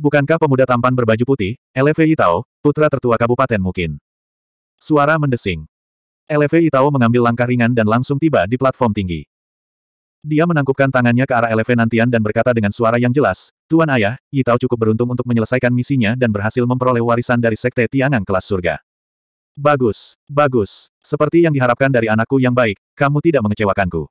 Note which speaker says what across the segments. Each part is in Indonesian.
Speaker 1: Bukankah pemuda tampan berbaju putih, LV Itao, putra tertua kabupaten mungkin? Suara mendesing. LV Itao mengambil langkah ringan dan langsung tiba di platform tinggi. Dia menangkupkan tangannya ke arah Eleve Nantian dan berkata dengan suara yang jelas, Tuan Ayah, Yitao cukup beruntung untuk menyelesaikan misinya dan berhasil memperoleh warisan dari Sekte Tiangang kelas surga. Bagus, bagus. Seperti yang diharapkan dari anakku yang baik, kamu tidak mengecewakanku.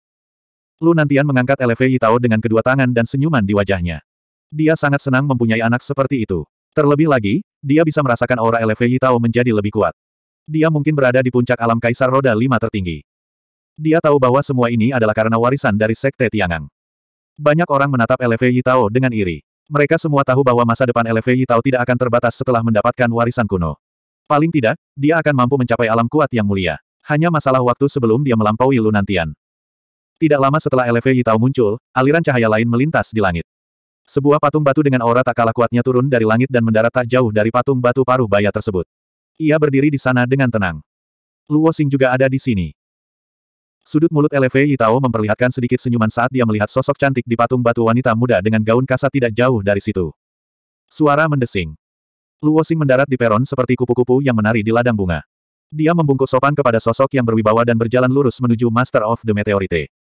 Speaker 1: Lu Nantian mengangkat LV Yitao dengan kedua tangan dan senyuman di wajahnya. Dia sangat senang mempunyai anak seperti itu. Terlebih lagi, dia bisa merasakan aura LV Yitao menjadi lebih kuat. Dia mungkin berada di puncak alam kaisar roda lima tertinggi. Dia tahu bahwa semua ini adalah karena warisan dari Sekte Tiangang. Banyak orang menatap LV Yitao dengan iri. Mereka semua tahu bahwa masa depan LV Yitao tidak akan terbatas setelah mendapatkan warisan kuno. Paling tidak, dia akan mampu mencapai alam kuat yang mulia. Hanya masalah waktu sebelum dia melampaui Lunantian. Tidak lama setelah LV Yitao muncul, aliran cahaya lain melintas di langit. Sebuah patung batu dengan aura tak kalah kuatnya turun dari langit dan mendarat tak jauh dari patung batu paruh baya tersebut. Ia berdiri di sana dengan tenang. Luo Xing juga ada di sini. Sudut mulut Eleve Yitao memperlihatkan sedikit senyuman saat dia melihat sosok cantik di patung batu wanita muda dengan gaun kasa tidak jauh dari situ. Suara mendesing. Luo Xing mendarat di peron seperti kupu-kupu yang menari di ladang bunga. Dia membungkuk sopan kepada sosok yang berwibawa dan berjalan lurus menuju Master of the Meteorite.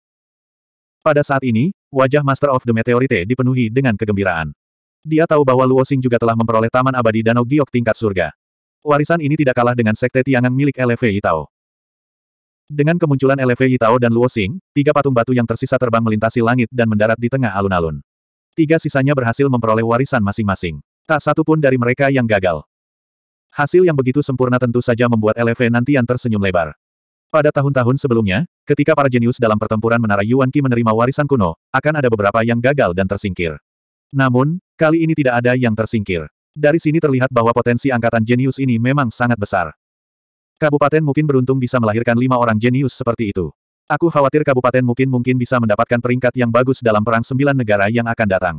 Speaker 1: Pada saat ini, wajah Master of the Meteorite dipenuhi dengan kegembiraan. Dia tahu bahwa Luo Xing juga telah memperoleh Taman Abadi Danau Giok tingkat surga. Warisan ini tidak kalah dengan Sekte Tiangang milik LV Yitao. Dengan kemunculan LV Yitao dan Luo Xing, tiga patung batu yang tersisa terbang melintasi langit dan mendarat di tengah alun-alun. Tiga sisanya berhasil memperoleh warisan masing-masing. Tak satu pun dari mereka yang gagal. Hasil yang begitu sempurna tentu saja membuat LV Nantian tersenyum lebar. Pada tahun-tahun sebelumnya, ketika para jenius dalam pertempuran menara Yuan Qi menerima warisan kuno, akan ada beberapa yang gagal dan tersingkir. Namun, kali ini tidak ada yang tersingkir. Dari sini terlihat bahwa potensi angkatan jenius ini memang sangat besar. Kabupaten mungkin beruntung bisa melahirkan lima orang jenius seperti itu. Aku khawatir kabupaten mungkin mungkin bisa mendapatkan peringkat yang bagus dalam perang sembilan negara yang akan datang.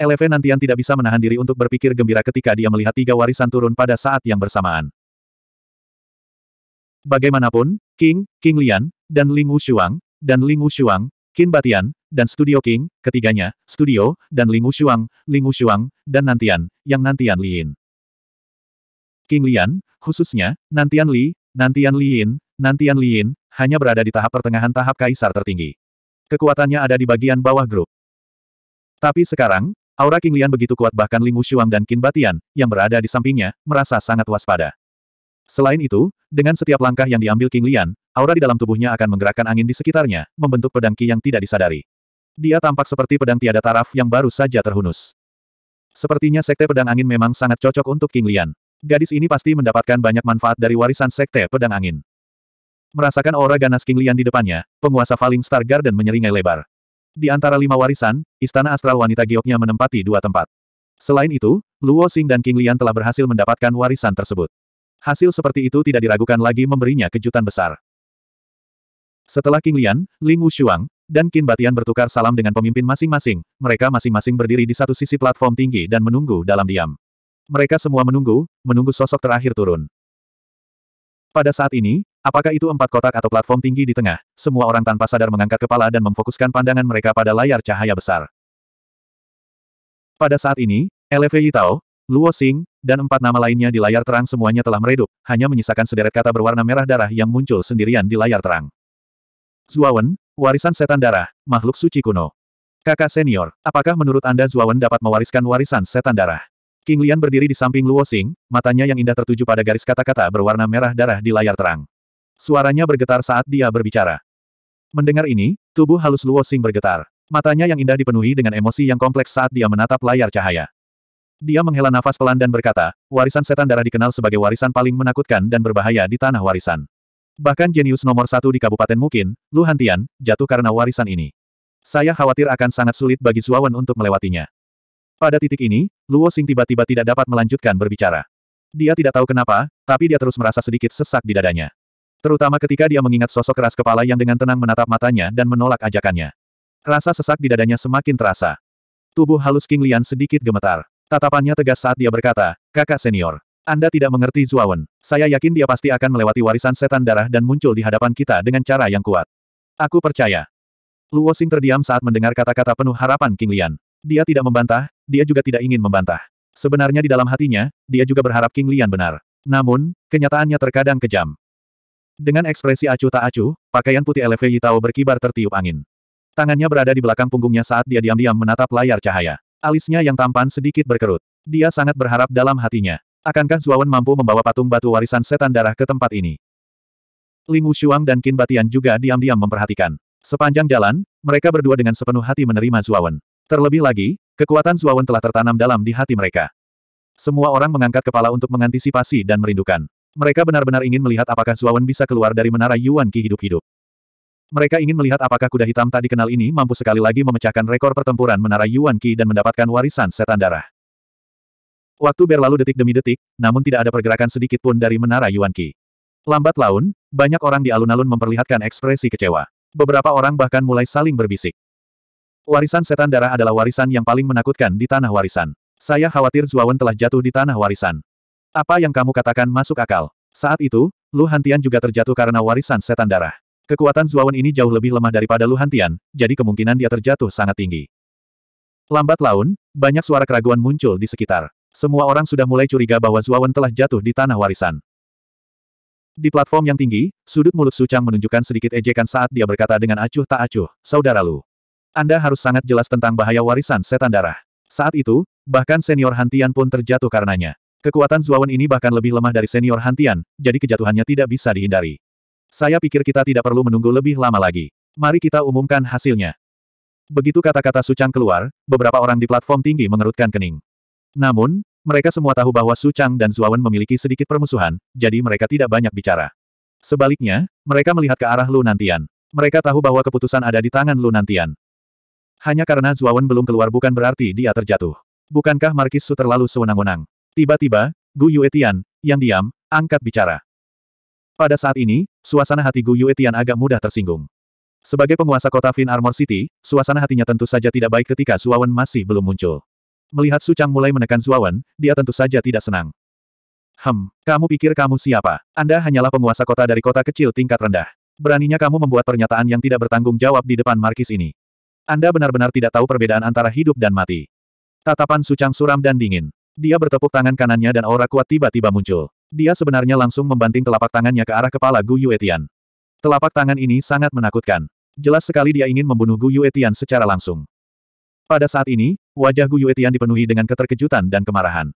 Speaker 1: Eleven Nantian tidak bisa menahan diri untuk berpikir gembira ketika dia melihat tiga warisan turun pada saat yang bersamaan. Bagaimanapun, King, King Lian, dan Ling Wushuang, dan Ling Wushuang, Qin Batian, dan Studio King, ketiganya, Studio, dan Ling Wushuang, Ling Wushuang, dan Nantian, yang Nantian Liin. King Lian, khususnya, Nantian Li, Nantian Liin, Nantian Liin, hanya berada di tahap pertengahan tahap kaisar tertinggi. Kekuatannya ada di bagian bawah grup. Tapi sekarang, aura King Lian begitu kuat bahkan Ling Wushuang dan Qin Batian, yang berada di sampingnya, merasa sangat waspada. Selain itu, dengan setiap langkah yang diambil King Lian, aura di dalam tubuhnya akan menggerakkan angin di sekitarnya, membentuk pedang Qi yang tidak disadari. Dia tampak seperti pedang tiada taraf yang baru saja terhunus. Sepertinya sekte pedang angin memang sangat cocok untuk King Lian. Gadis ini pasti mendapatkan banyak manfaat dari warisan sekte pedang angin. Merasakan aura ganas King Lian di depannya, penguasa Falling Star Garden menyeringai lebar. Di antara lima warisan, istana astral wanita gioknya menempati dua tempat. Selain itu, Luo Xing dan King Lian telah berhasil mendapatkan warisan tersebut. Hasil seperti itu tidak diragukan lagi memberinya kejutan besar. Setelah King Lian, Ling Wushuang, dan Qin Batian bertukar salam dengan pemimpin masing-masing, mereka masing-masing berdiri di satu sisi platform tinggi dan menunggu dalam diam. Mereka semua menunggu, menunggu sosok terakhir turun. Pada saat ini, apakah itu empat kotak atau platform tinggi di tengah, semua orang tanpa sadar mengangkat kepala dan memfokuskan pandangan mereka pada layar cahaya besar. Pada saat ini, Elefei Tao, Luo Xing, dan empat nama lainnya di layar terang semuanya telah meredup, hanya menyisakan sederet kata berwarna merah darah yang muncul sendirian di layar terang. Zuawan, warisan setan darah, makhluk suci kuno. Kakak senior, apakah menurut Anda Zuawan dapat mewariskan warisan setan darah? King Lian berdiri di samping Luo Xing, matanya yang indah tertuju pada garis kata-kata berwarna merah darah di layar terang. Suaranya bergetar saat dia berbicara. Mendengar ini, tubuh halus Luo Xing bergetar. Matanya yang indah dipenuhi dengan emosi yang kompleks saat dia menatap layar cahaya. Dia menghela nafas pelan dan berkata, warisan setan darah dikenal sebagai warisan paling menakutkan dan berbahaya di tanah warisan. Bahkan jenius nomor satu di kabupaten mungkin, Lu Hantian, jatuh karena warisan ini. Saya khawatir akan sangat sulit bagi Zuawan untuk melewatinya. Pada titik ini, Luo Xing tiba-tiba tidak dapat melanjutkan berbicara. Dia tidak tahu kenapa, tapi dia terus merasa sedikit sesak di dadanya. Terutama ketika dia mengingat sosok keras kepala yang dengan tenang menatap matanya dan menolak ajakannya. Rasa sesak di dadanya semakin terasa. Tubuh halus King Lian sedikit gemetar. Tatapannya tegas saat dia berkata, kakak senior. Anda tidak mengerti Zuawan. Saya yakin dia pasti akan melewati warisan setan darah dan muncul di hadapan kita dengan cara yang kuat. Aku percaya. Luo Xing terdiam saat mendengar kata-kata penuh harapan King Lian. Dia tidak membantah, dia juga tidak ingin membantah. Sebenarnya di dalam hatinya, dia juga berharap King Lian benar. Namun, kenyataannya terkadang kejam. Dengan ekspresi acuh tak acuh, pakaian putih LV Yitao berkibar tertiup angin. Tangannya berada di belakang punggungnya saat dia diam-diam menatap layar cahaya. Alisnya yang tampan sedikit berkerut. Dia sangat berharap dalam hatinya. Akankah Zuawan mampu membawa patung batu warisan setan darah ke tempat ini? Limu Shuang dan Qin Batian juga diam-diam memperhatikan. Sepanjang jalan, mereka berdua dengan sepenuh hati menerima Zuawan. Terlebih lagi, kekuatan Zuawan telah tertanam dalam di hati mereka. Semua orang mengangkat kepala untuk mengantisipasi dan merindukan. Mereka benar-benar ingin melihat apakah Zuawan bisa keluar dari menara Yuan Ki hidup-hidup. Mereka ingin melihat apakah kuda hitam tak dikenal ini mampu sekali lagi memecahkan rekor pertempuran menara Yuan Qi dan mendapatkan warisan setan darah. Waktu berlalu detik demi detik, namun tidak ada pergerakan sedikit pun dari menara Yuan Qi. Lambat laun, banyak orang di alun-alun memperlihatkan ekspresi kecewa. Beberapa orang bahkan mulai saling berbisik. Warisan setan darah adalah warisan yang paling menakutkan di tanah warisan. Saya khawatir Zuawan telah jatuh di tanah warisan. Apa yang kamu katakan masuk akal. Saat itu, Lu Hantian juga terjatuh karena warisan setan darah. Kekuatan Zuawan ini jauh lebih lemah daripada Luhantian, jadi kemungkinan dia terjatuh sangat tinggi. Lambat laun, banyak suara keraguan muncul di sekitar. Semua orang sudah mulai curiga bahwa Zuawan telah jatuh di tanah warisan. Di platform yang tinggi, sudut mulut Sucang menunjukkan sedikit ejekan saat dia berkata dengan acuh tak acuh, Saudara Lu. Anda harus sangat jelas tentang bahaya warisan setan darah. Saat itu, bahkan senior Hantian pun terjatuh karenanya. Kekuatan Zuawan ini bahkan lebih lemah dari senior Hantian, jadi kejatuhannya tidak bisa dihindari. Saya pikir kita tidak perlu menunggu lebih lama lagi. Mari kita umumkan hasilnya. Begitu kata-kata Sucang keluar, beberapa orang di platform tinggi mengerutkan kening. Namun, mereka semua tahu bahwa Sucang dan Zuawan memiliki sedikit permusuhan, jadi mereka tidak banyak bicara. Sebaliknya, mereka melihat ke arah Lu Nantian. Mereka tahu bahwa keputusan ada di tangan Lu Nantian. Hanya karena Zuawan belum keluar bukan berarti dia terjatuh. Bukankah Markis Su terlalu sewenang-wenang? Tiba-tiba, Gu Yuetian, yang diam, angkat bicara. Pada saat ini, suasana hati Gu Yue agak mudah tersinggung. Sebagai penguasa kota Fin Armor City, suasana hatinya tentu saja tidak baik ketika Suawan masih belum muncul. Melihat Su Chang mulai menekan Suawan, dia tentu saja tidak senang. Hem, kamu pikir kamu siapa? Anda hanyalah penguasa kota dari kota kecil tingkat rendah. Beraninya kamu membuat pernyataan yang tidak bertanggung jawab di depan markis ini. Anda benar-benar tidak tahu perbedaan antara hidup dan mati. Tatapan Su Chang suram dan dingin. Dia bertepuk tangan kanannya dan aura kuat tiba-tiba muncul. Dia sebenarnya langsung membanting telapak tangannya ke arah kepala Gu Yuetian. Telapak tangan ini sangat menakutkan. Jelas sekali dia ingin membunuh Gu Yuetian secara langsung. Pada saat ini, wajah Gu Yuetian dipenuhi dengan keterkejutan dan kemarahan.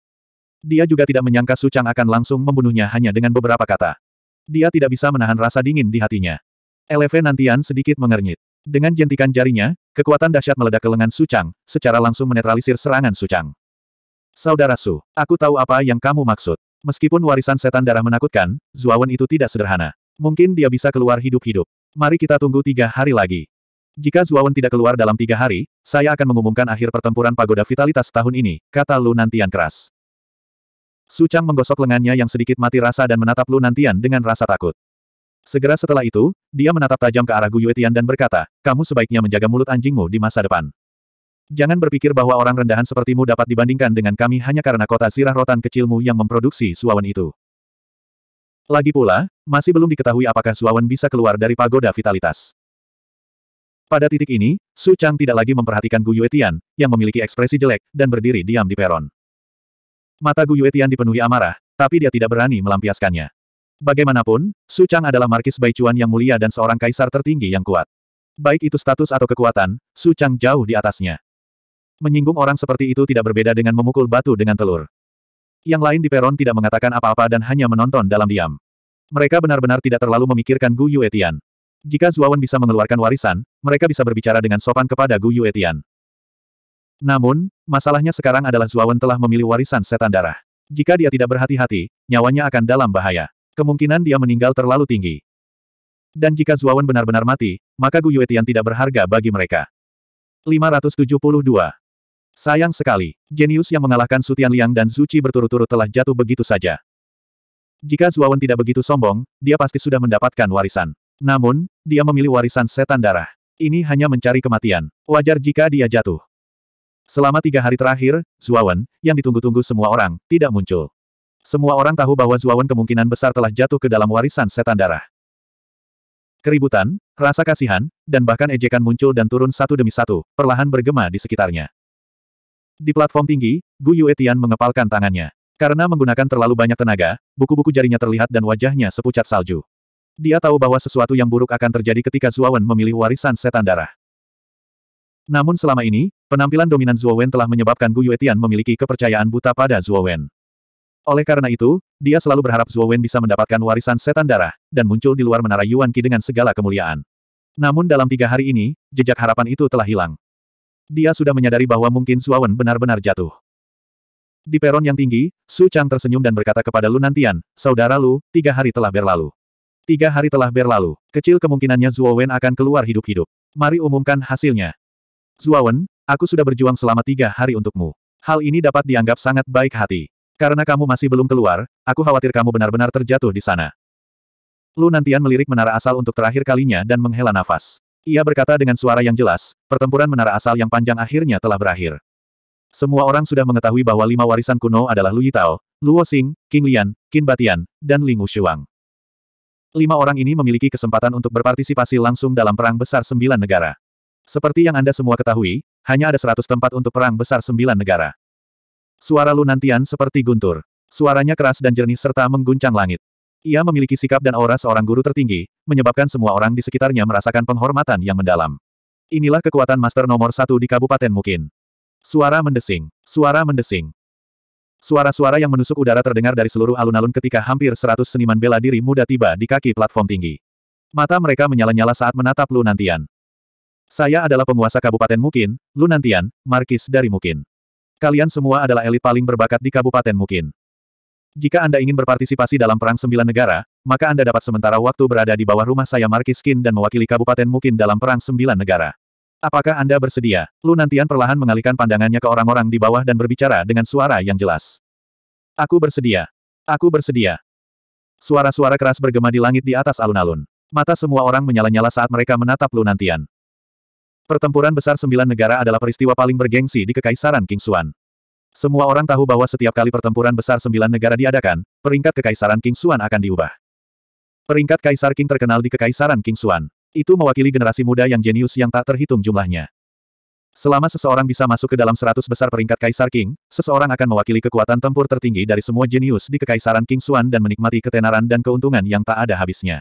Speaker 1: Dia juga tidak menyangka Su Chang akan langsung membunuhnya hanya dengan beberapa kata. Dia tidak bisa menahan rasa dingin di hatinya. Eleve Nantian sedikit mengernyit. Dengan jentikan jarinya, kekuatan dahsyat meledak ke lengan Su Chang, secara langsung menetralisir serangan Su Chang. Saudara Su, aku tahu apa yang kamu maksud. Meskipun warisan setan darah menakutkan, Zuawan itu tidak sederhana. Mungkin dia bisa keluar hidup-hidup. Mari kita tunggu tiga hari lagi. Jika Zuawan tidak keluar dalam tiga hari, saya akan mengumumkan akhir pertempuran pagoda vitalitas tahun ini, kata Lu Nantian keras. Su Chang menggosok lengannya yang sedikit mati rasa dan menatap Lu Nantian dengan rasa takut. Segera setelah itu, dia menatap tajam ke arah Gu Yuetian dan berkata, kamu sebaiknya menjaga mulut anjingmu di masa depan. Jangan berpikir bahwa orang rendahan sepertimu dapat dibandingkan dengan kami hanya karena kota sirah rotan kecilmu yang memproduksi suawan itu. Lagi pula, masih belum diketahui apakah suawan bisa keluar dari pagoda vitalitas. Pada titik ini, Su Chang tidak lagi memperhatikan Gu Yuetian, yang memiliki ekspresi jelek, dan berdiri diam di peron. Mata Gu Yuetian dipenuhi amarah, tapi dia tidak berani melampiaskannya. Bagaimanapun, Su Chang adalah markis Baichuan yang mulia dan seorang kaisar tertinggi yang kuat. Baik itu status atau kekuatan, Su Chang jauh di atasnya. Menyinggung orang seperti itu tidak berbeda dengan memukul batu dengan telur. Yang lain di peron tidak mengatakan apa-apa dan hanya menonton dalam diam. Mereka benar-benar tidak terlalu memikirkan Gu Yuetian. Jika Zuawan bisa mengeluarkan warisan, mereka bisa berbicara dengan sopan kepada Gu Yuetian. Namun, masalahnya sekarang adalah Zuawan telah memilih warisan setan darah. Jika dia tidak berhati-hati, nyawanya akan dalam bahaya. Kemungkinan dia meninggal terlalu tinggi. Dan jika Zuawan benar-benar mati, maka Gu Yuetian tidak berharga bagi mereka. 572 Sayang sekali, jenius yang mengalahkan Sutian Liang dan Zuci berturut-turut telah jatuh begitu saja. Jika Zuawan tidak begitu sombong, dia pasti sudah mendapatkan warisan. Namun, dia memilih warisan setan darah. Ini hanya mencari kematian. Wajar jika dia jatuh. Selama tiga hari terakhir, Zuawan, yang ditunggu-tunggu semua orang, tidak muncul. Semua orang tahu bahwa Zuawan kemungkinan besar telah jatuh ke dalam warisan setan darah. Keributan, rasa kasihan, dan bahkan ejekan muncul dan turun satu demi satu, perlahan bergema di sekitarnya. Di platform tinggi, Gu Yue Tian mengepalkan tangannya. Karena menggunakan terlalu banyak tenaga, buku-buku jarinya terlihat dan wajahnya sepucat salju. Dia tahu bahwa sesuatu yang buruk akan terjadi ketika Zuawan memilih warisan setan darah. Namun selama ini, penampilan dominan Zuawan telah menyebabkan Gu Yuetian memiliki kepercayaan buta pada Zuawan. Oleh karena itu, dia selalu berharap Zuawan bisa mendapatkan warisan setan darah, dan muncul di luar menara Yuan Qi dengan segala kemuliaan. Namun dalam tiga hari ini, jejak harapan itu telah hilang dia sudah menyadari bahwa mungkin Suawen benar-benar jatuh. Di peron yang tinggi, Su Chang tersenyum dan berkata kepada Lu Nantian, Saudara Lu, tiga hari telah berlalu. Tiga hari telah berlalu, kecil kemungkinannya Zuowen akan keluar hidup-hidup. Mari umumkan hasilnya. Zuowen, aku sudah berjuang selama tiga hari untukmu. Hal ini dapat dianggap sangat baik hati. Karena kamu masih belum keluar, aku khawatir kamu benar-benar terjatuh di sana. Lu Nantian melirik menara asal untuk terakhir kalinya dan menghela nafas. Ia berkata dengan suara yang jelas, pertempuran menara asal yang panjang akhirnya telah berakhir. Semua orang sudah mengetahui bahwa lima warisan kuno adalah Lu Yitao, Luo Xing, King Lian, Qin Batian, dan Ling Shuang. Lima orang ini memiliki kesempatan untuk berpartisipasi langsung dalam Perang Besar Sembilan Negara. Seperti yang Anda semua ketahui, hanya ada seratus tempat untuk Perang Besar Sembilan Negara. Suara Lu Nantian seperti guntur. Suaranya keras dan jernih serta mengguncang langit. Ia memiliki sikap dan aura seorang guru tertinggi, menyebabkan semua orang di sekitarnya merasakan penghormatan yang mendalam. Inilah kekuatan master nomor satu di Kabupaten Mukin. Suara mendesing. Suara mendesing. Suara-suara yang menusuk udara terdengar dari seluruh alun-alun ketika hampir seratus seniman bela diri muda tiba di kaki platform tinggi. Mata mereka menyala-nyala saat menatap Lu Nantian. Saya adalah penguasa Kabupaten Mukin, Nantian, Markis dari Mukin. Kalian semua adalah elit paling berbakat di Kabupaten Mukin. Jika Anda ingin berpartisipasi dalam Perang Sembilan Negara, maka Anda dapat sementara waktu berada di bawah rumah saya Markis Kin dan mewakili Kabupaten Mukin dalam Perang Sembilan Negara. Apakah Anda bersedia? Lu nantian perlahan mengalihkan pandangannya ke orang-orang di bawah dan berbicara dengan suara yang jelas. Aku bersedia. Aku bersedia. Suara-suara keras bergema di langit di atas alun-alun. Mata semua orang menyala-nyala saat mereka menatap Lu nantian. Pertempuran besar sembilan negara adalah peristiwa paling bergengsi di Kekaisaran King Suan. Semua orang tahu bahwa setiap kali pertempuran besar sembilan negara diadakan, peringkat kekaisaran King Xuan akan diubah. Peringkat Kaisar King terkenal di Kekaisaran King Xuan. Itu mewakili generasi muda yang jenius yang tak terhitung jumlahnya. Selama seseorang bisa masuk ke dalam seratus besar peringkat Kaisar King, seseorang akan mewakili kekuatan tempur tertinggi dari semua jenius di Kekaisaran King Xuan dan menikmati ketenaran dan keuntungan yang tak ada habisnya.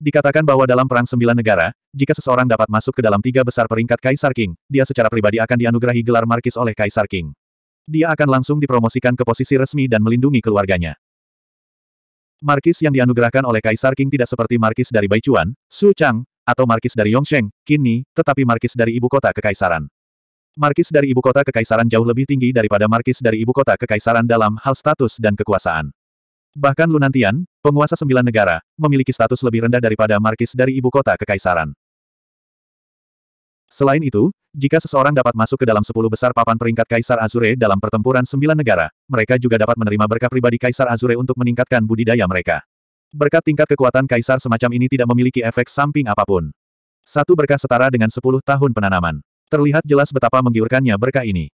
Speaker 1: Dikatakan bahwa dalam Perang Sembilan Negara, jika seseorang dapat masuk ke dalam tiga besar peringkat Kaisar King, dia secara pribadi akan dianugerahi gelar markis oleh Kaisar King. Dia akan langsung dipromosikan ke posisi resmi dan melindungi keluarganya. Markis yang dianugerahkan oleh Kaisar King tidak seperti markis dari Baichuan, Su Chang, atau markis dari Yongsheng, kini, tetapi markis dari ibu kota kekaisaran. Markis dari ibu kota kekaisaran jauh lebih tinggi daripada markis dari ibu kota kekaisaran dalam hal status dan kekuasaan. Bahkan Lunantian, penguasa sembilan negara, memiliki status lebih rendah daripada markis dari ibu kota kekaisaran. Selain itu, jika seseorang dapat masuk ke dalam sepuluh besar papan peringkat Kaisar Azure dalam pertempuran sembilan negara, mereka juga dapat menerima berkah pribadi Kaisar Azure untuk meningkatkan budidaya mereka. Berkat tingkat kekuatan Kaisar semacam ini tidak memiliki efek samping apapun. Satu berkah setara dengan sepuluh tahun penanaman. Terlihat jelas betapa menggiurkannya berkah ini.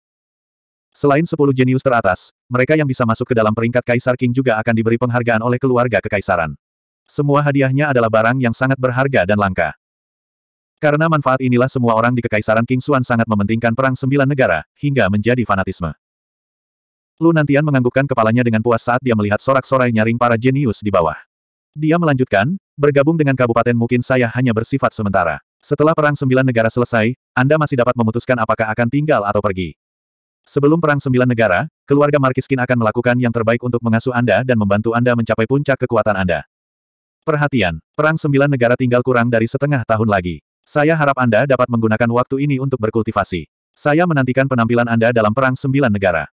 Speaker 1: Selain sepuluh jenius teratas, mereka yang bisa masuk ke dalam peringkat Kaisar King juga akan diberi penghargaan oleh keluarga kekaisaran. Semua hadiahnya adalah barang yang sangat berharga dan langka. Karena manfaat inilah semua orang di Kekaisaran King Xuan sangat mementingkan perang sembilan negara, hingga menjadi fanatisme. Lu Nantian menganggukkan kepalanya dengan puas saat dia melihat sorak-sorai nyaring para jenius di bawah. Dia melanjutkan, bergabung dengan kabupaten mungkin saya hanya bersifat sementara. Setelah perang sembilan negara selesai, Anda masih dapat memutuskan apakah akan tinggal atau pergi. Sebelum Perang Sembilan Negara, keluarga Markiskin akan melakukan yang terbaik untuk mengasuh Anda dan membantu Anda mencapai puncak kekuatan Anda. Perhatian, Perang Sembilan Negara tinggal kurang dari setengah tahun lagi. Saya harap Anda dapat menggunakan waktu ini untuk berkultivasi. Saya menantikan penampilan Anda dalam Perang Sembilan Negara.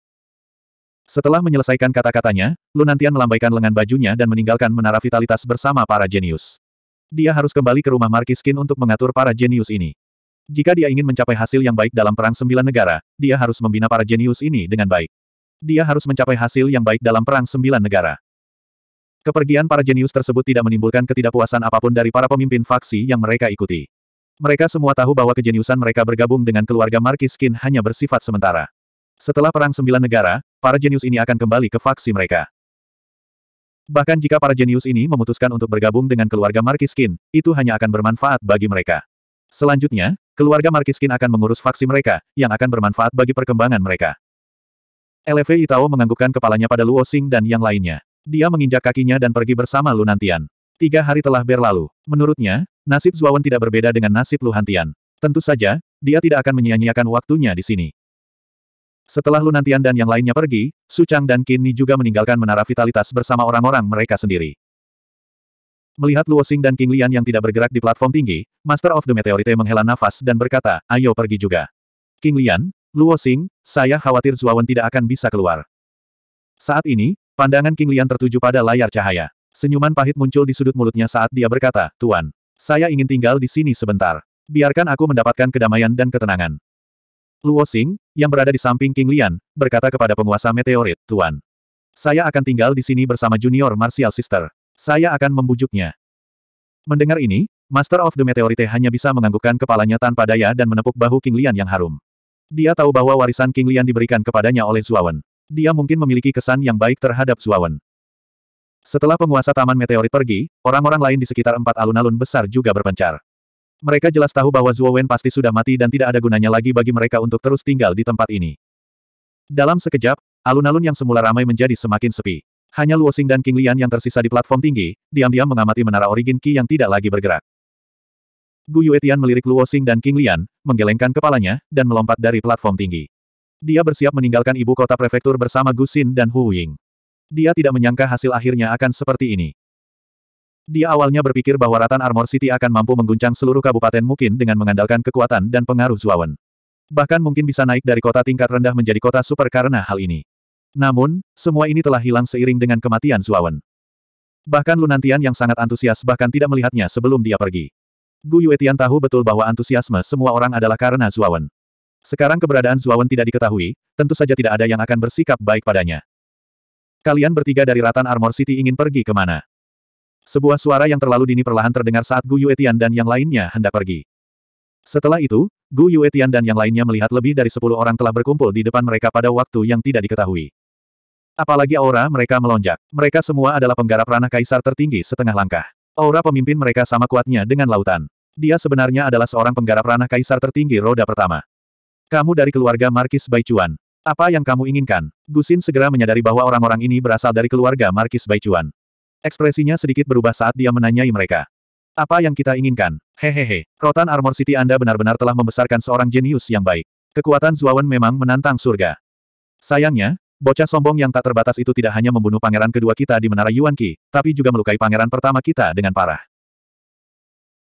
Speaker 1: Setelah menyelesaikan kata-katanya, Lunantian melambaikan lengan bajunya dan meninggalkan menara vitalitas bersama para jenius. Dia harus kembali ke rumah Markiskin untuk mengatur para jenius ini. Jika dia ingin mencapai hasil yang baik dalam Perang Sembilan Negara, dia harus membina para jenius ini dengan baik. Dia harus mencapai hasil yang baik dalam Perang Sembilan Negara. Kepergian para jenius tersebut tidak menimbulkan ketidakpuasan apapun dari para pemimpin faksi yang mereka ikuti. Mereka semua tahu bahwa kejeniusan mereka bergabung dengan keluarga Markiskin hanya bersifat sementara. Setelah Perang Sembilan Negara, para jenius ini akan kembali ke faksi mereka. Bahkan jika para jenius ini memutuskan untuk bergabung dengan keluarga Markiskin, itu hanya akan bermanfaat bagi mereka. Selanjutnya, keluarga Markiskin akan mengurus faksi mereka, yang akan bermanfaat bagi perkembangan mereka. LV Itao menganggukkan kepalanya pada Luo Xing dan yang lainnya. Dia menginjak kakinya dan pergi bersama Lunantian. Tiga hari telah berlalu. Menurutnya, nasib Zuawan tidak berbeda dengan nasib Luhantian. Tentu saja, dia tidak akan menyia-nyiakan waktunya di sini. Setelah Lunantian dan yang lainnya pergi, Su Chang dan Kin Ni juga meninggalkan menara vitalitas bersama orang-orang mereka sendiri. Melihat Luo Xing dan King Lian yang tidak bergerak di platform tinggi, Master of the Meteorite menghela nafas dan berkata, ayo pergi juga. King Lian, Luo Xing, saya khawatir Zuawan tidak akan bisa keluar. Saat ini, pandangan King Lian tertuju pada layar cahaya. Senyuman pahit muncul di sudut mulutnya saat dia berkata, Tuan, saya ingin tinggal di sini sebentar. Biarkan aku mendapatkan kedamaian dan ketenangan. Luo Xing, yang berada di samping King Lian, berkata kepada penguasa meteorit, Tuan. Saya akan tinggal di sini bersama junior martial sister. Saya akan membujuknya. Mendengar ini, Master of the Meteorite hanya bisa menganggukkan kepalanya tanpa daya dan menepuk bahu King Lian yang harum. Dia tahu bahwa warisan King Lian diberikan kepadanya oleh Zuawan. Dia mungkin memiliki kesan yang baik terhadap Zuawan. Setelah penguasa Taman Meteorit pergi, orang-orang lain di sekitar empat alun-alun besar juga berpencar. Mereka jelas tahu bahwa Zuawan pasti sudah mati dan tidak ada gunanya lagi bagi mereka untuk terus tinggal di tempat ini. Dalam sekejap, alun-alun yang semula ramai menjadi semakin sepi. Hanya Luo Xing dan King Lian yang tersisa di platform tinggi, diam-diam mengamati menara origin Qi yang tidak lagi bergerak. Gu Yue Tian melirik Luo Xing dan King Lian, menggelengkan kepalanya, dan melompat dari platform tinggi. Dia bersiap meninggalkan ibu kota prefektur bersama Gu Xin dan Hu Ying. Dia tidak menyangka hasil akhirnya akan seperti ini. Dia awalnya berpikir bahwa Ratan Armor City akan mampu mengguncang seluruh kabupaten mungkin dengan mengandalkan kekuatan dan pengaruh Zuawan. Bahkan mungkin bisa naik dari kota tingkat rendah menjadi kota super karena hal ini. Namun, semua ini telah hilang seiring dengan kematian Zuawan. Bahkan Lunantian yang sangat antusias bahkan tidak melihatnya sebelum dia pergi. Gu Yuetian tahu betul bahwa antusiasme semua orang adalah karena Zuawan. Sekarang keberadaan Zuawan tidak diketahui, tentu saja tidak ada yang akan bersikap baik padanya. Kalian bertiga dari Ratan Armor City ingin pergi kemana? Sebuah suara yang terlalu dini perlahan terdengar saat Gu Yuetian dan yang lainnya hendak pergi. Setelah itu, Gu Yuetian dan yang lainnya melihat lebih dari sepuluh orang telah berkumpul di depan mereka pada waktu yang tidak diketahui. Apalagi aura mereka melonjak. Mereka semua adalah penggarap ranah kaisar tertinggi setengah langkah. Aura pemimpin mereka sama kuatnya dengan lautan. Dia sebenarnya adalah seorang penggarap ranah kaisar tertinggi roda pertama. Kamu dari keluarga Markis Baichuan. Apa yang kamu inginkan? Gusin segera menyadari bahwa orang-orang ini berasal dari keluarga Markis Baichuan. Ekspresinya sedikit berubah saat dia menanyai mereka. Apa yang kita inginkan? Hehehe, Rotan Armor City Anda benar-benar telah membesarkan seorang jenius yang baik. Kekuatan Zuawan memang menantang surga. Sayangnya, Bocah sombong yang tak terbatas itu tidak hanya membunuh pangeran kedua kita di Menara Yuan Qi, tapi juga melukai pangeran pertama kita dengan parah.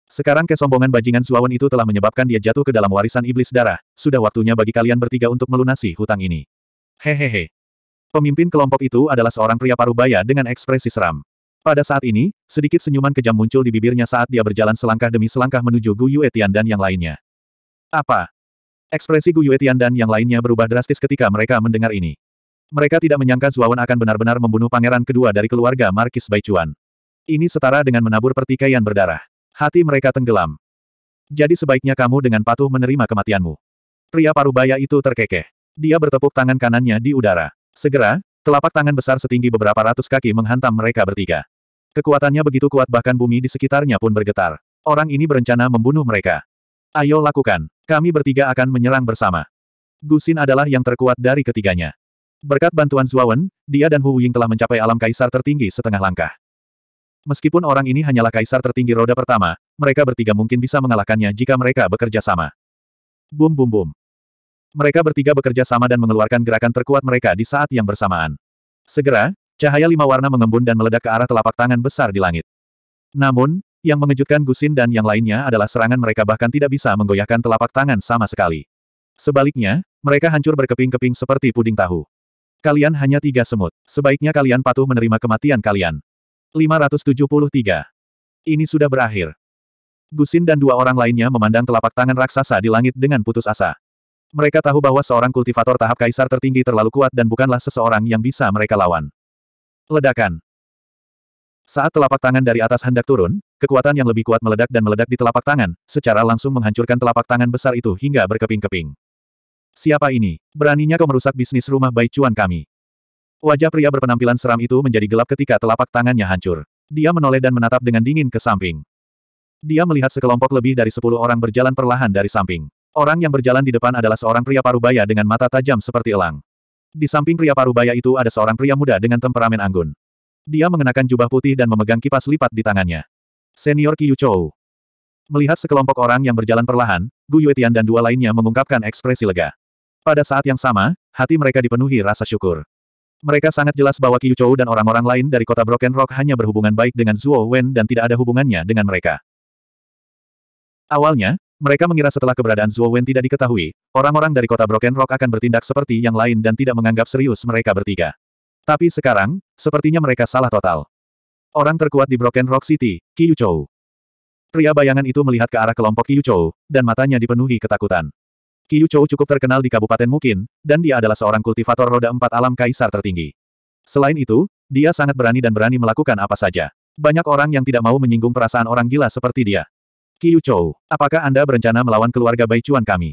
Speaker 1: Sekarang kesombongan bajingan Zuawan itu telah menyebabkan dia jatuh ke dalam warisan iblis darah, sudah waktunya bagi kalian bertiga untuk melunasi hutang ini. Hehehe. Pemimpin kelompok itu adalah seorang pria parubaya dengan ekspresi seram. Pada saat ini, sedikit senyuman kejam muncul di bibirnya saat dia berjalan selangkah demi selangkah menuju Gu Yue Tian dan yang lainnya. Apa? Ekspresi Gu Yue Tian dan yang lainnya berubah drastis ketika mereka mendengar ini. Mereka tidak menyangka Zuawan akan benar-benar membunuh pangeran kedua dari keluarga Markis Baichuan. Ini setara dengan menabur pertikaian berdarah. Hati mereka tenggelam. Jadi sebaiknya kamu dengan patuh menerima kematianmu. Pria parubaya itu terkekeh. Dia bertepuk tangan kanannya di udara. Segera, telapak tangan besar setinggi beberapa ratus kaki menghantam mereka bertiga. Kekuatannya begitu kuat bahkan bumi di sekitarnya pun bergetar. Orang ini berencana membunuh mereka. Ayo lakukan. Kami bertiga akan menyerang bersama. Gusin adalah yang terkuat dari ketiganya. Berkat bantuan Zuawan, dia dan Hu Ying telah mencapai alam kaisar tertinggi setengah langkah. Meskipun orang ini hanyalah kaisar tertinggi roda pertama, mereka bertiga mungkin bisa mengalahkannya jika mereka bekerja sama. Bum bum bum. Mereka bertiga bekerja sama dan mengeluarkan gerakan terkuat mereka di saat yang bersamaan. Segera, cahaya lima warna mengembun dan meledak ke arah telapak tangan besar di langit. Namun, yang mengejutkan Gusin dan yang lainnya adalah serangan mereka bahkan tidak bisa menggoyahkan telapak tangan sama sekali. Sebaliknya, mereka hancur berkeping-keping seperti puding tahu. Kalian hanya tiga semut. Sebaiknya kalian patuh menerima kematian kalian. 573. Ini sudah berakhir. Gusin dan dua orang lainnya memandang telapak tangan raksasa di langit dengan putus asa. Mereka tahu bahwa seorang kultivator tahap kaisar tertinggi terlalu kuat dan bukanlah seseorang yang bisa mereka lawan. Ledakan. Saat telapak tangan dari atas hendak turun, kekuatan yang lebih kuat meledak dan meledak di telapak tangan, secara langsung menghancurkan telapak tangan besar itu hingga berkeping-keping. Siapa ini? Beraninya kau merusak bisnis rumah baik cuan kami. Wajah pria berpenampilan seram itu menjadi gelap ketika telapak tangannya hancur. Dia menoleh dan menatap dengan dingin ke samping. Dia melihat sekelompok lebih dari sepuluh orang berjalan perlahan dari samping. Orang yang berjalan di depan adalah seorang pria parubaya dengan mata tajam seperti elang. Di samping pria parubaya itu ada seorang pria muda dengan temperamen anggun. Dia mengenakan jubah putih dan memegang kipas lipat di tangannya. Senior Qiyu Chou. Melihat sekelompok orang yang berjalan perlahan, Gu Yuetian dan dua lainnya mengungkapkan ekspresi lega. Pada saat yang sama, hati mereka dipenuhi rasa syukur. Mereka sangat jelas bahwa Qiu Chou dan orang-orang lain dari kota Broken Rock hanya berhubungan baik dengan Zhuo Wen dan tidak ada hubungannya dengan mereka. Awalnya, mereka mengira setelah keberadaan Zhuo Wen tidak diketahui, orang-orang dari kota Broken Rock akan bertindak seperti yang lain dan tidak menganggap serius mereka bertiga. Tapi sekarang, sepertinya mereka salah total. Orang terkuat di Broken Rock City, Qiu Chou. Pria bayangan itu melihat ke arah kelompok Qiu Chou, dan matanya dipenuhi ketakutan. Qiu Chou cukup terkenal di Kabupaten Mukin, dan dia adalah seorang kultivator roda empat alam kaisar tertinggi. Selain itu, dia sangat berani dan berani melakukan apa saja. Banyak orang yang tidak mau menyinggung perasaan orang gila seperti dia. Qiu Chou, apakah Anda berencana melawan keluarga Bai Chuan kami?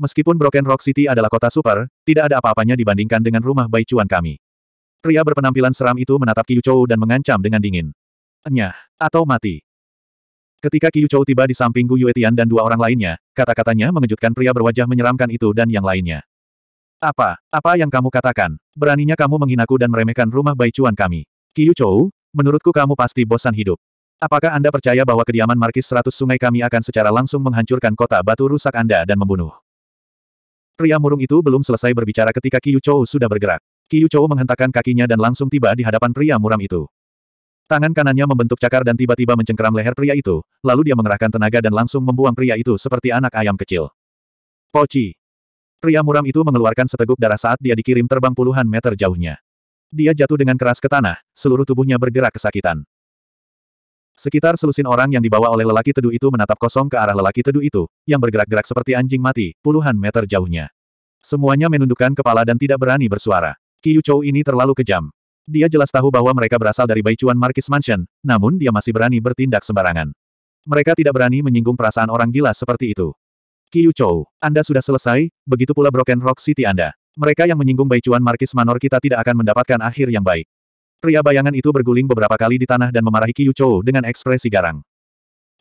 Speaker 1: Meskipun Broken Rock City adalah kota super, tidak ada apa-apanya dibandingkan dengan rumah Bai Chuan kami. Pria berpenampilan seram itu menatap Qiu Chou dan mengancam dengan dingin. Enyah, atau mati. Ketika Qiu Chou tiba di samping Gu Yuetian dan dua orang lainnya, kata-katanya mengejutkan pria berwajah menyeramkan itu dan yang lainnya. Apa? Apa yang kamu katakan? Beraninya kamu menghinaku dan meremehkan rumah Cuan kami. Qiu Chou, menurutku kamu pasti bosan hidup. Apakah Anda percaya bahwa kediaman Markis Seratus Sungai kami akan secara langsung menghancurkan kota batu rusak Anda dan membunuh? Pria murung itu belum selesai berbicara ketika Qiu Chou sudah bergerak. Qiu Chou menghentakkan kakinya dan langsung tiba di hadapan pria muram itu. Tangan kanannya membentuk cakar dan tiba-tiba mencengkeram leher pria itu, lalu dia mengerahkan tenaga dan langsung membuang pria itu seperti anak ayam kecil. Poci. Pria muram itu mengeluarkan seteguk darah saat dia dikirim terbang puluhan meter jauhnya. Dia jatuh dengan keras ke tanah, seluruh tubuhnya bergerak kesakitan. Sekitar selusin orang yang dibawa oleh lelaki teduh itu menatap kosong ke arah lelaki teduh itu, yang bergerak-gerak seperti anjing mati, puluhan meter jauhnya. Semuanya menundukkan kepala dan tidak berani bersuara. Kiyu Chou ini terlalu kejam. Dia jelas tahu bahwa mereka berasal dari Baichuan Marquis Mansion, namun dia masih berani bertindak sembarangan. Mereka tidak berani menyinggung perasaan orang gila seperti itu. Kiyu Chou, Anda sudah selesai, begitu pula Broken Rock City Anda. Mereka yang menyinggung Baichuan Markis Manor kita tidak akan mendapatkan akhir yang baik. Pria bayangan itu berguling beberapa kali di tanah dan memarahi Kiyu Chou dengan ekspresi garang.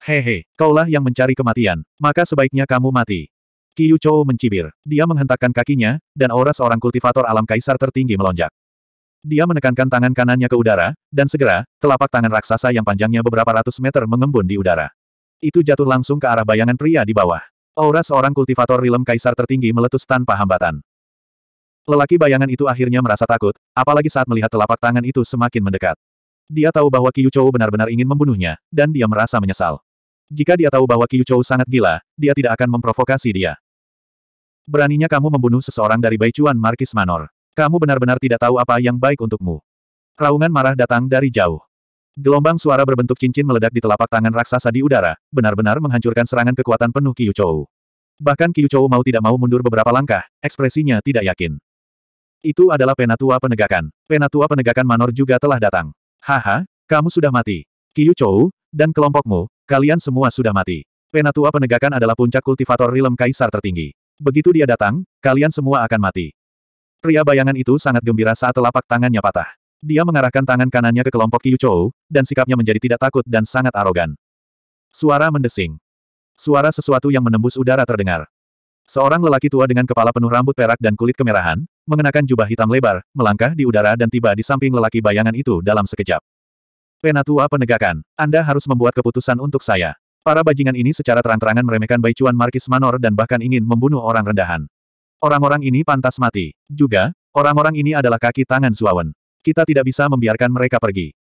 Speaker 1: Hehe, kaulah yang mencari kematian, maka sebaiknya kamu mati. Kiyu Chou mencibir. Dia menghentakkan kakinya, dan aura seorang kultivator alam kaisar tertinggi melonjak. Dia menekankan tangan kanannya ke udara, dan segera, telapak tangan raksasa yang panjangnya beberapa ratus meter mengembun di udara. Itu jatuh langsung ke arah bayangan pria di bawah. Aura seorang kultivator rilem kaisar tertinggi meletus tanpa hambatan. Lelaki bayangan itu akhirnya merasa takut, apalagi saat melihat telapak tangan itu semakin mendekat. Dia tahu bahwa Kiyuchou benar-benar ingin membunuhnya, dan dia merasa menyesal. Jika dia tahu bahwa Kiyuchou sangat gila, dia tidak akan memprovokasi dia. Beraninya kamu membunuh seseorang dari Baichuan Markis Manor. Kamu benar-benar tidak tahu apa yang baik untukmu. Raungan marah datang dari jauh. Gelombang suara berbentuk cincin meledak di telapak tangan raksasa di udara, benar-benar menghancurkan serangan kekuatan penuh Kiyuchou. Bahkan Kiyuchou mau tidak mau mundur beberapa langkah, ekspresinya tidak yakin. Itu adalah penatua penegakan. Penatua penegakan Manor juga telah datang. Haha, kamu sudah mati. Kiyuchou, dan kelompokmu, kalian semua sudah mati. Penatua penegakan adalah puncak kultivator rilem kaisar tertinggi. Begitu dia datang, kalian semua akan mati. Pria bayangan itu sangat gembira saat telapak tangannya patah. Dia mengarahkan tangan kanannya ke kelompok Kiyuchou, dan sikapnya menjadi tidak takut dan sangat arogan. Suara mendesing. Suara sesuatu yang menembus udara terdengar. Seorang lelaki tua dengan kepala penuh rambut perak dan kulit kemerahan, mengenakan jubah hitam lebar, melangkah di udara dan tiba di samping lelaki bayangan itu dalam sekejap. Penatua penegakan, Anda harus membuat keputusan untuk saya. Para bajingan ini secara terang-terangan meremehkan Bai Cuan Markis Manor dan bahkan ingin membunuh orang rendahan. Orang-orang ini pantas mati. Juga, orang-orang ini adalah kaki tangan Zuawan. Kita tidak bisa membiarkan mereka pergi.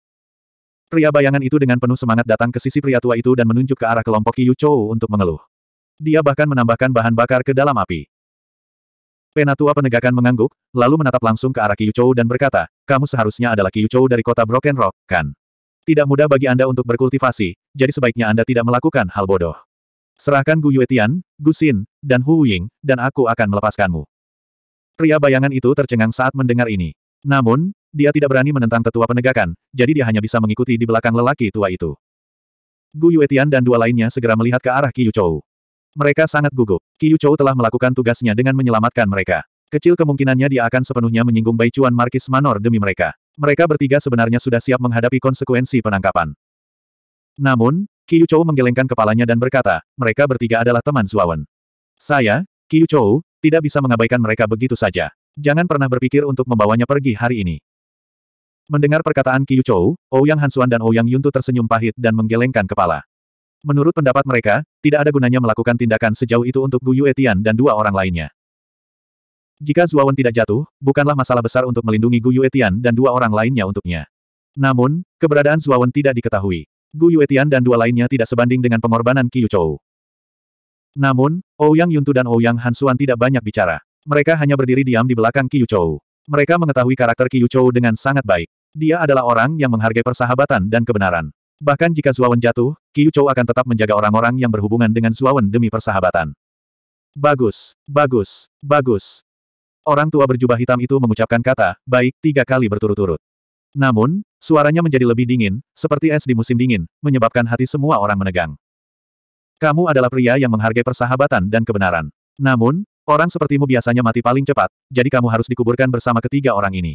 Speaker 1: Pria bayangan itu dengan penuh semangat datang ke sisi pria tua itu dan menunjuk ke arah kelompok Yu Chou untuk mengeluh. Dia bahkan menambahkan bahan bakar ke dalam api. Penatua penegakan mengangguk, lalu menatap langsung ke arah Yu Chou dan berkata, kamu seharusnya adalah Yu Chou dari kota Broken Rock, kan? Tidak mudah bagi Anda untuk berkultivasi, jadi sebaiknya Anda tidak melakukan hal bodoh. Serahkan Gu Yuetian, Gu Xin, dan Hu Ying, dan aku akan melepaskanmu. Pria bayangan itu tercengang saat mendengar ini. Namun, dia tidak berani menentang tetua penegakan, jadi dia hanya bisa mengikuti di belakang lelaki tua itu. Gu Yuetian dan dua lainnya segera melihat ke arah Qiu Chou. Mereka sangat gugup. Qiu Chou telah melakukan tugasnya dengan menyelamatkan mereka. Kecil kemungkinannya dia akan sepenuhnya menyinggung Bai Chuan Markis Manor demi mereka. Mereka bertiga sebenarnya sudah siap menghadapi konsekuensi penangkapan. Namun, Qiu Chou menggelengkan kepalanya dan berkata, mereka bertiga adalah teman Zuawan. Saya, Qiu Chou, tidak bisa mengabaikan mereka begitu saja. Jangan pernah berpikir untuk membawanya pergi hari ini. Mendengar perkataan Qiu Chou, Ouyang Hansuan dan Ouyang Yuntu tersenyum pahit dan menggelengkan kepala. Menurut pendapat mereka, tidak ada gunanya melakukan tindakan sejauh itu untuk Gu Yuetian dan dua orang lainnya. Jika Zuawan tidak jatuh, bukanlah masalah besar untuk melindungi Gu Yuetian dan dua orang lainnya untuknya. Namun, keberadaan Zuawan tidak diketahui. Gu Yuetian dan dua lainnya tidak sebanding dengan pengorbanan Qiu Chou. Namun, Ouyang oh Yuntu dan Ouyang oh Hansuan tidak banyak bicara. Mereka hanya berdiri diam di belakang Qiu Chou. Mereka mengetahui karakter Qiu Chou dengan sangat baik. Dia adalah orang yang menghargai persahabatan dan kebenaran. Bahkan jika Zuawan jatuh, Qiu Chou akan tetap menjaga orang-orang yang berhubungan dengan Zuawan demi persahabatan. Bagus, bagus, bagus. Orang tua berjubah hitam itu mengucapkan kata, baik, tiga kali berturut-turut. Namun, suaranya menjadi lebih dingin, seperti es di musim dingin, menyebabkan hati semua orang menegang. Kamu adalah pria yang menghargai persahabatan dan kebenaran. Namun, orang sepertimu biasanya mati paling cepat, jadi kamu harus dikuburkan bersama ketiga orang ini.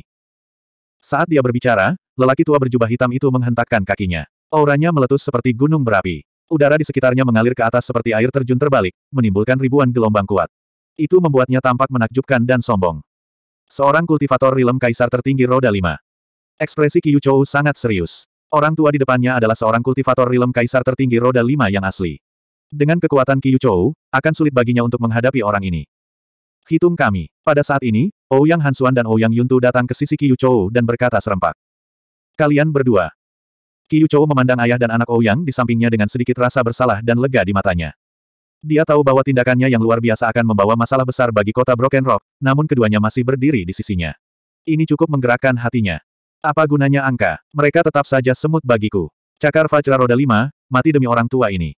Speaker 1: Saat dia berbicara, lelaki tua berjubah hitam itu menghentakkan kakinya. Auranya meletus seperti gunung berapi. Udara di sekitarnya mengalir ke atas seperti air terjun terbalik, menimbulkan ribuan gelombang kuat. Itu membuatnya tampak menakjubkan dan sombong. Seorang kultivator rilem kaisar tertinggi roda 5. Ekspresi Qiyu Chou sangat serius. Orang tua di depannya adalah seorang kultivator rilem kaisar tertinggi roda lima yang asli. Dengan kekuatan Qiyu Chou, akan sulit baginya untuk menghadapi orang ini. Hitung kami. Pada saat ini, Ouyang Hansuan dan Ouyang Yuntu datang ke sisi Qiyu Chou dan berkata serempak. Kalian berdua. Qiyu Chou memandang ayah dan anak Ouyang di sampingnya dengan sedikit rasa bersalah dan lega di matanya. Dia tahu bahwa tindakannya yang luar biasa akan membawa masalah besar bagi kota Broken Rock, namun keduanya masih berdiri di sisinya. Ini cukup menggerakkan hatinya. Apa gunanya angka? Mereka tetap saja semut bagiku. Cakar Fajra roda lima, mati demi orang tua ini.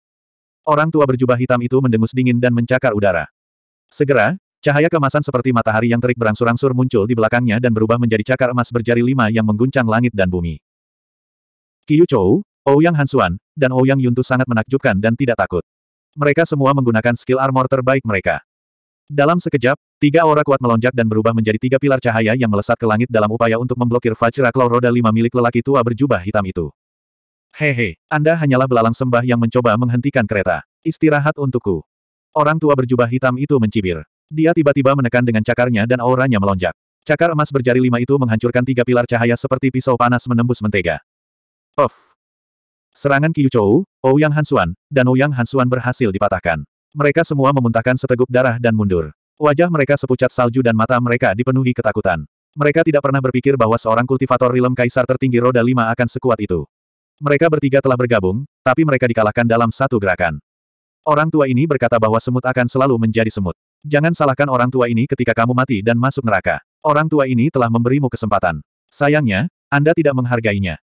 Speaker 1: Orang tua berjubah hitam itu mendengus dingin dan mencakar udara. Segera, cahaya kemasan seperti matahari yang terik berangsur-angsur muncul di belakangnya dan berubah menjadi cakar emas berjari lima yang mengguncang langit dan bumi. Qiu Chou, Ouyang Hansuan, dan Ouyang Yuntu sangat menakjubkan dan tidak takut. Mereka semua menggunakan skill armor terbaik mereka. Dalam sekejap, tiga aura kuat melonjak dan berubah menjadi tiga pilar cahaya yang melesat ke langit dalam upaya untuk memblokir Vajraklau roda lima milik lelaki tua berjubah hitam itu. Hehe, Anda hanyalah belalang sembah yang mencoba menghentikan kereta. Istirahat untukku. Orang tua berjubah hitam itu mencibir. Dia tiba-tiba menekan dengan cakarnya dan auranya melonjak. Cakar emas berjari lima itu menghancurkan tiga pilar cahaya seperti pisau panas menembus mentega. Of. Serangan Qiu Chou, Ouyang Hansuan, dan Ouyang Hansuan berhasil dipatahkan. Mereka semua memuntahkan seteguk darah dan mundur. Wajah mereka sepucat salju dan mata mereka dipenuhi ketakutan. Mereka tidak pernah berpikir bahwa seorang kultivator rilem kaisar tertinggi roda lima akan sekuat itu. Mereka bertiga telah bergabung, tapi mereka dikalahkan dalam satu gerakan. Orang tua ini berkata bahwa semut akan selalu menjadi semut. Jangan salahkan orang tua ini ketika kamu mati dan masuk neraka. Orang tua ini telah memberimu kesempatan. Sayangnya, Anda tidak menghargainya.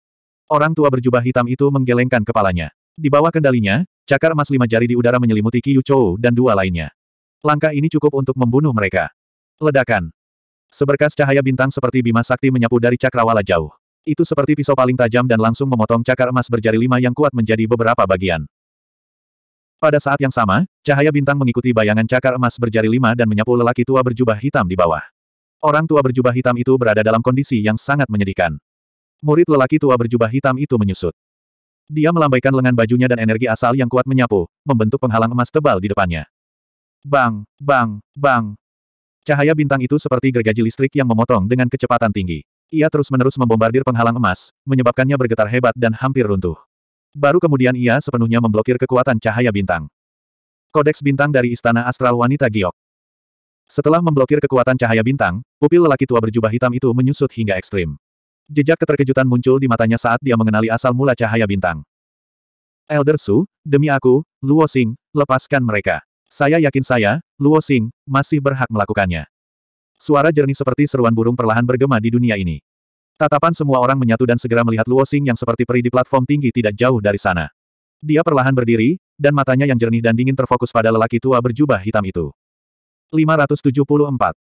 Speaker 1: Orang tua berjubah hitam itu menggelengkan kepalanya. Di bawah kendalinya, cakar emas lima jari di udara menyelimuti Qiyu Chou dan dua lainnya. Langkah ini cukup untuk membunuh mereka. Ledakan. Seberkas cahaya bintang seperti bima sakti menyapu dari cakrawala jauh. Itu seperti pisau paling tajam dan langsung memotong cakar emas berjari lima yang kuat menjadi beberapa bagian. Pada saat yang sama, cahaya bintang mengikuti bayangan cakar emas berjari lima dan menyapu lelaki tua berjubah hitam di bawah. Orang tua berjubah hitam itu berada dalam kondisi yang sangat menyedihkan. Murid lelaki tua berjubah hitam itu menyusut. Dia melambaikan lengan bajunya dan energi asal yang kuat menyapu, membentuk penghalang emas tebal di depannya. Bang, bang, bang. Cahaya bintang itu seperti gergaji listrik yang memotong dengan kecepatan tinggi. Ia terus-menerus membombardir penghalang emas, menyebabkannya bergetar hebat dan hampir runtuh. Baru kemudian ia sepenuhnya memblokir kekuatan cahaya bintang. Kodeks bintang dari Istana Astral Wanita Giok. Setelah memblokir kekuatan cahaya bintang, pupil lelaki tua berjubah hitam itu menyusut hingga ekstrim. Jejak keterkejutan muncul di matanya saat dia mengenali asal mula cahaya bintang. Elder Su, demi aku, Luo Xing, lepaskan mereka. Saya yakin saya, Luo Xing, masih berhak melakukannya. Suara jernih seperti seruan burung perlahan bergema di dunia ini. Tatapan semua orang menyatu dan segera melihat Luo Xing yang seperti peri di platform tinggi tidak jauh dari sana. Dia perlahan berdiri, dan matanya yang jernih dan dingin terfokus pada lelaki tua berjubah hitam itu. 574.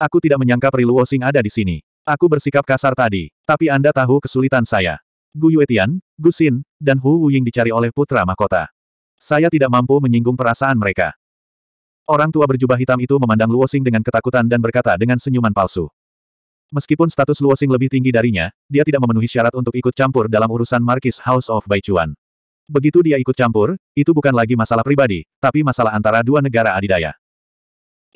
Speaker 1: Aku tidak menyangka peri Luo Xing ada di sini. Aku bersikap kasar tadi, tapi Anda tahu kesulitan saya. Gu Yuetian, Gu Xin, dan Hu Wuying dicari oleh putra mahkota. Saya tidak mampu menyinggung perasaan mereka. Orang tua berjubah hitam itu memandang Luo Luosing dengan ketakutan dan berkata dengan senyuman palsu. Meskipun status Luo Luosing lebih tinggi darinya, dia tidak memenuhi syarat untuk ikut campur dalam urusan Markis House of Baichuan. Begitu dia ikut campur, itu bukan lagi masalah pribadi, tapi masalah antara dua negara adidaya.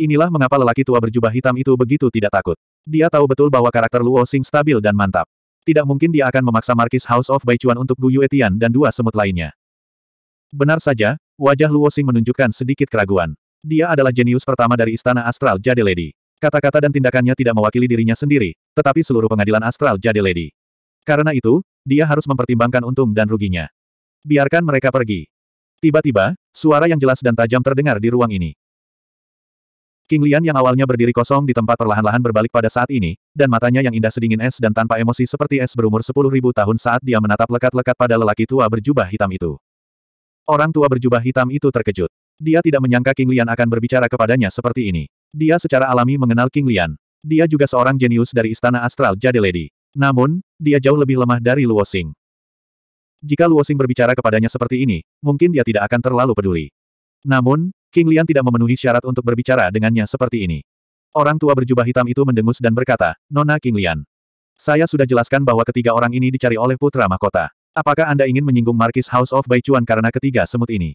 Speaker 1: Inilah mengapa lelaki tua berjubah hitam itu begitu tidak takut. Dia tahu betul bahwa karakter Luo Xing stabil dan mantap. Tidak mungkin dia akan memaksa Markis House of Baichuan untuk Gu Tian dan dua semut lainnya. Benar saja, wajah Luo Xing menunjukkan sedikit keraguan. Dia adalah jenius pertama dari Istana Astral Jade Lady. Kata-kata dan tindakannya tidak mewakili dirinya sendiri, tetapi seluruh pengadilan Astral Jade Lady. Karena itu, dia harus mempertimbangkan untung dan ruginya. Biarkan mereka pergi. Tiba-tiba, suara yang jelas dan tajam terdengar di ruang ini. King Lian yang awalnya berdiri kosong di tempat perlahan-lahan berbalik pada saat ini, dan matanya yang indah sedingin es dan tanpa emosi seperti es berumur sepuluh ribu tahun saat dia menatap lekat-lekat pada lelaki tua berjubah hitam itu. Orang tua berjubah hitam itu terkejut. Dia tidak menyangka King Lian akan berbicara kepadanya seperti ini. Dia secara alami mengenal King Lian. Dia juga seorang jenius dari Istana Astral Jade Lady. Namun, dia jauh lebih lemah dari Luo Xing. Jika Luo Xing berbicara kepadanya seperti ini, mungkin dia tidak akan terlalu peduli. Namun, King Lian tidak memenuhi syarat untuk berbicara dengannya seperti ini. Orang tua berjubah hitam itu mendengus dan berkata, Nona King Lian. Saya sudah jelaskan bahwa ketiga orang ini dicari oleh putra mahkota. Apakah Anda ingin menyinggung Markis House of Baichuan karena ketiga semut ini?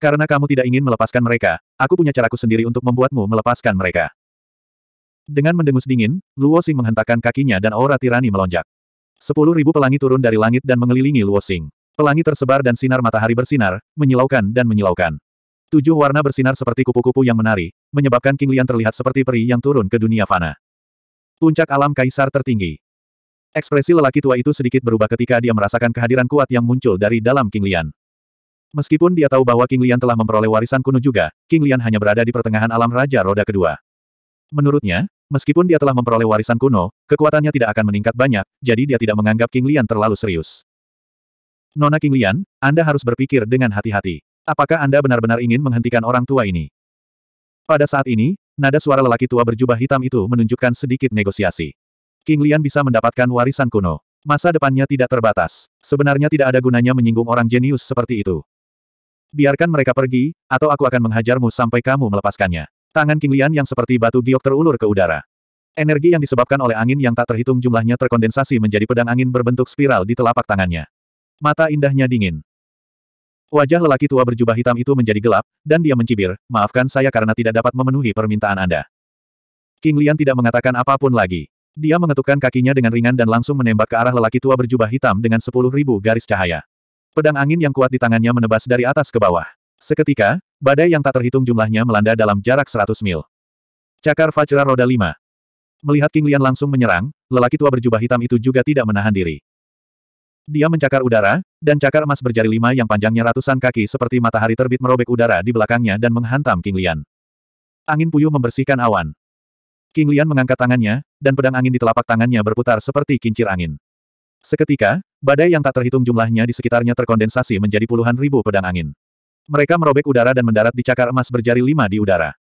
Speaker 1: Karena kamu tidak ingin melepaskan mereka, aku punya caraku sendiri untuk membuatmu melepaskan mereka. Dengan mendengus dingin, Luo Xing menghentakkan kakinya dan aura tirani melonjak. Sepuluh ribu pelangi turun dari langit dan mengelilingi Luo Xing. Pelangi tersebar dan sinar matahari bersinar, menyilaukan dan menyilaukan. Tujuh warna bersinar seperti kupu-kupu yang menari, menyebabkan King Lian terlihat seperti peri yang turun ke dunia fana. Puncak alam kaisar tertinggi. Ekspresi lelaki tua itu sedikit berubah ketika dia merasakan kehadiran kuat yang muncul dari dalam King Lian. Meskipun dia tahu bahwa King Lian telah memperoleh warisan kuno juga, King Lian hanya berada di pertengahan alam Raja Roda Kedua. Menurutnya, meskipun dia telah memperoleh warisan kuno, kekuatannya tidak akan meningkat banyak, jadi dia tidak menganggap King Lian terlalu serius. Nona King Lian, Anda harus berpikir dengan hati-hati. Apakah Anda benar-benar ingin menghentikan orang tua ini? Pada saat ini, nada suara lelaki tua berjubah hitam itu menunjukkan sedikit negosiasi. King Lian bisa mendapatkan warisan kuno. Masa depannya tidak terbatas. Sebenarnya tidak ada gunanya menyinggung orang jenius seperti itu. Biarkan mereka pergi, atau aku akan menghajarmu sampai kamu melepaskannya. Tangan King Lian yang seperti batu giok terulur ke udara. Energi yang disebabkan oleh angin yang tak terhitung jumlahnya terkondensasi menjadi pedang angin berbentuk spiral di telapak tangannya. Mata indahnya dingin. Wajah lelaki tua berjubah hitam itu menjadi gelap, dan dia mencibir, maafkan saya karena tidak dapat memenuhi permintaan Anda. King Lian tidak mengatakan apapun lagi. Dia mengetukkan kakinya dengan ringan dan langsung menembak ke arah lelaki tua berjubah hitam dengan sepuluh ribu garis cahaya. Pedang angin yang kuat di tangannya menebas dari atas ke bawah. Seketika, badai yang tak terhitung jumlahnya melanda dalam jarak seratus mil. Cakar Fajra Roda lima. Melihat King Lian langsung menyerang, lelaki tua berjubah hitam itu juga tidak menahan diri. Dia mencakar udara, dan cakar emas berjari lima yang panjangnya ratusan kaki seperti matahari terbit merobek udara di belakangnya dan menghantam King Lian. Angin puyuh membersihkan awan. King Lian mengangkat tangannya, dan pedang angin di telapak tangannya berputar seperti kincir angin. Seketika, badai yang tak terhitung jumlahnya di sekitarnya terkondensasi menjadi puluhan ribu pedang angin. Mereka merobek udara dan mendarat di cakar emas berjari lima di udara.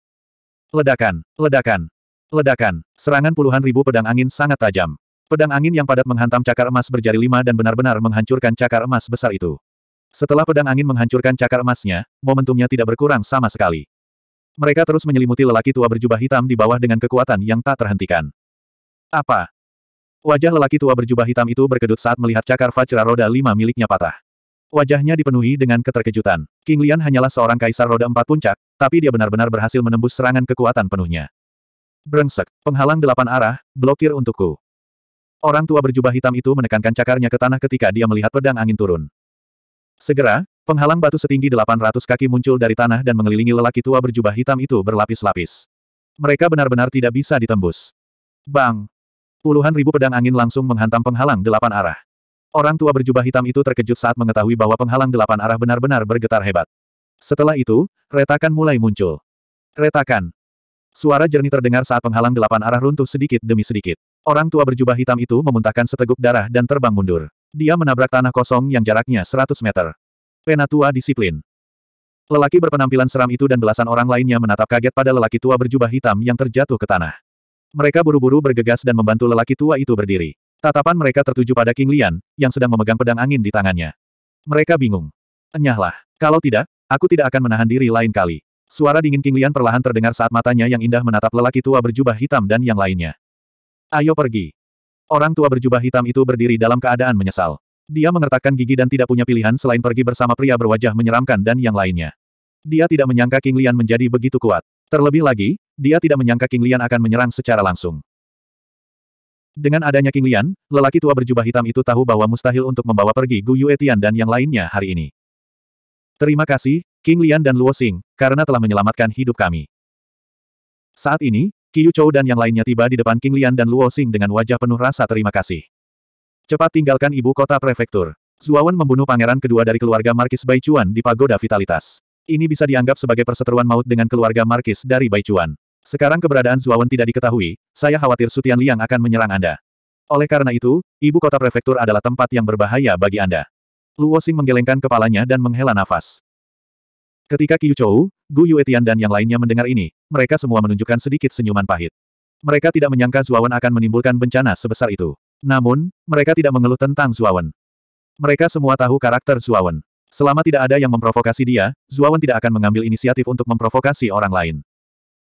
Speaker 1: Ledakan, ledakan, ledakan, serangan puluhan ribu pedang angin sangat tajam. Pedang angin yang padat menghantam cakar emas berjari lima dan benar-benar menghancurkan cakar emas besar itu. Setelah pedang angin menghancurkan cakar emasnya, momentumnya tidak berkurang sama sekali. Mereka terus menyelimuti lelaki tua berjubah hitam di bawah dengan kekuatan yang tak terhentikan. Apa? Wajah lelaki tua berjubah hitam itu berkedut saat melihat cakar Vajra roda lima miliknya patah. Wajahnya dipenuhi dengan keterkejutan. King Lian hanyalah seorang kaisar roda empat puncak, tapi dia benar-benar berhasil menembus serangan kekuatan penuhnya. Brengsek, penghalang delapan arah, blokir untukku. Orang tua berjubah hitam itu menekankan cakarnya ke tanah ketika dia melihat pedang angin turun. Segera, penghalang batu setinggi 800 kaki muncul dari tanah dan mengelilingi lelaki tua berjubah hitam itu berlapis-lapis. Mereka benar-benar tidak bisa ditembus. Bang! Puluhan ribu pedang angin langsung menghantam penghalang delapan arah. Orang tua berjubah hitam itu terkejut saat mengetahui bahwa penghalang delapan arah benar-benar bergetar hebat. Setelah itu, retakan mulai muncul. Retakan. Suara jernih terdengar saat penghalang delapan arah runtuh sedikit demi sedikit. Orang tua berjubah hitam itu memuntahkan seteguk darah dan terbang mundur. Dia menabrak tanah kosong yang jaraknya 100 meter. Penatua disiplin. Lelaki berpenampilan seram itu dan belasan orang lainnya menatap kaget pada lelaki tua berjubah hitam yang terjatuh ke tanah. Mereka buru-buru bergegas dan membantu lelaki tua itu berdiri. Tatapan mereka tertuju pada King Lian, yang sedang memegang pedang angin di tangannya. Mereka bingung. Enyahlah. Kalau tidak, aku tidak akan menahan diri lain kali. Suara dingin King Lian perlahan terdengar saat matanya yang indah menatap lelaki tua berjubah hitam dan yang lainnya. Ayo pergi. Orang tua berjubah hitam itu berdiri dalam keadaan menyesal. Dia mengertakkan gigi dan tidak punya pilihan selain pergi bersama pria berwajah menyeramkan dan yang lainnya. Dia tidak menyangka King Lian menjadi begitu kuat. Terlebih lagi, dia tidak menyangka King Lian akan menyerang secara langsung. Dengan adanya King Lian, lelaki tua berjubah hitam itu tahu bahwa mustahil untuk membawa pergi Gu Yuetian dan yang lainnya hari ini. Terima kasih, King Lian dan Luo Xing, karena telah menyelamatkan hidup kami. Saat ini, Qiu Chou dan yang lainnya tiba di depan King Lian dan Luo Xing dengan wajah penuh rasa terima kasih. Cepat tinggalkan ibu kota prefektur. Zuawan membunuh pangeran kedua dari keluarga Markis Baichuan di Pagoda Vitalitas. Ini bisa dianggap sebagai perseteruan maut dengan keluarga Markis dari Baichuan. Sekarang keberadaan Zuawan tidak diketahui, saya khawatir Sutian Liang akan menyerang Anda. Oleh karena itu, ibu kota prefektur adalah tempat yang berbahaya bagi Anda. Luo Xing menggelengkan kepalanya dan menghela nafas. Ketika Qiu Chou, Gu Yuetian dan yang lainnya mendengar ini, mereka semua menunjukkan sedikit senyuman pahit. Mereka tidak menyangka Zuawan akan menimbulkan bencana sebesar itu. Namun, mereka tidak mengeluh tentang Zuawan. Mereka semua tahu karakter Zuawan. Selama tidak ada yang memprovokasi dia, Zuawan tidak akan mengambil inisiatif untuk memprovokasi orang lain.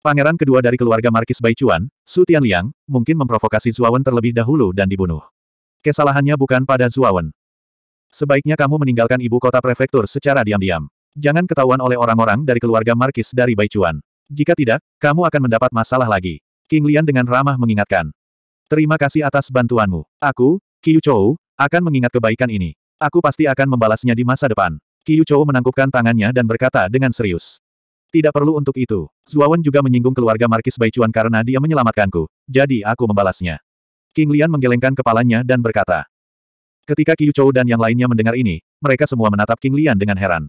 Speaker 1: Pangeran kedua dari keluarga Markis Baichuan, Su Tianliang, mungkin memprovokasi Zuawan terlebih dahulu dan dibunuh. Kesalahannya bukan pada Zuawan. Sebaiknya kamu meninggalkan ibu kota prefektur secara diam-diam. Jangan ketahuan oleh orang-orang dari keluarga Markis dari Baicuan. Jika tidak, kamu akan mendapat masalah lagi. King Lian dengan ramah mengingatkan. Terima kasih atas bantuanmu. Aku, Qiu Chou, akan mengingat kebaikan ini. Aku pasti akan membalasnya di masa depan. Qiu Chou menangkupkan tangannya dan berkata dengan serius. Tidak perlu untuk itu. Zuawan juga menyinggung keluarga Markis Baicuan karena dia menyelamatkanku. Jadi aku membalasnya. King Lian menggelengkan kepalanya dan berkata. Ketika Qiu Chou dan yang lainnya mendengar ini, mereka semua menatap King Lian dengan heran.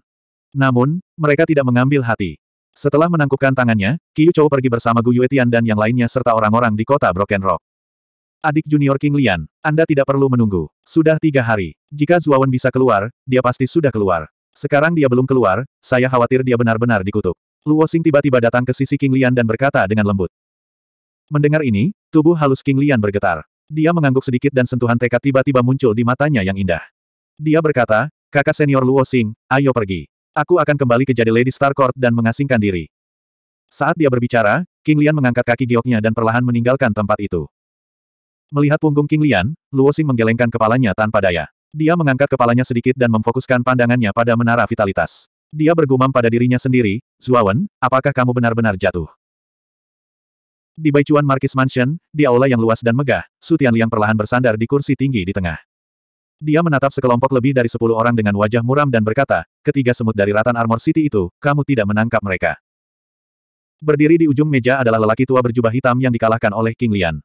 Speaker 1: Namun, mereka tidak mengambil hati. Setelah menangkupkan tangannya, Qiu Chou pergi bersama Gu Yuetian dan yang lainnya serta orang-orang di kota Broken Rock. Adik junior King Lian, Anda tidak perlu menunggu. Sudah tiga hari. Jika Zuawan bisa keluar, dia pasti sudah keluar. Sekarang dia belum keluar, saya khawatir dia benar-benar dikutuk. Luo Xing tiba-tiba datang ke sisi King Lian dan berkata dengan lembut. Mendengar ini, tubuh halus King Lian bergetar. Dia mengangguk sedikit dan sentuhan tekad tiba-tiba muncul di matanya yang indah. Dia berkata, kakak senior Luo Xing, ayo pergi. Aku akan kembali ke jadi Lady Star Court dan mengasingkan diri. Saat dia berbicara, King Lian mengangkat kaki gioknya dan perlahan meninggalkan tempat itu. Melihat punggung King Lian, Luo Xing menggelengkan kepalanya tanpa daya. Dia mengangkat kepalanya sedikit dan memfokuskan pandangannya pada menara vitalitas. Dia bergumam pada dirinya sendiri, Zuawan, apakah kamu benar-benar jatuh? Di Baicuan Markis Mansion, di aula yang luas dan megah, Su Tianliang perlahan bersandar di kursi tinggi di tengah. Dia menatap sekelompok lebih dari sepuluh orang dengan wajah muram dan berkata, ketiga semut dari Ratan Armor City itu, kamu tidak menangkap mereka. Berdiri di ujung meja adalah lelaki tua berjubah hitam yang dikalahkan oleh King Lian.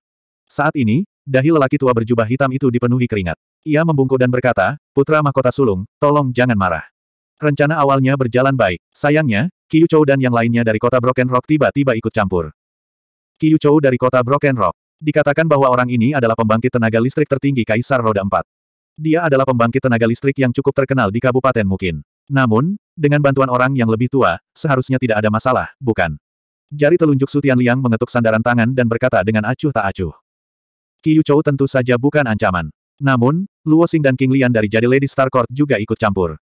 Speaker 1: Saat ini, dahi lelaki tua berjubah hitam itu dipenuhi keringat. Ia membungkuk dan berkata, Putra Mahkota Sulung, tolong jangan marah. Rencana awalnya berjalan baik. Sayangnya, Kiyu Chou dan yang lainnya dari kota Broken Rock tiba-tiba ikut campur. Kiyu Chou dari kota Broken Rock. Dikatakan bahwa orang ini adalah pembangkit tenaga listrik tertinggi Kaisar Roda 4. Dia adalah pembangkit tenaga listrik yang cukup terkenal di Kabupaten Mukin. Namun, dengan bantuan orang yang lebih tua, seharusnya tidak ada masalah, bukan? Jari telunjuk Sutian Liang mengetuk sandaran tangan dan berkata dengan acuh tak acuh. Qiu Chou tentu saja bukan ancaman. Namun, Luo Xing dan King Lian dari jadi Lady Star Court juga ikut campur.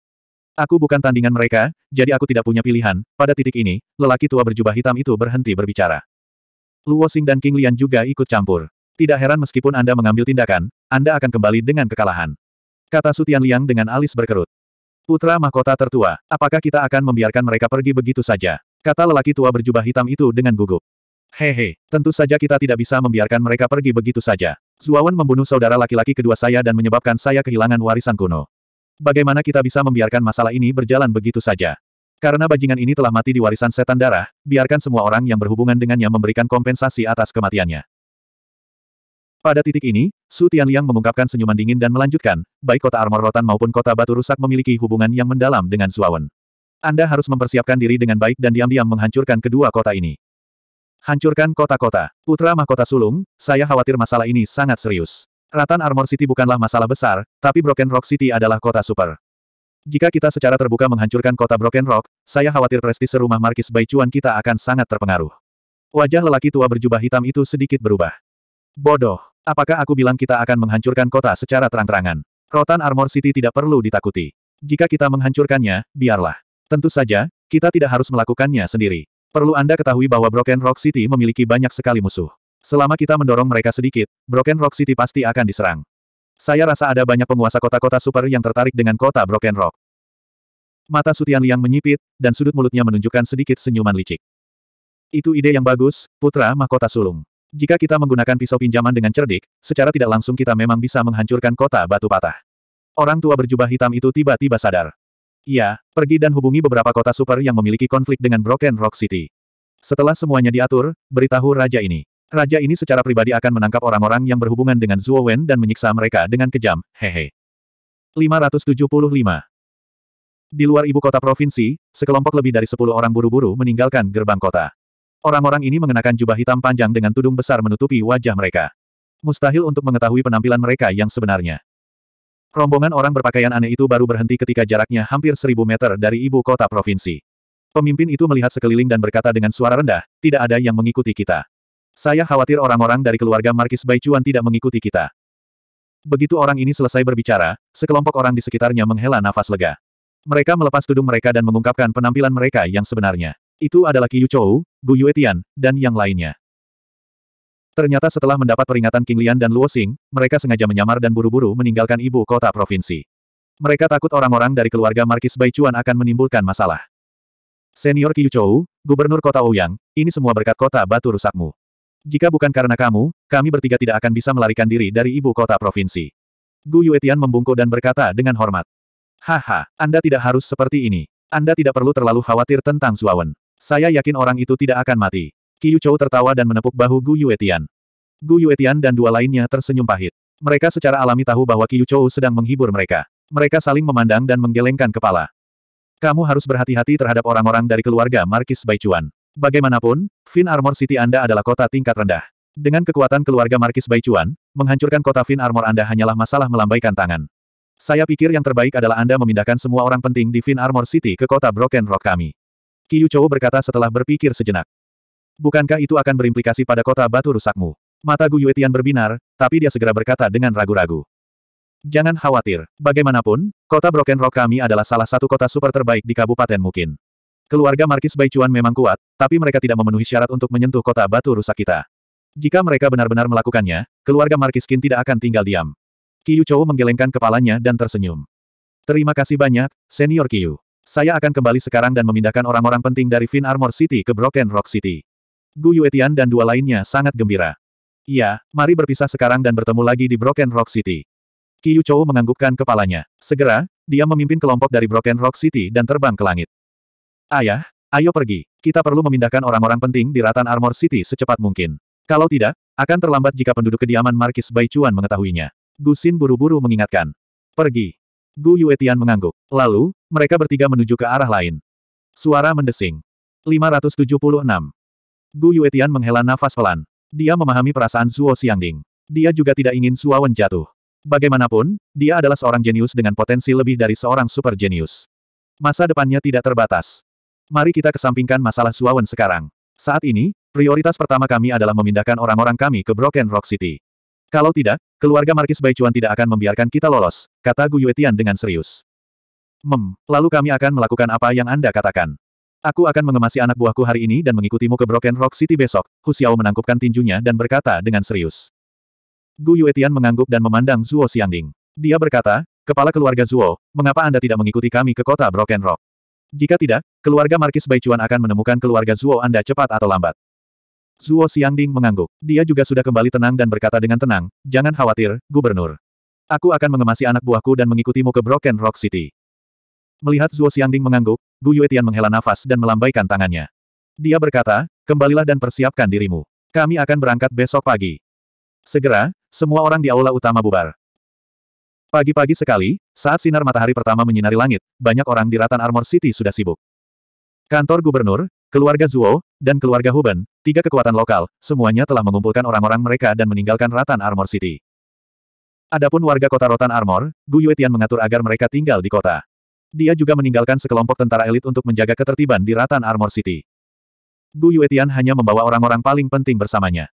Speaker 1: Aku bukan tandingan mereka, jadi aku tidak punya pilihan. Pada titik ini, lelaki tua berjubah hitam itu berhenti berbicara. Luo Xing dan King Lian juga ikut campur. Tidak heran meskipun Anda mengambil tindakan, Anda akan kembali dengan kekalahan. Kata Sutian Liang dengan alis berkerut. Putra mahkota tertua, apakah kita akan membiarkan mereka pergi begitu saja? Kata lelaki tua berjubah hitam itu dengan gugup. Hehe, tentu saja kita tidak bisa membiarkan mereka pergi begitu saja. Zuawan membunuh saudara laki-laki kedua saya dan menyebabkan saya kehilangan warisan kuno. Bagaimana kita bisa membiarkan masalah ini berjalan begitu saja? Karena bajingan ini telah mati di warisan setan darah, biarkan semua orang yang berhubungan dengannya memberikan kompensasi atas kematiannya. Pada titik ini, Su Tianliang mengungkapkan senyuman dingin dan melanjutkan, baik kota armor rotan maupun kota batu rusak memiliki hubungan yang mendalam dengan Suawen. Anda harus mempersiapkan diri dengan baik dan diam-diam menghancurkan kedua kota ini. Hancurkan kota-kota. Putra mahkota sulung, saya khawatir masalah ini sangat serius. Ratan Armor City bukanlah masalah besar, tapi Broken Rock City adalah kota super. Jika kita secara terbuka menghancurkan kota Broken Rock, saya khawatir prestise rumah Markis Baicuan kita akan sangat terpengaruh. Wajah lelaki tua berjubah hitam itu sedikit berubah. Bodoh. Apakah aku bilang kita akan menghancurkan kota secara terang-terangan? Rotan Armor City tidak perlu ditakuti. Jika kita menghancurkannya, biarlah. Tentu saja, kita tidak harus melakukannya sendiri. Perlu Anda ketahui bahwa Broken Rock City memiliki banyak sekali musuh. Selama kita mendorong mereka sedikit, Broken Rock City pasti akan diserang. Saya rasa ada banyak penguasa kota-kota super yang tertarik dengan kota Broken Rock. Mata Sutian Liang menyipit, dan sudut mulutnya menunjukkan sedikit senyuman licik. Itu ide yang bagus, putra mahkota sulung. Jika kita menggunakan pisau pinjaman dengan cerdik, secara tidak langsung kita memang bisa menghancurkan kota batu patah. Orang tua berjubah hitam itu tiba-tiba sadar. Ia, pergi dan hubungi beberapa kota super yang memiliki konflik dengan Broken Rock City. Setelah semuanya diatur, beritahu raja ini. Raja ini secara pribadi akan menangkap orang-orang yang berhubungan dengan Zuo Wen dan menyiksa mereka dengan kejam, hehe. 575. Di luar ibu kota provinsi, sekelompok lebih dari 10 orang buru-buru meninggalkan gerbang kota. Orang-orang ini mengenakan jubah hitam panjang dengan tudung besar menutupi wajah mereka. Mustahil untuk mengetahui penampilan mereka yang sebenarnya. Rombongan orang berpakaian aneh itu baru berhenti ketika jaraknya hampir seribu meter dari ibu kota provinsi. Pemimpin itu melihat sekeliling dan berkata dengan suara rendah, tidak ada yang mengikuti kita. Saya khawatir orang-orang dari keluarga Markis Baichuan tidak mengikuti kita. Begitu orang ini selesai berbicara, sekelompok orang di sekitarnya menghela nafas lega. Mereka melepas tudung mereka dan mengungkapkan penampilan mereka yang sebenarnya. Itu adalah Qiyu Chou, Gu Yuetian, dan yang lainnya. Ternyata setelah mendapat peringatan King Lian dan Luo Xing, mereka sengaja menyamar dan buru-buru meninggalkan ibu kota provinsi. Mereka takut orang-orang dari keluarga Markis Baichuan akan menimbulkan masalah. Senior Qiyu Chou, Gubernur Kota Ouyang, ini semua berkat kota batu rusakmu. Jika bukan karena kamu, kami bertiga tidak akan bisa melarikan diri dari ibu kota provinsi. Gu Yuetian membungkuk dan berkata dengan hormat. Haha, Anda tidak harus seperti ini. Anda tidak perlu terlalu khawatir tentang Suawen. Saya yakin orang itu tidak akan mati. Qiu Chou tertawa dan menepuk bahu Gu Yuetian. Gu Yuetian dan dua lainnya tersenyum pahit. Mereka secara alami tahu bahwa Qiu Chou sedang menghibur mereka. Mereka saling memandang dan menggelengkan kepala. Kamu harus berhati-hati terhadap orang-orang dari keluarga Markis Baichuan. Bagaimanapun, Fin Armor City Anda adalah kota tingkat rendah. Dengan kekuatan keluarga Markis Baichuan, menghancurkan kota Fin Armor Anda hanyalah masalah melambaikan tangan. Saya pikir yang terbaik adalah Anda memindahkan semua orang penting di Fin Armor City ke kota Broken Rock kami. Kiyu Chou berkata setelah berpikir sejenak. Bukankah itu akan berimplikasi pada kota batu rusakmu? Mata Gu Yuetian berbinar, tapi dia segera berkata dengan ragu-ragu. Jangan khawatir, bagaimanapun, kota Broken Rock kami adalah salah satu kota super terbaik di kabupaten mungkin. Keluarga Markis Baichuan memang kuat, tapi mereka tidak memenuhi syarat untuk menyentuh kota batu rusak kita. Jika mereka benar-benar melakukannya, keluarga Markis Kin tidak akan tinggal diam. Kiyu Chou menggelengkan kepalanya dan tersenyum. Terima kasih banyak, Senior Kiyu. Saya akan kembali sekarang dan memindahkan orang-orang penting dari Fin Armor City ke Broken Rock City. Gu Yuetian dan dua lainnya sangat gembira. Iya, mari berpisah sekarang dan bertemu lagi di Broken Rock City. Qiu Chou menganggukkan kepalanya. Segera, dia memimpin kelompok dari Broken Rock City dan terbang ke langit. Ayah, ayo pergi. Kita perlu memindahkan orang-orang penting di Ratan Armor City secepat mungkin. Kalau tidak, akan terlambat jika penduduk kediaman Markis Chuan mengetahuinya. Gusin buru-buru mengingatkan. Pergi. Gu Yuetian mengangguk. Lalu, mereka bertiga menuju ke arah lain. Suara mendesing. 576. Gu Yuetian menghela nafas pelan. Dia memahami perasaan Zuo Xiangding. Dia juga tidak ingin Suawen jatuh. Bagaimanapun, dia adalah seorang jenius dengan potensi lebih dari seorang super jenius. Masa depannya tidak terbatas. Mari kita kesampingkan masalah Suawen sekarang. Saat ini, prioritas pertama kami adalah memindahkan orang-orang kami ke Broken Rock City. Kalau tidak, keluarga Markis Baichuan tidak akan membiarkan kita lolos, kata Gu Yuetian dengan serius. Mem, lalu kami akan melakukan apa yang Anda katakan. Aku akan mengemasi anak buahku hari ini dan mengikutimu ke Broken Rock City besok, Hu Xiao menangkupkan tinjunya dan berkata dengan serius. Gu Yuetian mengangguk dan memandang Zuo Xiangding. Dia berkata, Kepala keluarga Zuo, mengapa Anda tidak mengikuti kami ke kota Broken Rock? Jika tidak, keluarga Markis Baichuan akan menemukan keluarga Zuo Anda cepat atau lambat. Zuo Xiangding mengangguk. Dia juga sudah kembali tenang dan berkata dengan tenang, jangan khawatir, Gubernur. Aku akan mengemasi anak buahku dan mengikutimu ke Broken Rock City. Melihat Zuo Xiangding mengangguk, Gu Yuetian menghela nafas dan melambaikan tangannya. Dia berkata, kembalilah dan persiapkan dirimu. Kami akan berangkat besok pagi. Segera, semua orang di aula utama bubar. Pagi-pagi sekali, saat sinar matahari pertama menyinari langit, banyak orang di Ratan Armor City sudah sibuk. Kantor gubernur, Keluarga Zuo, dan keluarga Huben, tiga kekuatan lokal, semuanya telah mengumpulkan orang-orang mereka dan meninggalkan Ratan Armor City. Adapun warga kota Rotan Armor, Gu Yuetian mengatur agar mereka tinggal di kota. Dia juga meninggalkan sekelompok tentara elit untuk menjaga ketertiban di Ratan Armor City. Gu Yuetian hanya membawa orang-orang paling penting bersamanya.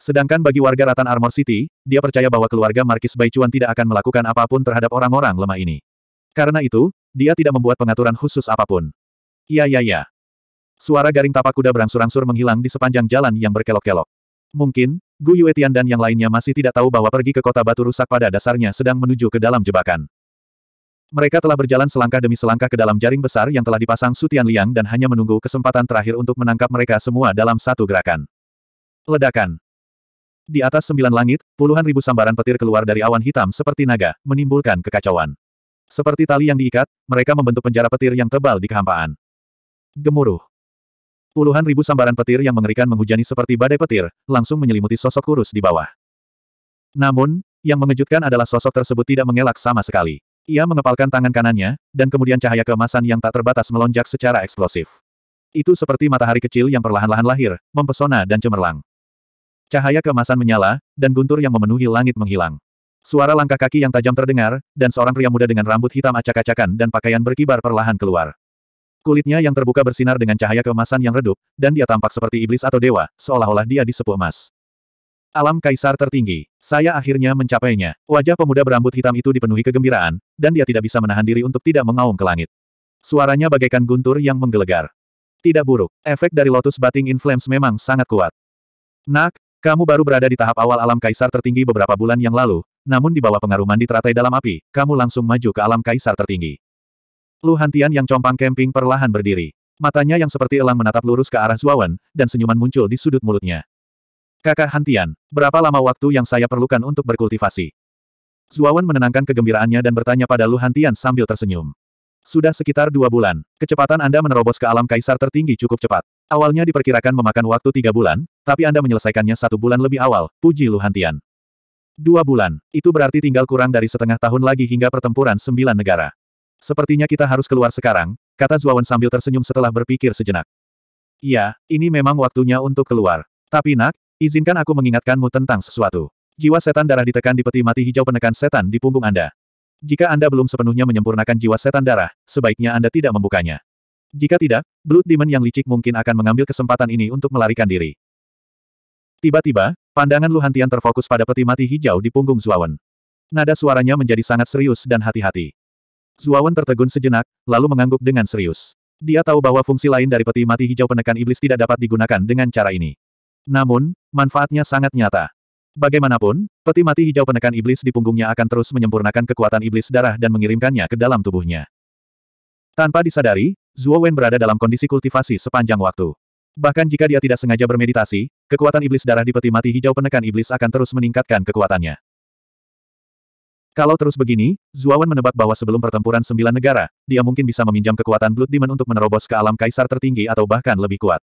Speaker 1: Sedangkan bagi warga Ratan Armor City, dia percaya bahwa keluarga Markis Baichuan tidak akan melakukan apapun terhadap orang-orang lemah ini. Karena itu, dia tidak membuat pengaturan khusus apapun. Ya ya ya. Suara garing tapak kuda berangsur-angsur menghilang di sepanjang jalan yang berkelok-kelok. Mungkin, Gu Yuetian dan yang lainnya masih tidak tahu bahwa pergi ke kota batu rusak pada dasarnya sedang menuju ke dalam jebakan. Mereka telah berjalan selangkah demi selangkah ke dalam jaring besar yang telah dipasang Sutian Liang dan hanya menunggu kesempatan terakhir untuk menangkap mereka semua dalam satu gerakan. Ledakan. Di atas sembilan langit, puluhan ribu sambaran petir keluar dari awan hitam seperti naga, menimbulkan kekacauan. Seperti tali yang diikat, mereka membentuk penjara petir yang tebal di kehampaan. Gemuruh. Puluhan ribu sambaran petir yang mengerikan menghujani seperti badai petir, langsung menyelimuti sosok kurus di bawah. Namun, yang mengejutkan adalah sosok tersebut tidak mengelak sama sekali. Ia mengepalkan tangan kanannya, dan kemudian cahaya kemasan yang tak terbatas melonjak secara eksplosif. Itu seperti matahari kecil yang perlahan-lahan lahir, mempesona dan cemerlang. Cahaya kemasan menyala, dan guntur yang memenuhi langit menghilang. Suara langkah kaki yang tajam terdengar, dan seorang pria muda dengan rambut hitam acak-acakan dan pakaian berkibar perlahan keluar. Kulitnya yang terbuka bersinar dengan cahaya keemasan yang redup, dan dia tampak seperti iblis atau dewa, seolah-olah dia disepuh emas. Alam kaisar tertinggi. Saya akhirnya mencapainya. Wajah pemuda berambut hitam itu dipenuhi kegembiraan, dan dia tidak bisa menahan diri untuk tidak mengaum ke langit. Suaranya bagaikan guntur yang menggelegar. Tidak buruk, efek dari Lotus Batting in Flames memang sangat kuat. Nak, kamu baru berada di tahap awal alam kaisar tertinggi beberapa bulan yang lalu, namun di bawah pengaruh mandi teratai dalam api, kamu langsung maju ke alam kaisar tertinggi. Lu Hantian yang compang camping perlahan berdiri. Matanya yang seperti elang menatap lurus ke arah Zuawan, dan senyuman muncul di sudut mulutnya. Kakak Hantian, berapa lama waktu yang saya perlukan untuk berkultivasi? Zuawan menenangkan kegembiraannya dan bertanya pada Lu Hantian sambil tersenyum. Sudah sekitar dua bulan, kecepatan Anda menerobos ke alam kaisar tertinggi cukup cepat. Awalnya diperkirakan memakan waktu tiga bulan, tapi Anda menyelesaikannya satu bulan lebih awal, puji Lu Hantian. Dua bulan, itu berarti tinggal kurang dari setengah tahun lagi hingga pertempuran sembilan negara. Sepertinya kita harus keluar sekarang, kata Zuawan sambil tersenyum setelah berpikir sejenak. Ya, ini memang waktunya untuk keluar. Tapi nak, izinkan aku mengingatkanmu tentang sesuatu. Jiwa setan darah ditekan di peti mati hijau penekan setan di punggung Anda. Jika Anda belum sepenuhnya menyempurnakan jiwa setan darah, sebaiknya Anda tidak membukanya. Jika tidak, Blood Demon yang licik mungkin akan mengambil kesempatan ini untuk melarikan diri. Tiba-tiba, pandangan Luhantian terfokus pada peti mati hijau di punggung Zuawan. Nada suaranya menjadi sangat serius dan hati-hati. Zuawan tertegun sejenak, lalu mengangguk dengan serius. Dia tahu bahwa fungsi lain dari peti mati hijau penekan iblis tidak dapat digunakan dengan cara ini. Namun, manfaatnya sangat nyata. Bagaimanapun, peti mati hijau penekan iblis di punggungnya akan terus menyempurnakan kekuatan iblis darah dan mengirimkannya ke dalam tubuhnya. Tanpa disadari, Zuo Wen berada dalam kondisi kultivasi sepanjang waktu. Bahkan jika dia tidak sengaja bermeditasi, kekuatan iblis darah di peti mati hijau penekan iblis akan terus meningkatkan kekuatannya. Kalau terus begini, Zuawan menebak bahwa sebelum pertempuran sembilan negara, dia mungkin bisa meminjam kekuatan Blood Demon untuk menerobos ke alam kaisar tertinggi atau bahkan lebih kuat.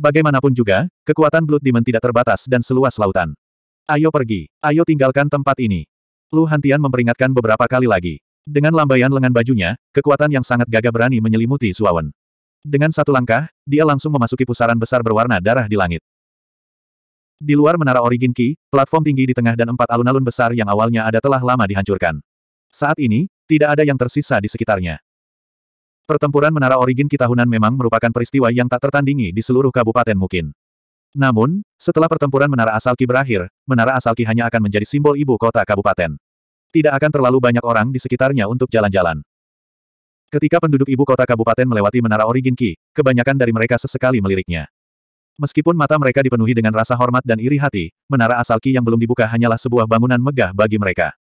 Speaker 1: Bagaimanapun juga, kekuatan Blood Demon tidak terbatas dan seluas lautan. Ayo pergi, ayo tinggalkan tempat ini. Lu Hantian memperingatkan beberapa kali lagi. Dengan lambaian lengan bajunya, kekuatan yang sangat gagah berani menyelimuti Zuawan. Dengan satu langkah, dia langsung memasuki pusaran besar berwarna darah di langit. Di luar menara Origin Key, platform tinggi di tengah dan empat alun-alun besar yang awalnya ada telah lama dihancurkan. Saat ini, tidak ada yang tersisa di sekitarnya. Pertempuran menara Origin Ki tahunan memang merupakan peristiwa yang tak tertandingi di seluruh kabupaten mungkin. Namun, setelah pertempuran menara asal Ki berakhir, menara asal Ki hanya akan menjadi simbol ibu kota kabupaten. Tidak akan terlalu banyak orang di sekitarnya untuk jalan-jalan. Ketika penduduk ibu kota kabupaten melewati menara Origin Ki, kebanyakan dari mereka sesekali meliriknya. Meskipun mata mereka dipenuhi dengan rasa hormat dan iri hati, menara Asalki yang belum dibuka hanyalah sebuah bangunan megah bagi mereka.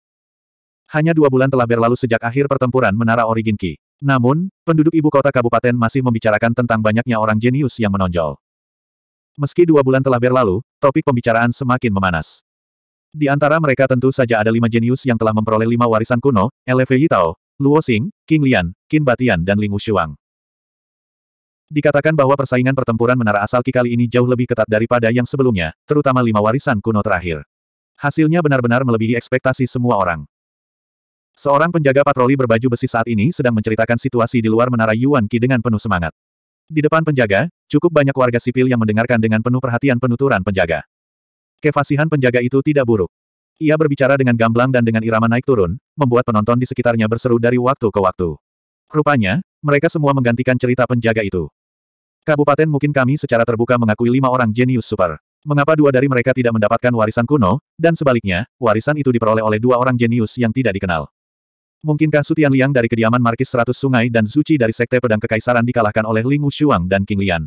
Speaker 1: Hanya dua bulan telah berlalu sejak akhir pertempuran menara origin Key. Namun, penduduk ibu kota kabupaten masih membicarakan tentang banyaknya orang jenius yang menonjol. Meski dua bulan telah berlalu, topik pembicaraan semakin memanas. Di antara mereka tentu saja ada lima jenius yang telah memperoleh lima warisan kuno, Eleve Yitao, Luo Xing, King Lian, Qin Batian dan Ling Wushuang. Dikatakan bahwa persaingan pertempuran menara asal Ki kali ini jauh lebih ketat daripada yang sebelumnya, terutama lima warisan kuno terakhir. Hasilnya benar-benar melebihi ekspektasi semua orang. Seorang penjaga patroli berbaju besi saat ini sedang menceritakan situasi di luar menara Yuan Qi dengan penuh semangat. Di depan penjaga, cukup banyak warga sipil yang mendengarkan dengan penuh perhatian penuturan penjaga. Kefasihan penjaga itu tidak buruk. Ia berbicara dengan gamblang dan dengan irama naik turun, membuat penonton di sekitarnya berseru dari waktu ke waktu. Rupanya, mereka semua menggantikan cerita penjaga itu. Kabupaten mungkin kami secara terbuka mengakui lima orang jenius super. Mengapa dua dari mereka tidak mendapatkan warisan kuno, dan sebaliknya, warisan itu diperoleh oleh dua orang jenius yang tidak dikenal. Mungkinkah Sutian Liang dari kediaman Markis Seratus Sungai dan Zuci dari Sekte Pedang Kekaisaran dikalahkan oleh Ling Shuang dan King Lian?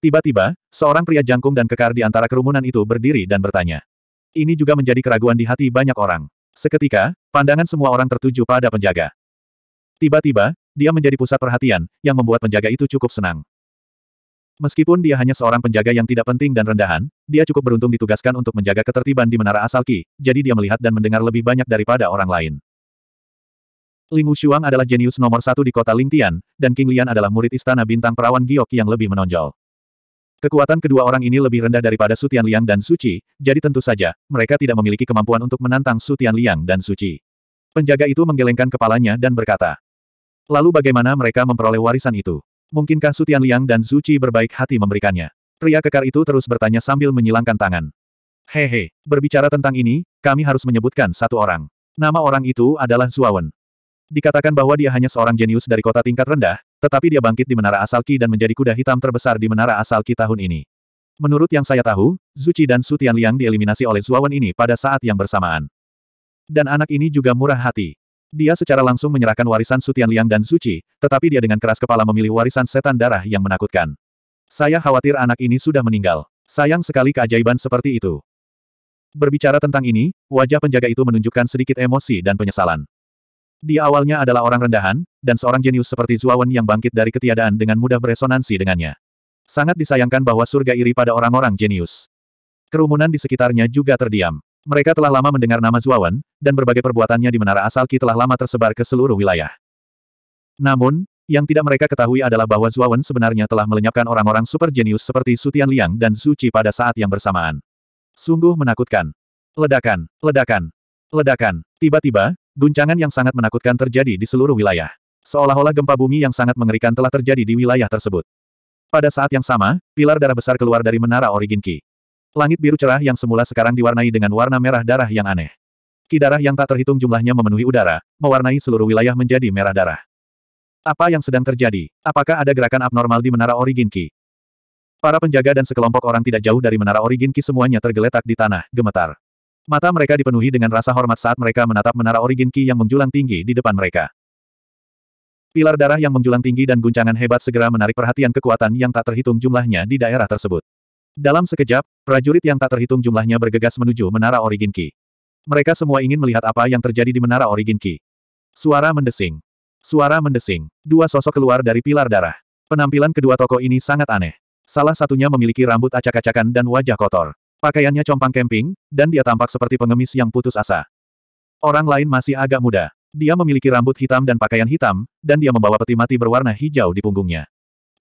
Speaker 1: Tiba-tiba, seorang pria jangkung dan kekar di antara kerumunan itu berdiri dan bertanya. Ini juga menjadi keraguan di hati banyak orang. Seketika, pandangan semua orang tertuju pada penjaga. Tiba-tiba, dia menjadi pusat perhatian, yang membuat penjaga itu cukup senang. Meskipun dia hanya seorang penjaga yang tidak penting dan rendahan, dia cukup beruntung ditugaskan untuk menjaga ketertiban di menara asal Ki, jadi dia melihat dan mendengar lebih banyak daripada orang lain. Ling Wuxuang adalah jenius nomor satu di kota Lingtian, dan King Lian adalah murid istana bintang perawan Giok yang lebih menonjol. Kekuatan kedua orang ini lebih rendah daripada Sutian Liang dan Suci, jadi tentu saja, mereka tidak memiliki kemampuan untuk menantang Sutian Liang dan Suci. Penjaga itu menggelengkan kepalanya dan berkata, Lalu bagaimana mereka memperoleh warisan itu? Mungkinkah Sutian Liang dan Zuci berbaik hati memberikannya? Pria kekar itu terus bertanya sambil menyilangkan tangan. Hehe, berbicara tentang ini, kami harus menyebutkan satu orang. Nama orang itu adalah Zuawan. Dikatakan bahwa dia hanya seorang jenius dari kota tingkat rendah, tetapi dia bangkit di menara asal Qi dan menjadi kuda hitam terbesar di menara asal Qi tahun ini. Menurut yang saya tahu, Zuci dan Sutian Liang dieliminasi oleh Zuawan ini pada saat yang bersamaan. Dan anak ini juga murah hati. Dia secara langsung menyerahkan warisan Sutian Liang dan Suci, tetapi dia dengan keras kepala memilih warisan setan darah yang menakutkan. Saya khawatir anak ini sudah meninggal. Sayang sekali keajaiban seperti itu. Berbicara tentang ini, wajah penjaga itu menunjukkan sedikit emosi dan penyesalan. Dia awalnya adalah orang rendahan, dan seorang jenius seperti Zuawan yang bangkit dari ketiadaan dengan mudah beresonansi dengannya. Sangat disayangkan bahwa surga iri pada orang-orang jenius. Kerumunan di sekitarnya juga terdiam. Mereka telah lama mendengar nama Zuawan, dan berbagai perbuatannya di Menara Asalki telah lama tersebar ke seluruh wilayah. Namun, yang tidak mereka ketahui adalah bahwa Zuawan sebenarnya telah melenyapkan orang-orang super jenius seperti Sutian Liang dan Suci pada saat yang bersamaan. Sungguh menakutkan. Ledakan, ledakan, ledakan. Tiba-tiba, guncangan yang sangat menakutkan terjadi di seluruh wilayah. Seolah-olah gempa bumi yang sangat mengerikan telah terjadi di wilayah tersebut. Pada saat yang sama, pilar darah besar keluar dari menara Origin Ki. Langit biru cerah yang semula sekarang diwarnai dengan warna merah darah yang aneh. Ki darah yang tak terhitung jumlahnya memenuhi udara, mewarnai seluruh wilayah menjadi merah darah. Apa yang sedang terjadi? Apakah ada gerakan abnormal di Menara Origin Ki? Para penjaga dan sekelompok orang tidak jauh dari Menara Origin Ki semuanya tergeletak di tanah, gemetar. Mata mereka dipenuhi dengan rasa hormat saat mereka menatap Menara Origin Ki yang menjulang tinggi di depan mereka. Pilar darah yang menjulang tinggi dan guncangan hebat segera menarik perhatian kekuatan yang tak terhitung jumlahnya di daerah tersebut. Dalam sekejap, prajurit yang tak terhitung jumlahnya bergegas menuju Menara Origin Ki. Mereka semua ingin melihat apa yang terjadi di Menara Origin Ki. Suara mendesing. Suara mendesing. Dua sosok keluar dari pilar darah. Penampilan kedua tokoh ini sangat aneh. Salah satunya memiliki rambut acak-acakan dan wajah kotor. Pakaiannya compang kemping, dan dia tampak seperti pengemis yang putus asa. Orang lain masih agak muda. Dia memiliki rambut hitam dan pakaian hitam, dan dia membawa peti mati berwarna hijau di punggungnya.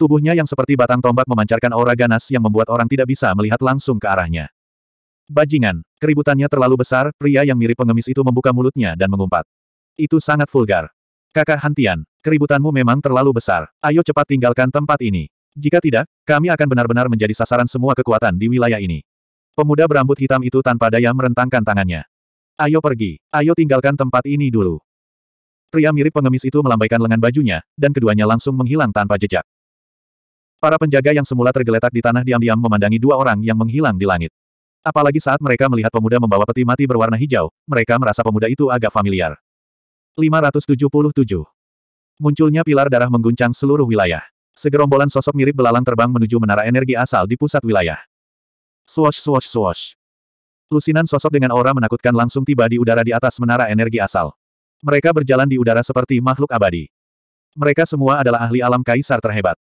Speaker 1: Tubuhnya yang seperti batang tombak memancarkan aura ganas yang membuat orang tidak bisa melihat langsung ke arahnya. Bajingan, keributannya terlalu besar, pria yang mirip pengemis itu membuka mulutnya dan mengumpat. Itu sangat vulgar. Kakak Hantian, keributanmu memang terlalu besar. Ayo cepat tinggalkan tempat ini. Jika tidak, kami akan benar-benar menjadi sasaran semua kekuatan di wilayah ini. Pemuda berambut hitam itu tanpa daya merentangkan tangannya. Ayo pergi, ayo tinggalkan tempat ini dulu. Pria mirip pengemis itu melambaikan lengan bajunya, dan keduanya langsung menghilang tanpa jejak. Para penjaga yang semula tergeletak di tanah diam-diam memandangi dua orang yang menghilang di langit. Apalagi saat mereka melihat pemuda membawa peti mati berwarna hijau, mereka merasa pemuda itu agak familiar. 577. Munculnya pilar darah mengguncang seluruh wilayah. Segerombolan sosok mirip belalang terbang menuju menara energi asal di pusat wilayah. Swash swash swash. Lusinan sosok dengan aura menakutkan langsung tiba di udara di atas menara energi asal. Mereka berjalan di udara seperti makhluk abadi. Mereka semua adalah ahli alam kaisar terhebat.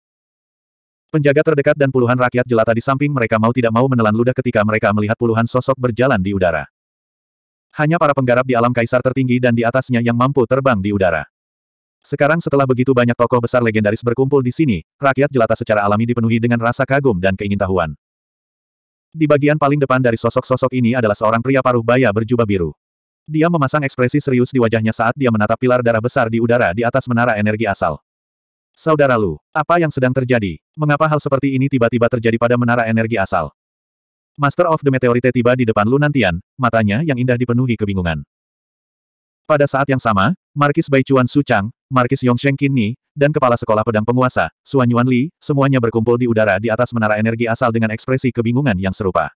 Speaker 1: Penjaga terdekat dan puluhan rakyat jelata di samping mereka mau tidak mau menelan ludah ketika mereka melihat puluhan sosok berjalan di udara. Hanya para penggarap di alam kaisar tertinggi dan di atasnya yang mampu terbang di udara. Sekarang setelah begitu banyak tokoh besar legendaris berkumpul di sini, rakyat jelata secara alami dipenuhi dengan rasa kagum dan keingintahuan. Di bagian paling depan dari sosok-sosok ini adalah seorang pria paruh baya berjubah biru. Dia memasang ekspresi serius di wajahnya saat dia menatap pilar darah besar di udara di atas menara energi asal. Saudara Lu, apa yang sedang terjadi? Mengapa hal seperti ini tiba-tiba terjadi pada menara energi asal? Master of the Meteorite tiba di depan Lu Nantian, matanya yang indah dipenuhi kebingungan. Pada saat yang sama, Markis Bai Chuan Su Chang, Markis Yongsheng Qin Ni, dan Kepala Sekolah Pedang Penguasa, Suan Yuan Li, semuanya berkumpul di udara di atas menara energi asal dengan ekspresi kebingungan yang serupa.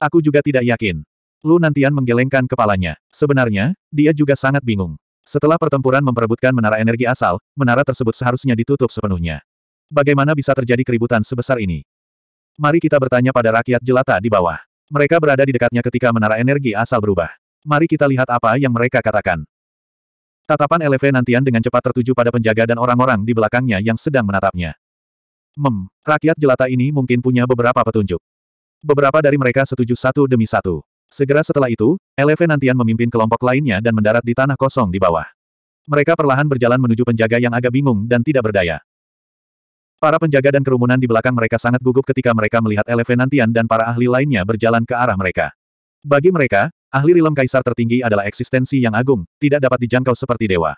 Speaker 1: Aku juga tidak yakin. Lu Nantian menggelengkan kepalanya. Sebenarnya, dia juga sangat bingung. Setelah pertempuran memperebutkan menara energi asal, menara tersebut seharusnya ditutup sepenuhnya. Bagaimana bisa terjadi keributan sebesar ini? Mari kita bertanya pada rakyat jelata di bawah. Mereka berada di dekatnya ketika menara energi asal berubah. Mari kita lihat apa yang mereka katakan. Tatapan LV nantian dengan cepat tertuju pada penjaga dan orang-orang di belakangnya yang sedang menatapnya. Mem, rakyat jelata ini mungkin punya beberapa petunjuk. Beberapa dari mereka setuju satu demi satu. Segera setelah itu, LV Nantian memimpin kelompok lainnya dan mendarat di tanah kosong di bawah. Mereka perlahan berjalan menuju penjaga yang agak bingung dan tidak berdaya. Para penjaga dan kerumunan di belakang mereka sangat gugup ketika mereka melihat LV Nantian dan para ahli lainnya berjalan ke arah mereka. Bagi mereka, ahli rilem kaisar tertinggi adalah eksistensi yang agung, tidak dapat dijangkau seperti dewa.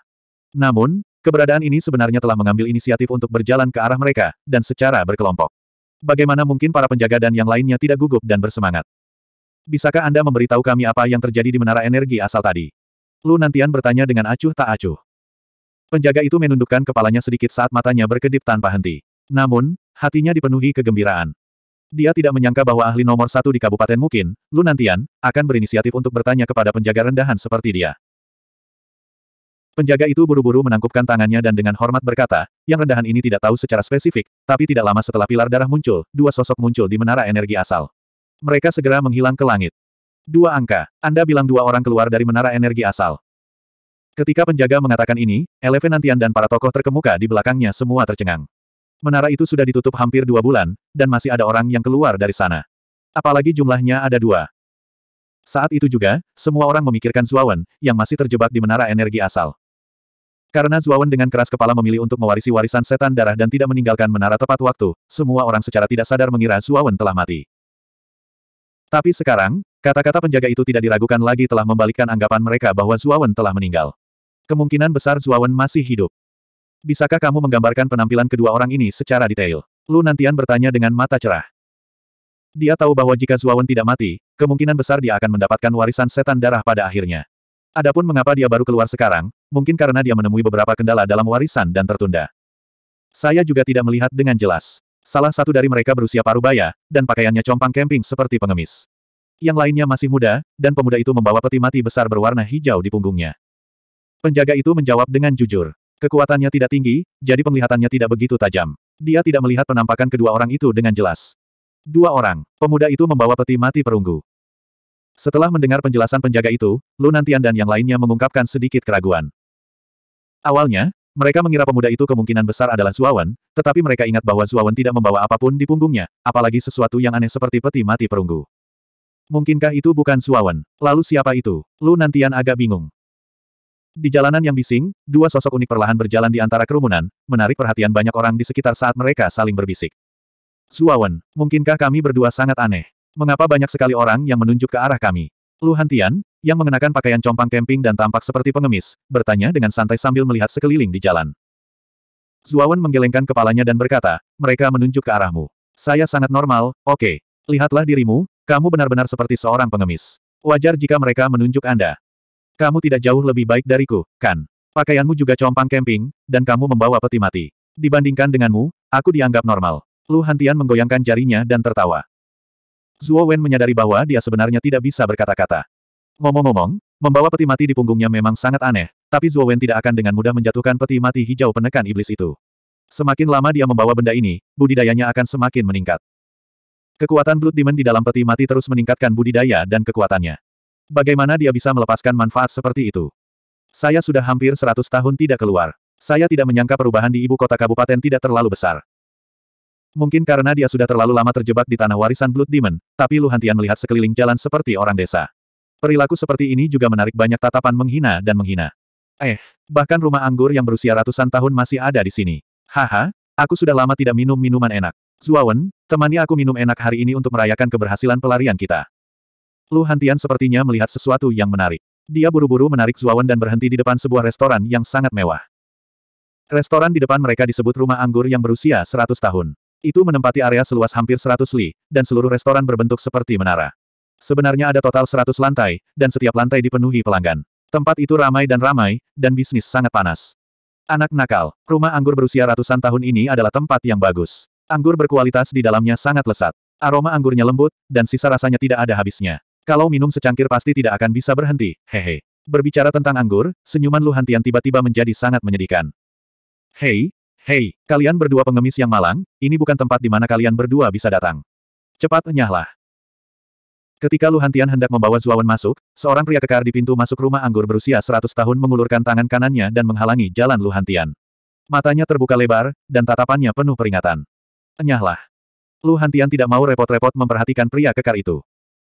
Speaker 1: Namun, keberadaan ini sebenarnya telah mengambil inisiatif untuk berjalan ke arah mereka, dan secara berkelompok. Bagaimana mungkin para penjaga dan yang lainnya tidak gugup dan bersemangat? Bisakah Anda memberitahu kami apa yang terjadi di menara energi asal tadi? Lu Nantian bertanya dengan acuh tak acuh. Penjaga itu menundukkan kepalanya sedikit saat matanya berkedip tanpa henti. Namun, hatinya dipenuhi kegembiraan. Dia tidak menyangka bahwa ahli nomor satu di kabupaten mungkin, Lu Nantian, akan berinisiatif untuk bertanya kepada penjaga rendahan seperti dia. Penjaga itu buru-buru menangkupkan tangannya dan dengan hormat berkata, yang rendahan ini tidak tahu secara spesifik, tapi tidak lama setelah pilar darah muncul, dua sosok muncul di menara energi asal. Mereka segera menghilang ke langit. Dua angka. Anda bilang dua orang keluar dari menara energi asal. Ketika penjaga mengatakan ini, Eleven Antian dan para tokoh terkemuka di belakangnya semua tercengang. Menara itu sudah ditutup hampir dua bulan, dan masih ada orang yang keluar dari sana. Apalagi jumlahnya ada dua. Saat itu juga, semua orang memikirkan Zuawan, yang masih terjebak di menara energi asal. Karena Zuawan dengan keras kepala memilih untuk mewarisi warisan setan darah dan tidak meninggalkan menara tepat waktu, semua orang secara tidak sadar mengira Zuawan telah mati. Tapi sekarang, kata-kata penjaga itu tidak diragukan lagi telah membalikkan anggapan mereka bahwa Zuawan telah meninggal. Kemungkinan besar Zuawan masih hidup. Bisakah kamu menggambarkan penampilan kedua orang ini secara detail? Lu Nantian bertanya dengan mata cerah. Dia tahu bahwa jika Zuawan tidak mati, kemungkinan besar dia akan mendapatkan warisan setan darah pada akhirnya. Adapun mengapa dia baru keluar sekarang, mungkin karena dia menemui beberapa kendala dalam warisan dan tertunda. Saya juga tidak melihat dengan jelas. Salah satu dari mereka berusia paruh baya dan pakaiannya compang camping seperti pengemis. Yang lainnya masih muda, dan pemuda itu membawa peti mati besar berwarna hijau di punggungnya. Penjaga itu menjawab dengan jujur. Kekuatannya tidak tinggi, jadi penglihatannya tidak begitu tajam. Dia tidak melihat penampakan kedua orang itu dengan jelas. Dua orang, pemuda itu membawa peti mati perunggu. Setelah mendengar penjelasan penjaga itu, Lunantian dan yang lainnya mengungkapkan sedikit keraguan. Awalnya, mereka mengira pemuda itu kemungkinan besar adalah Zuawan, tetapi mereka ingat bahwa Zuawan tidak membawa apapun di punggungnya, apalagi sesuatu yang aneh seperti peti mati perunggu. Mungkinkah itu bukan Zuawan? Lalu siapa itu? Lu nantian agak bingung. Di jalanan yang bising, dua sosok unik perlahan berjalan di antara kerumunan, menarik perhatian banyak orang di sekitar saat mereka saling berbisik. Zuawan, mungkinkah kami berdua sangat aneh? Mengapa banyak sekali orang yang menunjuk ke arah kami? Lu Hantian, yang mengenakan pakaian compang camping dan tampak seperti pengemis, bertanya dengan santai sambil melihat sekeliling di jalan. Zuawan menggelengkan kepalanya dan berkata, mereka menunjuk ke arahmu. Saya sangat normal, oke. Okay. Lihatlah dirimu, kamu benar-benar seperti seorang pengemis. Wajar jika mereka menunjuk Anda. Kamu tidak jauh lebih baik dariku, kan? Pakaianmu juga compang camping, dan kamu membawa peti mati. Dibandingkan denganmu, aku dianggap normal. Lu Hantian menggoyangkan jarinya dan tertawa. Zuo Wen menyadari bahwa dia sebenarnya tidak bisa berkata-kata. Ngomong-ngomong, membawa peti mati di punggungnya memang sangat aneh, tapi Zuo Wen tidak akan dengan mudah menjatuhkan peti mati hijau penekan iblis itu. Semakin lama dia membawa benda ini, budidayanya akan semakin meningkat. Kekuatan Blood Demon di dalam peti mati terus meningkatkan budidaya dan kekuatannya. Bagaimana dia bisa melepaskan manfaat seperti itu? Saya sudah hampir 100 tahun tidak keluar. Saya tidak menyangka perubahan di ibu kota kabupaten tidak terlalu besar. Mungkin karena dia sudah terlalu lama terjebak di tanah warisan Blood Demon, tapi Luhantian melihat sekeliling jalan seperti orang desa. Perilaku seperti ini juga menarik banyak tatapan menghina dan menghina. Eh, bahkan rumah anggur yang berusia ratusan tahun masih ada di sini. Haha, aku sudah lama tidak minum minuman enak. Zuawan, temani aku minum enak hari ini untuk merayakan keberhasilan pelarian kita. Lu Hantian sepertinya melihat sesuatu yang menarik. Dia buru-buru menarik Zuawan dan berhenti di depan sebuah restoran yang sangat mewah. Restoran di depan mereka disebut rumah anggur yang berusia 100 tahun. Itu menempati area seluas hampir 100 li, dan seluruh restoran berbentuk seperti menara. Sebenarnya ada total 100 lantai, dan setiap lantai dipenuhi pelanggan. Tempat itu ramai dan ramai, dan bisnis sangat panas. Anak nakal, rumah anggur berusia ratusan tahun ini adalah tempat yang bagus. Anggur berkualitas di dalamnya sangat lesat. Aroma anggurnya lembut, dan sisa rasanya tidak ada habisnya. Kalau minum secangkir pasti tidak akan bisa berhenti, hehe. Berbicara tentang anggur, senyuman Lu Hantian tiba-tiba menjadi sangat menyedihkan. Hei, hei, kalian berdua pengemis yang malang, ini bukan tempat di mana kalian berdua bisa datang. Cepat enyahlah. Ketika Lu Hantian hendak membawa Zuawan masuk, seorang pria kekar di pintu masuk rumah anggur berusia 100 tahun mengulurkan tangan kanannya dan menghalangi jalan Lu Hantian. Matanya terbuka lebar, dan tatapannya penuh peringatan. Enyahlah. Lu Hantian tidak mau repot-repot memperhatikan pria kekar itu.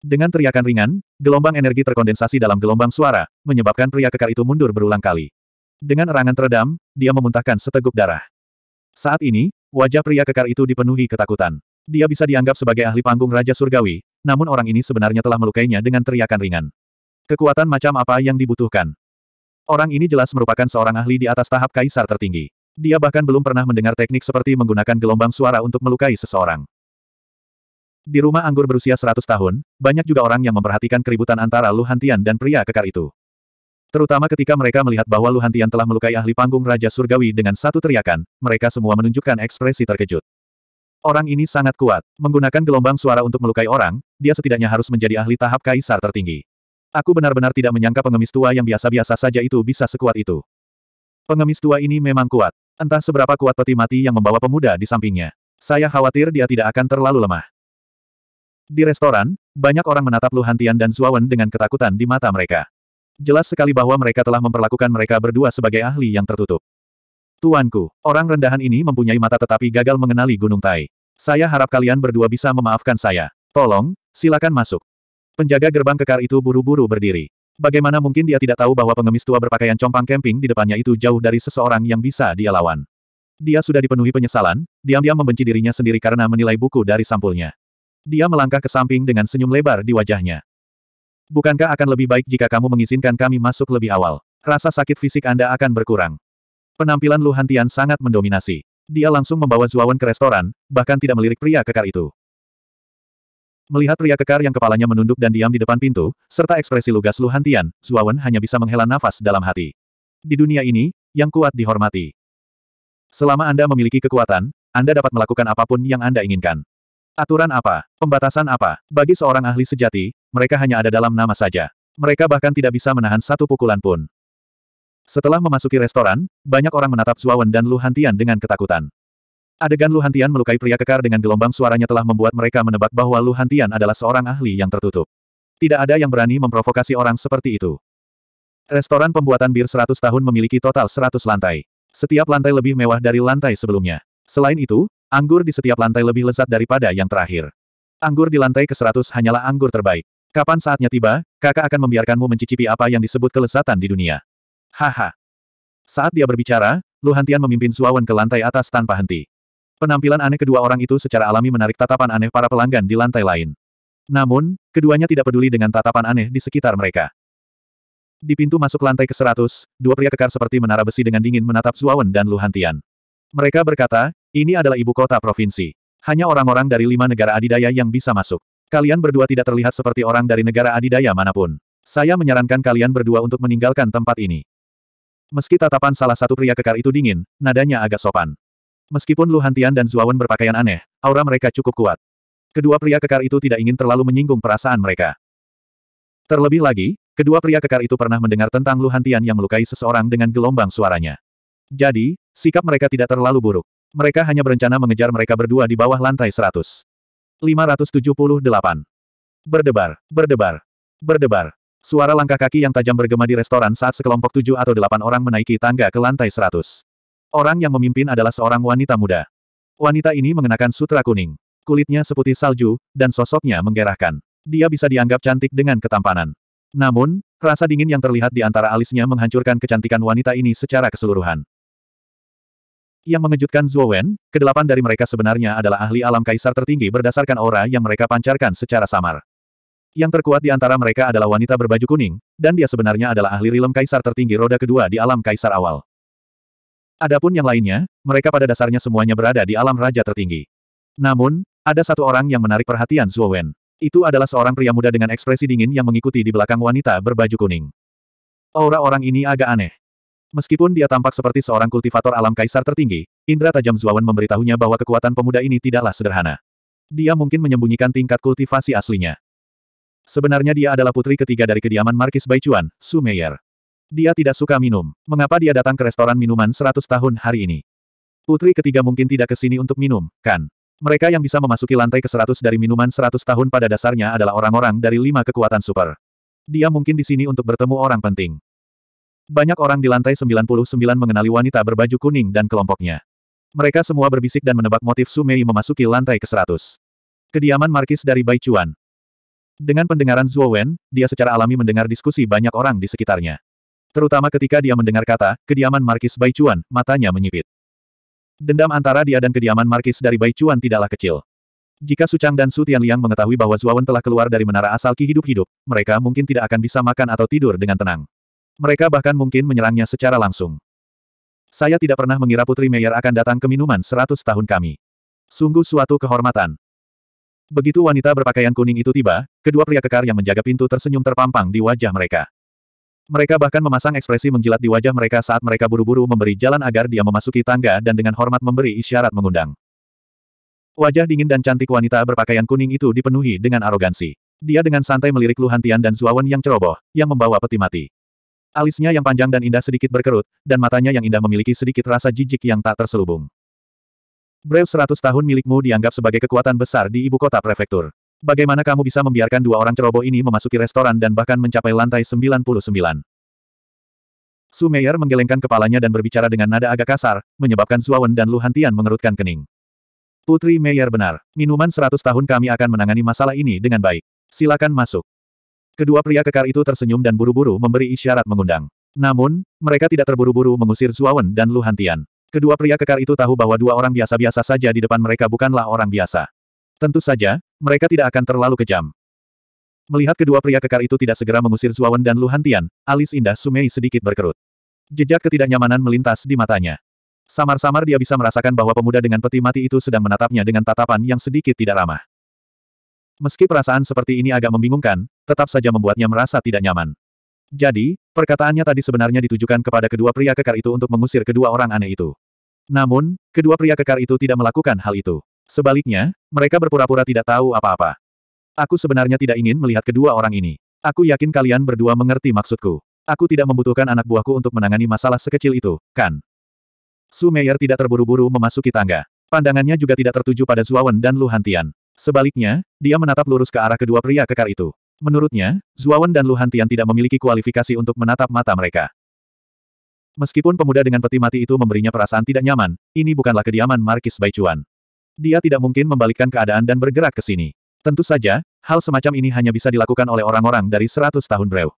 Speaker 1: Dengan teriakan ringan, gelombang energi terkondensasi dalam gelombang suara, menyebabkan pria kekar itu mundur berulang kali. Dengan erangan teredam, dia memuntahkan seteguk darah. Saat ini, wajah pria kekar itu dipenuhi ketakutan. Dia bisa dianggap sebagai ahli panggung Raja Surgawi, namun orang ini sebenarnya telah melukainya dengan teriakan ringan. Kekuatan macam apa yang dibutuhkan? Orang ini jelas merupakan seorang ahli di atas tahap kaisar tertinggi. Dia bahkan belum pernah mendengar teknik seperti menggunakan gelombang suara untuk melukai seseorang. Di rumah anggur berusia 100 tahun, banyak juga orang yang memperhatikan keributan antara Luhantian dan pria kekar itu. Terutama ketika mereka melihat bahwa Luhantian telah melukai ahli panggung Raja Surgawi dengan satu teriakan, mereka semua menunjukkan ekspresi terkejut. Orang ini sangat kuat. Menggunakan gelombang suara untuk melukai orang, dia setidaknya harus menjadi ahli tahap kaisar tertinggi. Aku benar-benar tidak menyangka pengemis tua yang biasa-biasa saja itu bisa sekuat itu. Pengemis tua ini memang kuat. Entah seberapa kuat peti mati yang membawa pemuda di sampingnya. Saya khawatir dia tidak akan terlalu lemah. Di restoran, banyak orang menatap Luhantian dan Zuawan dengan ketakutan di mata mereka. Jelas sekali bahwa mereka telah memperlakukan mereka berdua sebagai ahli yang tertutup. Tuanku, orang rendahan ini mempunyai mata tetapi gagal mengenali Gunung Tai. Saya harap kalian berdua bisa memaafkan saya. Tolong, silakan masuk. Penjaga gerbang kekar itu buru-buru berdiri. Bagaimana mungkin dia tidak tahu bahwa pengemis tua berpakaian compang camping di depannya itu jauh dari seseorang yang bisa dia lawan. Dia sudah dipenuhi penyesalan, diam-diam membenci dirinya sendiri karena menilai buku dari sampulnya. Dia melangkah ke samping dengan senyum lebar di wajahnya. Bukankah akan lebih baik jika kamu mengizinkan kami masuk lebih awal? Rasa sakit fisik Anda akan berkurang. Penampilan Luhantian sangat mendominasi. Dia langsung membawa Zuawan ke restoran, bahkan tidak melirik pria kekar itu. Melihat pria kekar yang kepalanya menunduk dan diam di depan pintu, serta ekspresi lugas luhantian, Hantian, Zuawan hanya bisa menghela nafas dalam hati. Di dunia ini, yang kuat dihormati. Selama Anda memiliki kekuatan, Anda dapat melakukan apapun yang Anda inginkan. Aturan apa? Pembatasan apa? Bagi seorang ahli sejati, mereka hanya ada dalam nama saja. Mereka bahkan tidak bisa menahan satu pukulan pun. Setelah memasuki restoran, banyak orang menatap Zuawan dan Lu Hantian dengan ketakutan. Adegan Lu Hantian melukai pria kekar dengan gelombang suaranya telah membuat mereka menebak bahwa Lu Hantian adalah seorang ahli yang tertutup. Tidak ada yang berani memprovokasi orang seperti itu. Restoran pembuatan bir 100 tahun memiliki total 100 lantai. Setiap lantai lebih mewah dari lantai sebelumnya. Selain itu, anggur di setiap lantai lebih lezat daripada yang terakhir. Anggur di lantai ke-100 hanyalah anggur terbaik. Kapan saatnya tiba, kakak akan membiarkanmu mencicipi apa yang disebut kelezatan di dunia. Haha. Saat dia berbicara, Lu Hantian memimpin Suawan ke lantai atas tanpa henti. Penampilan aneh kedua orang itu secara alami menarik tatapan aneh para pelanggan di lantai lain. Namun, keduanya tidak peduli dengan tatapan aneh di sekitar mereka. Di pintu masuk lantai ke-100, dua pria kekar seperti menara besi dengan dingin menatap Suawan dan Lu Hantian. Mereka berkata, ini adalah ibu kota provinsi. Hanya orang-orang dari lima negara adidaya yang bisa masuk. Kalian berdua tidak terlihat seperti orang dari negara adidaya manapun. Saya menyarankan kalian berdua untuk meninggalkan tempat ini. Meski tatapan salah satu pria kekar itu dingin, nadanya agak sopan. Meskipun Lu Hantian dan Zuawan berpakaian aneh, aura mereka cukup kuat. Kedua pria kekar itu tidak ingin terlalu menyinggung perasaan mereka. Terlebih lagi, kedua pria kekar itu pernah mendengar tentang Lu Hantian yang melukai seseorang dengan gelombang suaranya. Jadi, sikap mereka tidak terlalu buruk. Mereka hanya berencana mengejar mereka berdua di bawah lantai 100. 578. Berdebar, berdebar, berdebar. Suara langkah kaki yang tajam bergema di restoran saat sekelompok tujuh atau delapan orang menaiki tangga ke lantai seratus. Orang yang memimpin adalah seorang wanita muda. Wanita ini mengenakan sutra kuning. Kulitnya seputih salju, dan sosoknya menggerahkan. Dia bisa dianggap cantik dengan ketampanan. Namun, rasa dingin yang terlihat di antara alisnya menghancurkan kecantikan wanita ini secara keseluruhan. Yang mengejutkan Zhuo Wen, kedelapan dari mereka sebenarnya adalah ahli alam kaisar tertinggi berdasarkan aura yang mereka pancarkan secara samar. Yang terkuat di antara mereka adalah wanita berbaju kuning, dan dia sebenarnya adalah ahli rilem kaisar tertinggi roda kedua di alam kaisar awal. Adapun yang lainnya, mereka pada dasarnya semuanya berada di alam raja tertinggi. Namun, ada satu orang yang menarik perhatian Zhuo Wen. Itu adalah seorang pria muda dengan ekspresi dingin yang mengikuti di belakang wanita berbaju kuning. Aura orang ini agak aneh. Meskipun dia tampak seperti seorang kultivator alam kaisar tertinggi, indra tajam Zhuo Wen memberitahunya bahwa kekuatan pemuda ini tidaklah sederhana. Dia mungkin menyembunyikan tingkat kultivasi aslinya. Sebenarnya dia adalah putri ketiga dari kediaman Markis Baichuan, Meier. Dia tidak suka minum. Mengapa dia datang ke restoran minuman 100 tahun hari ini? Putri ketiga mungkin tidak ke sini untuk minum, kan? Mereka yang bisa memasuki lantai ke-100 dari minuman 100 tahun pada dasarnya adalah orang-orang dari lima kekuatan super. Dia mungkin di sini untuk bertemu orang penting. Banyak orang di lantai 99 mengenali wanita berbaju kuning dan kelompoknya. Mereka semua berbisik dan menebak motif Sumei memasuki lantai ke-100. Kediaman Markis dari Baichuan, dengan pendengaran Zhuo Wen, dia secara alami mendengar diskusi banyak orang di sekitarnya. Terutama ketika dia mendengar kata, kediaman Markis Baichuan, matanya menyipit. Dendam antara dia dan kediaman Markis dari Baichuan tidaklah kecil. Jika Sucang dan Su Tianliang mengetahui bahwa Wen telah keluar dari menara asal Ki hidup-hidup, mereka mungkin tidak akan bisa makan atau tidur dengan tenang. Mereka bahkan mungkin menyerangnya secara langsung. Saya tidak pernah mengira Putri Meyer akan datang ke minuman seratus tahun kami. Sungguh suatu kehormatan. Begitu wanita berpakaian kuning itu tiba, Kedua pria kekar yang menjaga pintu tersenyum terpampang di wajah mereka. Mereka bahkan memasang ekspresi menjilat di wajah mereka saat mereka buru-buru memberi jalan agar dia memasuki tangga dan dengan hormat memberi isyarat mengundang. Wajah dingin dan cantik wanita berpakaian kuning itu dipenuhi dengan arogansi. Dia dengan santai melirik Lu Hantian dan Zuawan yang ceroboh, yang membawa peti mati. Alisnya yang panjang dan indah sedikit berkerut, dan matanya yang indah memiliki sedikit rasa jijik yang tak terselubung. Brave 100 tahun milikmu dianggap sebagai kekuatan besar di ibu kota prefektur. Bagaimana kamu bisa membiarkan dua orang ceroboh ini memasuki restoran dan bahkan mencapai lantai 99? Su Meier menggelengkan kepalanya dan berbicara dengan nada agak kasar, menyebabkan Zuawan dan Lu Hantian mengerutkan kening. Putri Meier benar, minuman seratus tahun kami akan menangani masalah ini dengan baik. Silakan masuk. Kedua pria kekar itu tersenyum dan buru-buru memberi isyarat mengundang. Namun, mereka tidak terburu-buru mengusir Zuawan dan Lu Hantian. Kedua pria kekar itu tahu bahwa dua orang biasa-biasa saja di depan mereka bukanlah orang biasa. Tentu saja, mereka tidak akan terlalu kejam. Melihat kedua pria kekar itu tidak segera mengusir Zuawan dan Luhantian, alis indah Sumei sedikit berkerut. Jejak ketidaknyamanan melintas di matanya. Samar-samar dia bisa merasakan bahwa pemuda dengan peti mati itu sedang menatapnya dengan tatapan yang sedikit tidak ramah. Meski perasaan seperti ini agak membingungkan, tetap saja membuatnya merasa tidak nyaman. Jadi, perkataannya tadi sebenarnya ditujukan kepada kedua pria kekar itu untuk mengusir kedua orang aneh itu. Namun, kedua pria kekar itu tidak melakukan hal itu. Sebaliknya, mereka berpura-pura tidak tahu apa-apa. Aku sebenarnya tidak ingin melihat kedua orang ini. Aku yakin kalian berdua mengerti maksudku. Aku tidak membutuhkan anak buahku untuk menangani masalah sekecil itu, kan? Su Meier tidak terburu-buru memasuki tangga. Pandangannya juga tidak tertuju pada Zuawan dan Luhantian. Sebaliknya, dia menatap lurus ke arah kedua pria kekar itu. Menurutnya, Zuawan dan Luhantian tidak memiliki kualifikasi untuk menatap mata mereka. Meskipun pemuda dengan peti mati itu memberinya perasaan tidak nyaman, ini bukanlah kediaman Markis Baichuan. Dia tidak mungkin membalikkan keadaan dan bergerak ke sini. Tentu saja, hal semacam ini hanya bisa dilakukan oleh orang-orang dari seratus tahun Breu.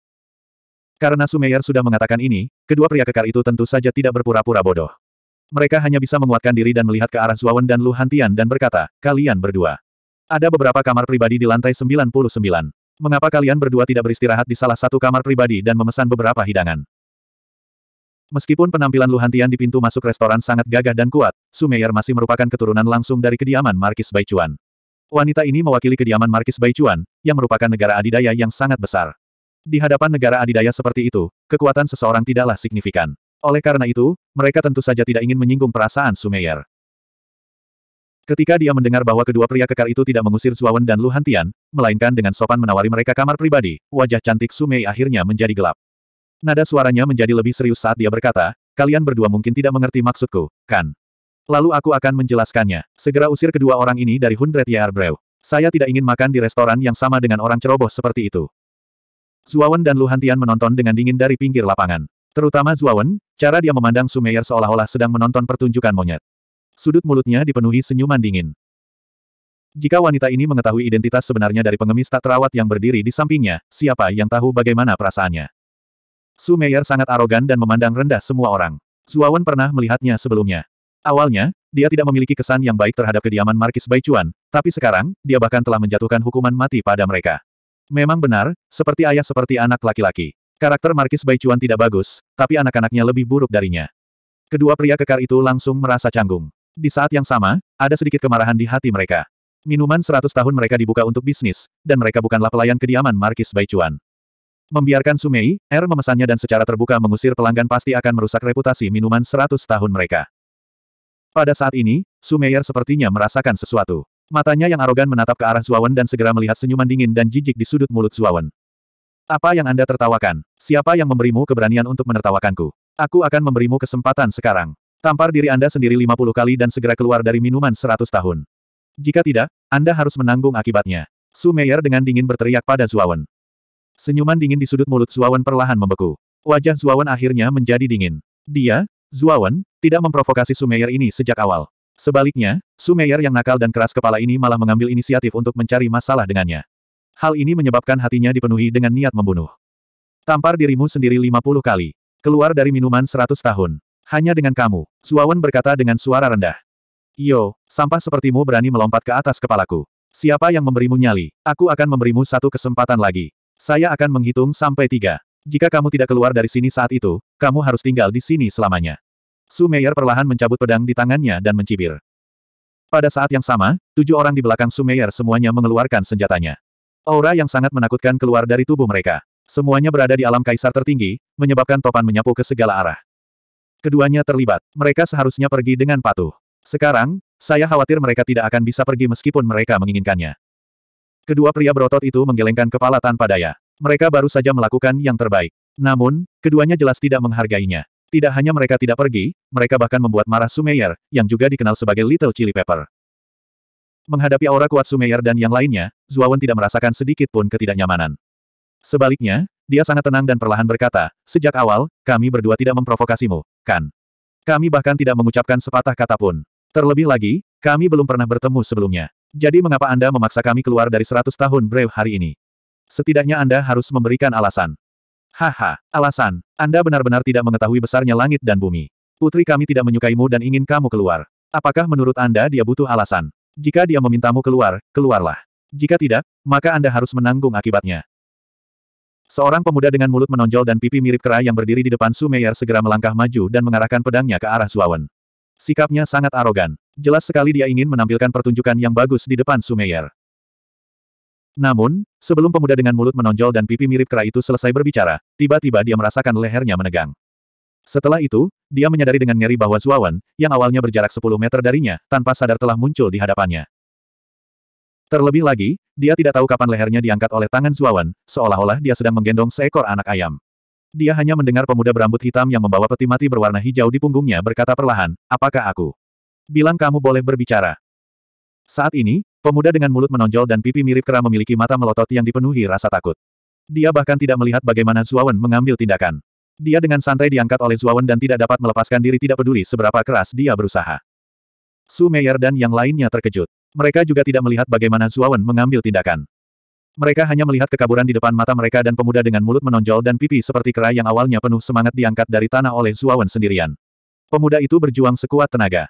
Speaker 1: Karena Sumeyer sudah mengatakan ini, kedua pria kekar itu tentu saja tidak berpura-pura bodoh. Mereka hanya bisa menguatkan diri dan melihat ke arah Zuawan dan Lu Hantian dan berkata, kalian berdua. Ada beberapa kamar pribadi di lantai 99. Mengapa kalian berdua tidak beristirahat di salah satu kamar pribadi dan memesan beberapa hidangan? Meskipun penampilan Luhantian di pintu masuk restoran sangat gagah dan kuat, Sumeyer masih merupakan keturunan langsung dari kediaman Markis Baichuan. Wanita ini mewakili kediaman Markis Baichuan, yang merupakan negara adidaya yang sangat besar. Di hadapan negara adidaya seperti itu, kekuatan seseorang tidaklah signifikan. Oleh karena itu, mereka tentu saja tidak ingin menyinggung perasaan Sumeyer. Ketika dia mendengar bahwa kedua pria kekar itu tidak mengusir Zuawan dan Luhantian, melainkan dengan sopan menawari mereka kamar pribadi, wajah cantik Sumei akhirnya menjadi gelap. Nada suaranya menjadi lebih serius saat dia berkata, kalian berdua mungkin tidak mengerti maksudku, kan? Lalu aku akan menjelaskannya. Segera usir kedua orang ini dari Hundred Year Brew. Saya tidak ingin makan di restoran yang sama dengan orang ceroboh seperti itu. Zuawan dan Luhantian menonton dengan dingin dari pinggir lapangan. Terutama Zuawan, cara dia memandang Sumeyer seolah-olah sedang menonton pertunjukan monyet. Sudut mulutnya dipenuhi senyuman dingin. Jika wanita ini mengetahui identitas sebenarnya dari pengemis tak terawat yang berdiri di sampingnya, siapa yang tahu bagaimana perasaannya? Su Meier sangat arogan dan memandang rendah semua orang. Zuawan pernah melihatnya sebelumnya. Awalnya, dia tidak memiliki kesan yang baik terhadap kediaman Markis Baichuan, tapi sekarang, dia bahkan telah menjatuhkan hukuman mati pada mereka. Memang benar, seperti ayah seperti anak laki-laki. Karakter Markis Baichuan tidak bagus, tapi anak-anaknya lebih buruk darinya. Kedua pria kekar itu langsung merasa canggung. Di saat yang sama, ada sedikit kemarahan di hati mereka. Minuman 100 tahun mereka dibuka untuk bisnis, dan mereka bukanlah pelayan kediaman Markis Baichuan. Membiarkan Sumei, R er memesannya dan secara terbuka mengusir pelanggan pasti akan merusak reputasi minuman 100 tahun mereka. Pada saat ini, Sumeyer sepertinya merasakan sesuatu. Matanya yang arogan menatap ke arah Zuawan dan segera melihat senyuman dingin dan jijik di sudut mulut Zuawan. Apa yang Anda tertawakan? Siapa yang memberimu keberanian untuk menertawakanku? Aku akan memberimu kesempatan sekarang. Tampar diri Anda sendiri 50 kali dan segera keluar dari minuman 100 tahun. Jika tidak, Anda harus menanggung akibatnya. Sumeyer dengan dingin berteriak pada Zuawan. Senyuman dingin di sudut mulut Zuawan perlahan membeku. Wajah Zuawan akhirnya menjadi dingin. Dia, Zuawan, tidak memprovokasi Sumeyer ini sejak awal. Sebaliknya, Sumeyer yang nakal dan keras kepala ini malah mengambil inisiatif untuk mencari masalah dengannya. Hal ini menyebabkan hatinya dipenuhi dengan niat membunuh. Tampar dirimu sendiri 50 kali. Keluar dari minuman 100 tahun. Hanya dengan kamu, Zuawan berkata dengan suara rendah. Yo, sampah sepertimu berani melompat ke atas kepalaku. Siapa yang memberimu nyali, aku akan memberimu satu kesempatan lagi. Saya akan menghitung sampai tiga. Jika kamu tidak keluar dari sini saat itu, kamu harus tinggal di sini selamanya. Su Meyer perlahan mencabut pedang di tangannya dan mencibir. Pada saat yang sama, tujuh orang di belakang Su Meyer semuanya mengeluarkan senjatanya. Aura yang sangat menakutkan keluar dari tubuh mereka. Semuanya berada di alam kaisar tertinggi, menyebabkan topan menyapu ke segala arah. Keduanya terlibat. Mereka seharusnya pergi dengan patuh. Sekarang, saya khawatir mereka tidak akan bisa pergi meskipun mereka menginginkannya. Kedua pria berotot itu menggelengkan kepala tanpa daya. Mereka baru saja melakukan yang terbaik. Namun, keduanya jelas tidak menghargainya. Tidak hanya mereka tidak pergi, mereka bahkan membuat marah Sumeyer, yang juga dikenal sebagai Little Chili Pepper. Menghadapi aura kuat Sumeyer dan yang lainnya, Zuawan tidak merasakan sedikit pun ketidaknyamanan. Sebaliknya, dia sangat tenang dan perlahan berkata, Sejak awal, kami berdua tidak memprovokasimu, kan? Kami bahkan tidak mengucapkan sepatah kata pun. Terlebih lagi, kami belum pernah bertemu sebelumnya. Jadi mengapa Anda memaksa kami keluar dari seratus tahun Brave hari ini? Setidaknya Anda harus memberikan alasan. Haha, alasan. Anda benar-benar tidak mengetahui besarnya langit dan bumi. Putri kami tidak menyukaimu dan ingin kamu keluar. Apakah menurut Anda dia butuh alasan? Jika dia memintamu keluar, keluarlah. Jika tidak, maka Anda harus menanggung akibatnya. Seorang pemuda dengan mulut menonjol dan pipi mirip kera yang berdiri di depan Sumeyer segera melangkah maju dan mengarahkan pedangnya ke arah Zuawan. Sikapnya sangat arogan. Jelas sekali dia ingin menampilkan pertunjukan yang bagus di depan Sumeyer. Namun, sebelum pemuda dengan mulut menonjol dan pipi mirip kera itu selesai berbicara, tiba-tiba dia merasakan lehernya menegang. Setelah itu, dia menyadari dengan ngeri bahwa Zuawan, yang awalnya berjarak 10 meter darinya, tanpa sadar telah muncul di hadapannya. Terlebih lagi, dia tidak tahu kapan lehernya diangkat oleh tangan Zuawan, seolah-olah dia sedang menggendong seekor anak ayam. Dia hanya mendengar pemuda berambut hitam yang membawa peti mati berwarna hijau di punggungnya berkata perlahan, apakah aku? Bilang kamu boleh berbicara. Saat ini, pemuda dengan mulut menonjol dan pipi mirip kera memiliki mata melotot yang dipenuhi rasa takut. Dia bahkan tidak melihat bagaimana Zuawan mengambil tindakan. Dia dengan santai diangkat oleh Zuawan dan tidak dapat melepaskan diri tidak peduli seberapa keras dia berusaha. Su Meyer dan yang lainnya terkejut. Mereka juga tidak melihat bagaimana Zuawan mengambil tindakan. Mereka hanya melihat kekaburan di depan mata mereka dan pemuda dengan mulut menonjol dan pipi seperti kera yang awalnya penuh semangat diangkat dari tanah oleh Zuawan sendirian. Pemuda itu berjuang sekuat tenaga.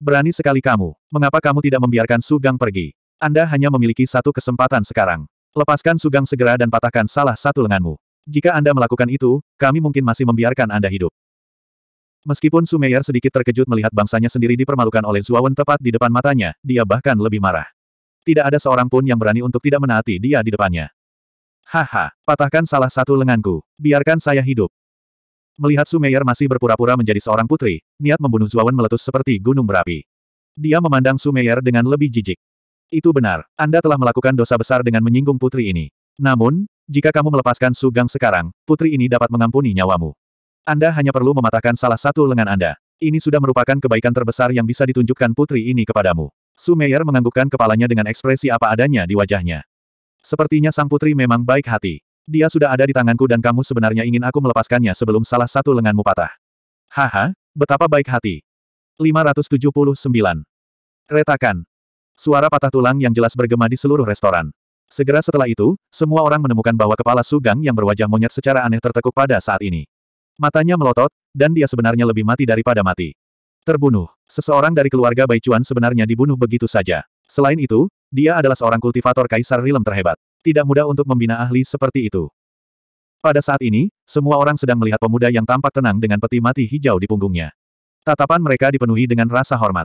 Speaker 1: Berani sekali kamu. Mengapa kamu tidak membiarkan Sugang pergi? Anda hanya memiliki satu kesempatan sekarang. Lepaskan Sugang segera dan patahkan salah satu lenganmu. Jika Anda melakukan itu, kami mungkin masih membiarkan Anda hidup. Meskipun Sumeyer sedikit terkejut melihat bangsanya sendiri dipermalukan oleh Zuawan tepat di depan matanya, dia bahkan lebih marah tidak ada seorang pun yang berani untuk tidak menaati dia di depannya. Haha, patahkan salah satu lenganku. Biarkan saya hidup. Melihat Sumeyer masih berpura-pura menjadi seorang putri, niat membunuh Zuawan meletus seperti gunung berapi. Dia memandang Sumeyer dengan lebih jijik. Itu benar, Anda telah melakukan dosa besar dengan menyinggung putri ini. Namun, jika kamu melepaskan Sugang sekarang, putri ini dapat mengampuni nyawamu. Anda hanya perlu mematahkan salah satu lengan Anda. Ini sudah merupakan kebaikan terbesar yang bisa ditunjukkan putri ini kepadamu. Sumeyer menganggukkan kepalanya dengan ekspresi apa adanya di wajahnya. Sepertinya sang putri memang baik hati. Dia sudah ada di tanganku dan kamu sebenarnya ingin aku melepaskannya sebelum salah satu lenganmu patah. Haha, betapa baik hati. 579. Retakan. Suara patah tulang yang jelas bergema di seluruh restoran. Segera setelah itu, semua orang menemukan bahwa kepala Sugang yang berwajah monyet secara aneh tertekuk pada saat ini. Matanya melotot, dan dia sebenarnya lebih mati daripada mati. Terbunuh. Seseorang dari keluarga Bai Baichuan sebenarnya dibunuh begitu saja. Selain itu, dia adalah seorang kultivator kaisar rilem terhebat. Tidak mudah untuk membina ahli seperti itu. Pada saat ini, semua orang sedang melihat pemuda yang tampak tenang dengan peti mati hijau di punggungnya. Tatapan mereka dipenuhi dengan rasa hormat.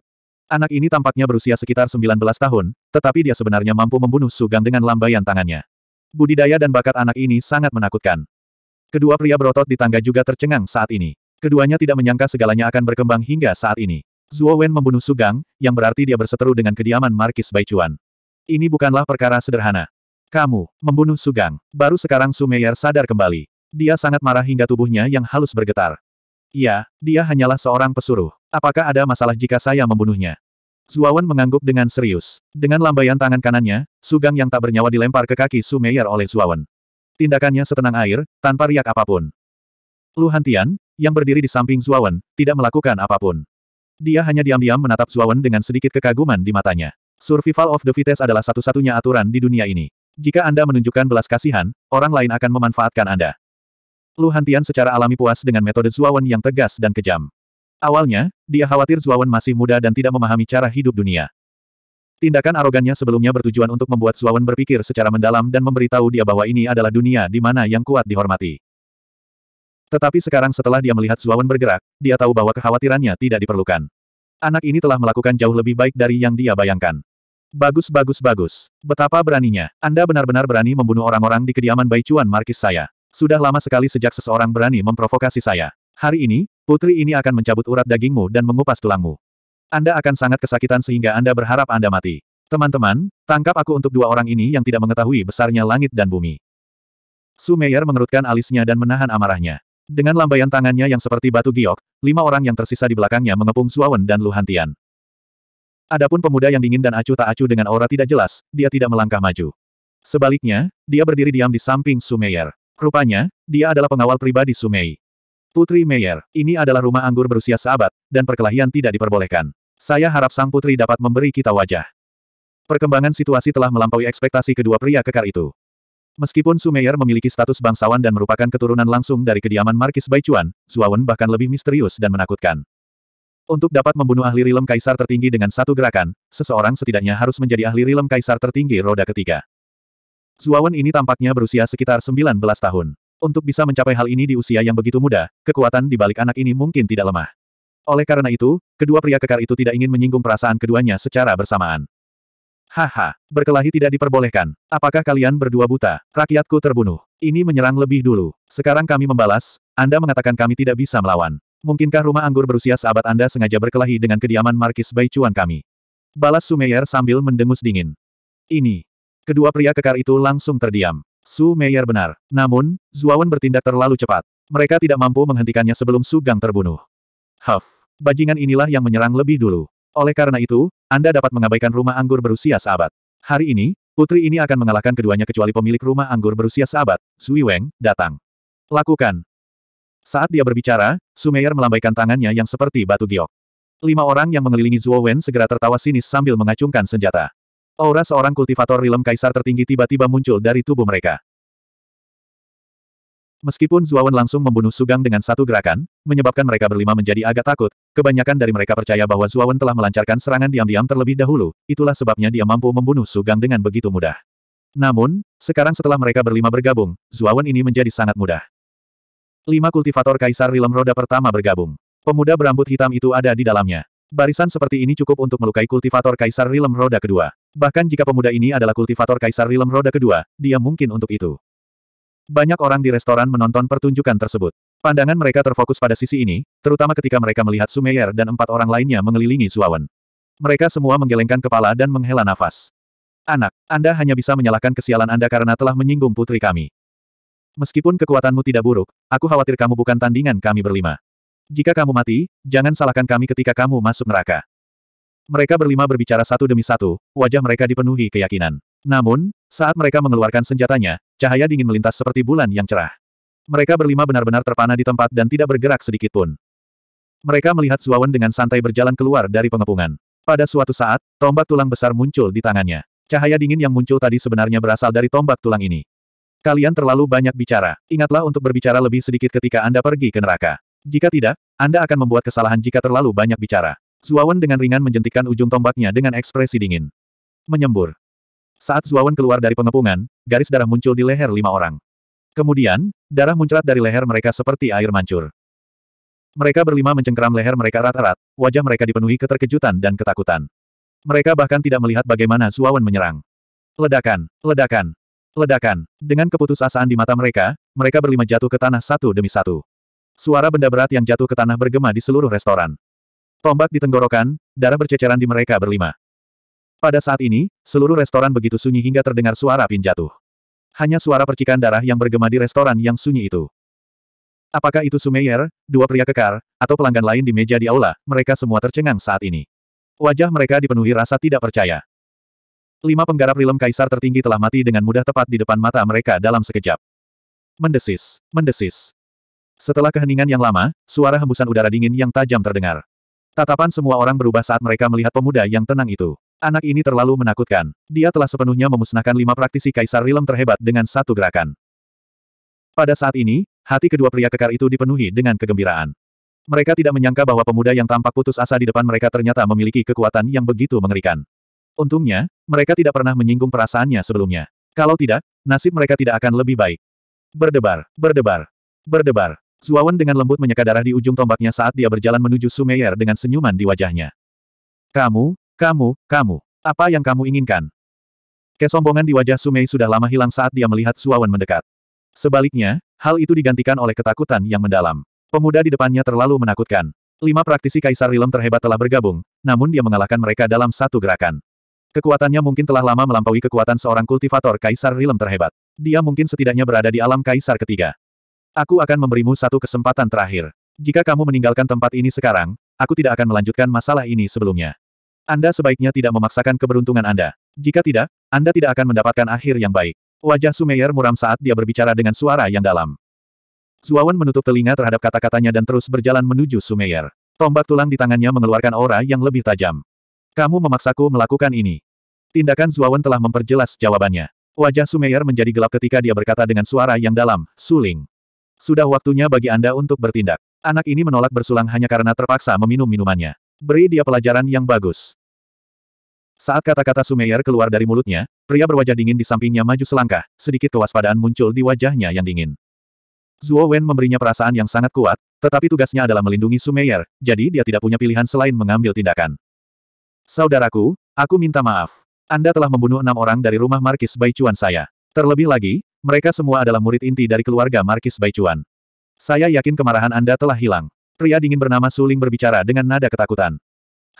Speaker 1: Anak ini tampaknya berusia sekitar 19 tahun, tetapi dia sebenarnya mampu membunuh Sugang dengan lambaian tangannya. Budidaya dan bakat anak ini sangat menakutkan. Kedua pria berotot di tangga juga tercengang saat ini. Keduanya tidak menyangka segalanya akan berkembang hingga saat ini. Zuo Wen membunuh Sugang, yang berarti dia berseteru dengan kediaman Markis Baichuan. Ini bukanlah perkara sederhana. Kamu, membunuh Sugang. Baru sekarang Sumeyer sadar kembali. Dia sangat marah hingga tubuhnya yang halus bergetar. Ya, dia hanyalah seorang pesuruh. Apakah ada masalah jika saya membunuhnya? Zuawan mengangguk dengan serius. Dengan lambaian tangan kanannya, Sugang yang tak bernyawa dilempar ke kaki Sumeyer oleh Zuawan. Tindakannya setenang air, tanpa riak apapun. Lu Hantian, yang berdiri di samping Zuawan, tidak melakukan apapun. Dia hanya diam-diam menatap Zuawan dengan sedikit kekaguman di matanya. Survival of the fittest adalah satu-satunya aturan di dunia ini. Jika Anda menunjukkan belas kasihan, orang lain akan memanfaatkan Anda. Lu Hantian secara alami puas dengan metode Zuawan yang tegas dan kejam. Awalnya, dia khawatir Zuawan masih muda dan tidak memahami cara hidup dunia. Tindakan arogannya sebelumnya bertujuan untuk membuat Zuawan berpikir secara mendalam dan memberitahu dia bahwa ini adalah dunia di mana yang kuat dihormati. Tetapi sekarang setelah dia melihat Zuawan bergerak, dia tahu bahwa kekhawatirannya tidak diperlukan. Anak ini telah melakukan jauh lebih baik dari yang dia bayangkan. Bagus bagus bagus. Betapa beraninya. Anda benar-benar berani membunuh orang-orang di kediaman Baicuan Markis saya. Sudah lama sekali sejak seseorang berani memprovokasi saya. Hari ini, putri ini akan mencabut urat dagingmu dan mengupas tulangmu. Anda akan sangat kesakitan sehingga Anda berharap Anda mati. Teman-teman, tangkap aku untuk dua orang ini yang tidak mengetahui besarnya langit dan bumi. Sumeyer mengerutkan alisnya dan menahan amarahnya. Dengan lambaian tangannya yang seperti batu giok, lima orang yang tersisa di belakangnya mengepung Zuawan dan Luhantian. Adapun pemuda yang dingin dan acuh tak acuh dengan aura tidak jelas, dia tidak melangkah maju. Sebaliknya, dia berdiri diam di samping Sumeyer. Rupanya, dia adalah pengawal pribadi Sumei. Putri Meyer, ini adalah rumah anggur berusia seabad, dan perkelahian tidak diperbolehkan. Saya harap sang putri dapat memberi kita wajah. Perkembangan situasi telah melampaui ekspektasi kedua pria kekar itu. Meskipun Sumeyer memiliki status bangsawan dan merupakan keturunan langsung dari kediaman Markis Baichuan, Zuawan bahkan lebih misterius dan menakutkan. Untuk dapat membunuh ahli rilem kaisar tertinggi dengan satu gerakan, seseorang setidaknya harus menjadi ahli rilem kaisar tertinggi roda ketiga. Zuawan ini tampaknya berusia sekitar 19 tahun. Untuk bisa mencapai hal ini di usia yang begitu muda, kekuatan di balik anak ini mungkin tidak lemah. Oleh karena itu, kedua pria kekar itu tidak ingin menyinggung perasaan keduanya secara bersamaan. Haha, berkelahi tidak diperbolehkan. Apakah kalian berdua buta? Rakyatku terbunuh. Ini menyerang lebih dulu. Sekarang kami membalas, Anda mengatakan kami tidak bisa melawan. Mungkinkah rumah anggur berusia seabad Anda sengaja berkelahi dengan kediaman Markis Baichuan kami? Balas Sumeyer sambil mendengus dingin. Ini. Kedua pria kekar itu langsung terdiam. Su Meier benar. Namun, Zuawan bertindak terlalu cepat. Mereka tidak mampu menghentikannya sebelum Sugang terbunuh. Huff. Bajingan inilah yang menyerang lebih dulu. Oleh karena itu, Anda dapat mengabaikan rumah anggur berusia sahabat. Hari ini, putri ini akan mengalahkan keduanya kecuali pemilik rumah anggur berusia sahabat, Zui Weng, datang. Lakukan. Saat dia berbicara, Sumeyer melambaikan tangannya yang seperti batu giok. Lima orang yang mengelilingi Zuo Wen segera tertawa sinis sambil mengacungkan senjata. Aura seorang kultivator rilem kaisar tertinggi tiba-tiba muncul dari tubuh mereka. Meskipun Zuo Wen langsung membunuh Sugang dengan satu gerakan, menyebabkan mereka berlima menjadi agak takut, Kebanyakan dari mereka percaya bahwa Zuawan telah melancarkan serangan diam-diam terlebih dahulu, itulah sebabnya dia mampu membunuh Sugang dengan begitu mudah. Namun, sekarang setelah mereka berlima bergabung, Zuawan ini menjadi sangat mudah. Lima kultivator Kaisar Rilem Roda pertama bergabung. Pemuda berambut hitam itu ada di dalamnya. Barisan seperti ini cukup untuk melukai kultivator Kaisar Rilem Roda kedua. Bahkan jika pemuda ini adalah kultivator Kaisar Rilem Roda kedua, dia mungkin untuk itu. Banyak orang di restoran menonton pertunjukan tersebut. Pandangan mereka terfokus pada sisi ini, terutama ketika mereka melihat Sumeyer dan empat orang lainnya mengelilingi Zuawan. Mereka semua menggelengkan kepala dan menghela nafas. Anak, Anda hanya bisa menyalahkan kesialan Anda karena telah menyinggung putri kami. Meskipun kekuatanmu tidak buruk, aku khawatir kamu bukan tandingan kami berlima. Jika kamu mati, jangan salahkan kami ketika kamu masuk neraka. Mereka berlima berbicara satu demi satu, wajah mereka dipenuhi keyakinan. Namun, saat mereka mengeluarkan senjatanya, cahaya dingin melintas seperti bulan yang cerah. Mereka berlima benar-benar terpana di tempat dan tidak bergerak sedikit pun. Mereka melihat Zuawan dengan santai berjalan keluar dari pengepungan. Pada suatu saat, tombak tulang besar muncul di tangannya. Cahaya dingin yang muncul tadi sebenarnya berasal dari tombak tulang ini. Kalian terlalu banyak bicara. Ingatlah untuk berbicara lebih sedikit ketika Anda pergi ke neraka. Jika tidak, Anda akan membuat kesalahan jika terlalu banyak bicara. Zuawan dengan ringan menjentikan ujung tombaknya dengan ekspresi dingin. Menyembur. Saat Zuawan keluar dari pengepungan, garis darah muncul di leher lima orang. Kemudian, darah muncrat dari leher mereka seperti air mancur. Mereka berlima mencengkeram leher mereka rata-rat, wajah mereka dipenuhi keterkejutan dan ketakutan. Mereka bahkan tidak melihat bagaimana Zuawan menyerang. Ledakan, ledakan, ledakan. Dengan keputusasaan di mata mereka, mereka berlima jatuh ke tanah satu demi satu. Suara benda berat yang jatuh ke tanah bergema di seluruh restoran. Tombak ditenggorokan, darah berceceran di mereka berlima. Pada saat ini, seluruh restoran begitu sunyi hingga terdengar suara pin jatuh. Hanya suara percikan darah yang bergema di restoran yang sunyi itu. Apakah itu Sumeyer, dua pria kekar, atau pelanggan lain di meja di aula, mereka semua tercengang saat ini. Wajah mereka dipenuhi rasa tidak percaya. Lima penggarap rilem kaisar tertinggi telah mati dengan mudah tepat di depan mata mereka dalam sekejap. Mendesis, mendesis. Setelah keheningan yang lama, suara hembusan udara dingin yang tajam terdengar. Tatapan semua orang berubah saat mereka melihat pemuda yang tenang itu. Anak ini terlalu menakutkan. Dia telah sepenuhnya memusnahkan lima praktisi kaisar rilem terhebat dengan satu gerakan. Pada saat ini, hati kedua pria kekar itu dipenuhi dengan kegembiraan. Mereka tidak menyangka bahwa pemuda yang tampak putus asa di depan mereka ternyata memiliki kekuatan yang begitu mengerikan. Untungnya, mereka tidak pernah menyinggung perasaannya sebelumnya. Kalau tidak, nasib mereka tidak akan lebih baik. Berdebar, berdebar, berdebar. Zuawan dengan lembut menyeka darah di ujung tombaknya saat dia berjalan menuju Sumeyer dengan senyuman di wajahnya. Kamu, kamu, kamu. Apa yang kamu inginkan? Kesombongan di wajah Sumei sudah lama hilang saat dia melihat Suawan mendekat. Sebaliknya, hal itu digantikan oleh ketakutan yang mendalam. Pemuda di depannya terlalu menakutkan. Lima praktisi Kaisar Rilem terhebat telah bergabung, namun dia mengalahkan mereka dalam satu gerakan. Kekuatannya mungkin telah lama melampaui kekuatan seorang kultivator Kaisar Rilem terhebat. Dia mungkin setidaknya berada di alam Kaisar ketiga. Aku akan memberimu satu kesempatan terakhir. Jika kamu meninggalkan tempat ini sekarang, aku tidak akan melanjutkan masalah ini sebelumnya. Anda sebaiknya tidak memaksakan keberuntungan Anda. Jika tidak, Anda tidak akan mendapatkan akhir yang baik. Wajah Sumeyer muram saat dia berbicara dengan suara yang dalam. Zuawan menutup telinga terhadap kata-katanya dan terus berjalan menuju Sumeyer. Tombak tulang di tangannya mengeluarkan aura yang lebih tajam. Kamu memaksaku melakukan ini. Tindakan Zuawan telah memperjelas jawabannya. Wajah Sumeyer menjadi gelap ketika dia berkata dengan suara yang dalam, Suling. Sudah waktunya bagi Anda untuk bertindak. Anak ini menolak bersulang hanya karena terpaksa meminum minumannya. Beri dia pelajaran yang bagus. Saat kata-kata Sumeyer keluar dari mulutnya, pria berwajah dingin di sampingnya maju selangkah, sedikit kewaspadaan muncul di wajahnya yang dingin. Zuo Wen memberinya perasaan yang sangat kuat, tetapi tugasnya adalah melindungi Sumeyer, jadi dia tidak punya pilihan selain mengambil tindakan. Saudaraku, aku minta maaf. Anda telah membunuh enam orang dari rumah Markis Baicuan saya. Terlebih lagi, mereka semua adalah murid inti dari keluarga Markis Baicuan. Saya yakin kemarahan Anda telah hilang. Pria dingin bernama Suling berbicara dengan nada ketakutan.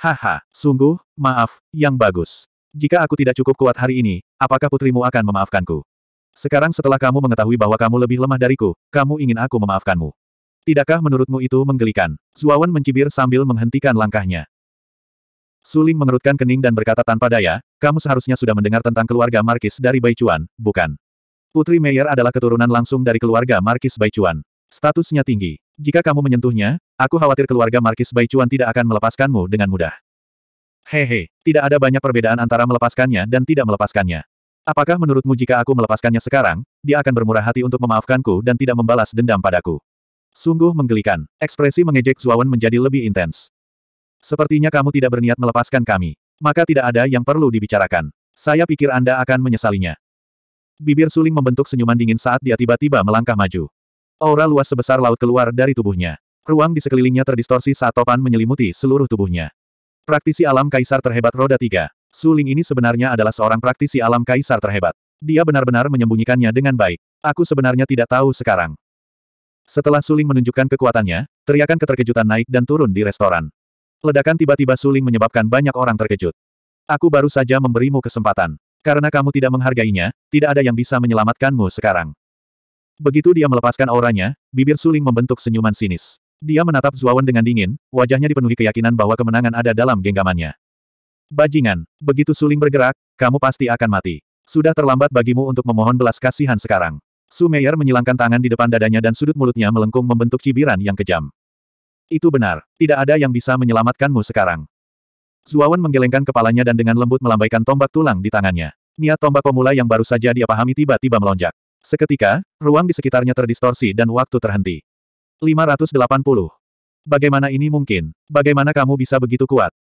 Speaker 1: Haha, sungguh, maaf, yang bagus. Jika aku tidak cukup kuat hari ini, apakah putrimu akan memaafkanku? Sekarang setelah kamu mengetahui bahwa kamu lebih lemah dariku, kamu ingin aku memaafkanmu. Tidakkah menurutmu itu menggelikan? Zuawan mencibir sambil menghentikan langkahnya. Suling mengerutkan kening dan berkata tanpa daya, kamu seharusnya sudah mendengar tentang keluarga Markis dari Baichuan, bukan? Putri Meyer adalah keturunan langsung dari keluarga Markis Baichuan. Statusnya tinggi. Jika kamu menyentuhnya, aku khawatir keluarga Markis Baicuan tidak akan melepaskanmu dengan mudah. Hehe, tidak ada banyak perbedaan antara melepaskannya dan tidak melepaskannya. Apakah menurutmu jika aku melepaskannya sekarang, dia akan bermurah hati untuk memaafkanku dan tidak membalas dendam padaku? Sungguh menggelikan, ekspresi mengejek Zuawan menjadi lebih intens. Sepertinya kamu tidak berniat melepaskan kami. Maka tidak ada yang perlu dibicarakan. Saya pikir Anda akan menyesalinya. Bibir suling membentuk senyuman dingin saat dia tiba-tiba melangkah maju. Aura luas sebesar laut keluar dari tubuhnya. Ruang di sekelilingnya terdistorsi saat topan menyelimuti seluruh tubuhnya. Praktisi alam kaisar terhebat roda tiga. Suling ini sebenarnya adalah seorang praktisi alam kaisar terhebat. Dia benar-benar menyembunyikannya dengan baik. Aku sebenarnya tidak tahu sekarang. Setelah Suling menunjukkan kekuatannya, teriakan keterkejutan naik dan turun di restoran. Ledakan tiba-tiba Suling menyebabkan banyak orang terkejut. Aku baru saja memberimu kesempatan. Karena kamu tidak menghargainya, tidak ada yang bisa menyelamatkanmu sekarang. Begitu dia melepaskan auranya, bibir suling membentuk senyuman sinis. Dia menatap Zuawan dengan dingin, wajahnya dipenuhi keyakinan bahwa kemenangan ada dalam genggamannya. Bajingan, begitu suling bergerak, kamu pasti akan mati. Sudah terlambat bagimu untuk memohon belas kasihan sekarang. Sumeyer menyilangkan tangan di depan dadanya dan sudut mulutnya melengkung membentuk cibiran yang kejam. Itu benar, tidak ada yang bisa menyelamatkanmu sekarang. Zuawan menggelengkan kepalanya dan dengan lembut melambaikan tombak tulang di tangannya. Niat tombak pemula yang baru saja dia pahami tiba-tiba melonjak. Seketika, ruang di sekitarnya terdistorsi dan waktu terhenti. 580. Bagaimana ini mungkin? Bagaimana kamu bisa begitu kuat?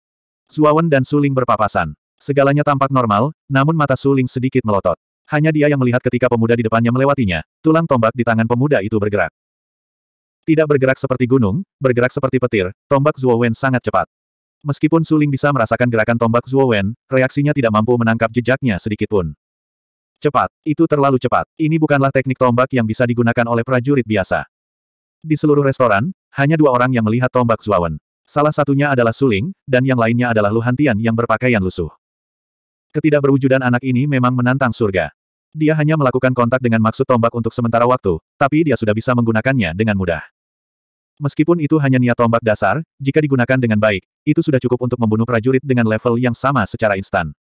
Speaker 1: Zuawan dan Suling berpapasan. Segalanya tampak normal, namun mata Suling sedikit melotot. Hanya dia yang melihat ketika pemuda di depannya melewatinya, tulang tombak di tangan pemuda itu bergerak. Tidak bergerak seperti gunung, bergerak seperti petir, tombak Zuowen sangat cepat. Meskipun Suling bisa merasakan gerakan tombak Zuowen, reaksinya tidak mampu menangkap jejaknya sedikitpun. Cepat, itu terlalu cepat. Ini bukanlah teknik tombak yang bisa digunakan oleh prajurit biasa. Di seluruh restoran, hanya dua orang yang melihat tombak Zuawan. Salah satunya adalah Suling, dan yang lainnya adalah Luhantian yang berpakaian lusuh. Ketidakberwujudan anak ini memang menantang surga. Dia hanya melakukan kontak dengan maksud tombak untuk sementara waktu, tapi dia sudah bisa menggunakannya dengan mudah. Meskipun itu hanya niat tombak dasar, jika digunakan dengan baik, itu sudah cukup untuk membunuh prajurit dengan level yang sama secara instan.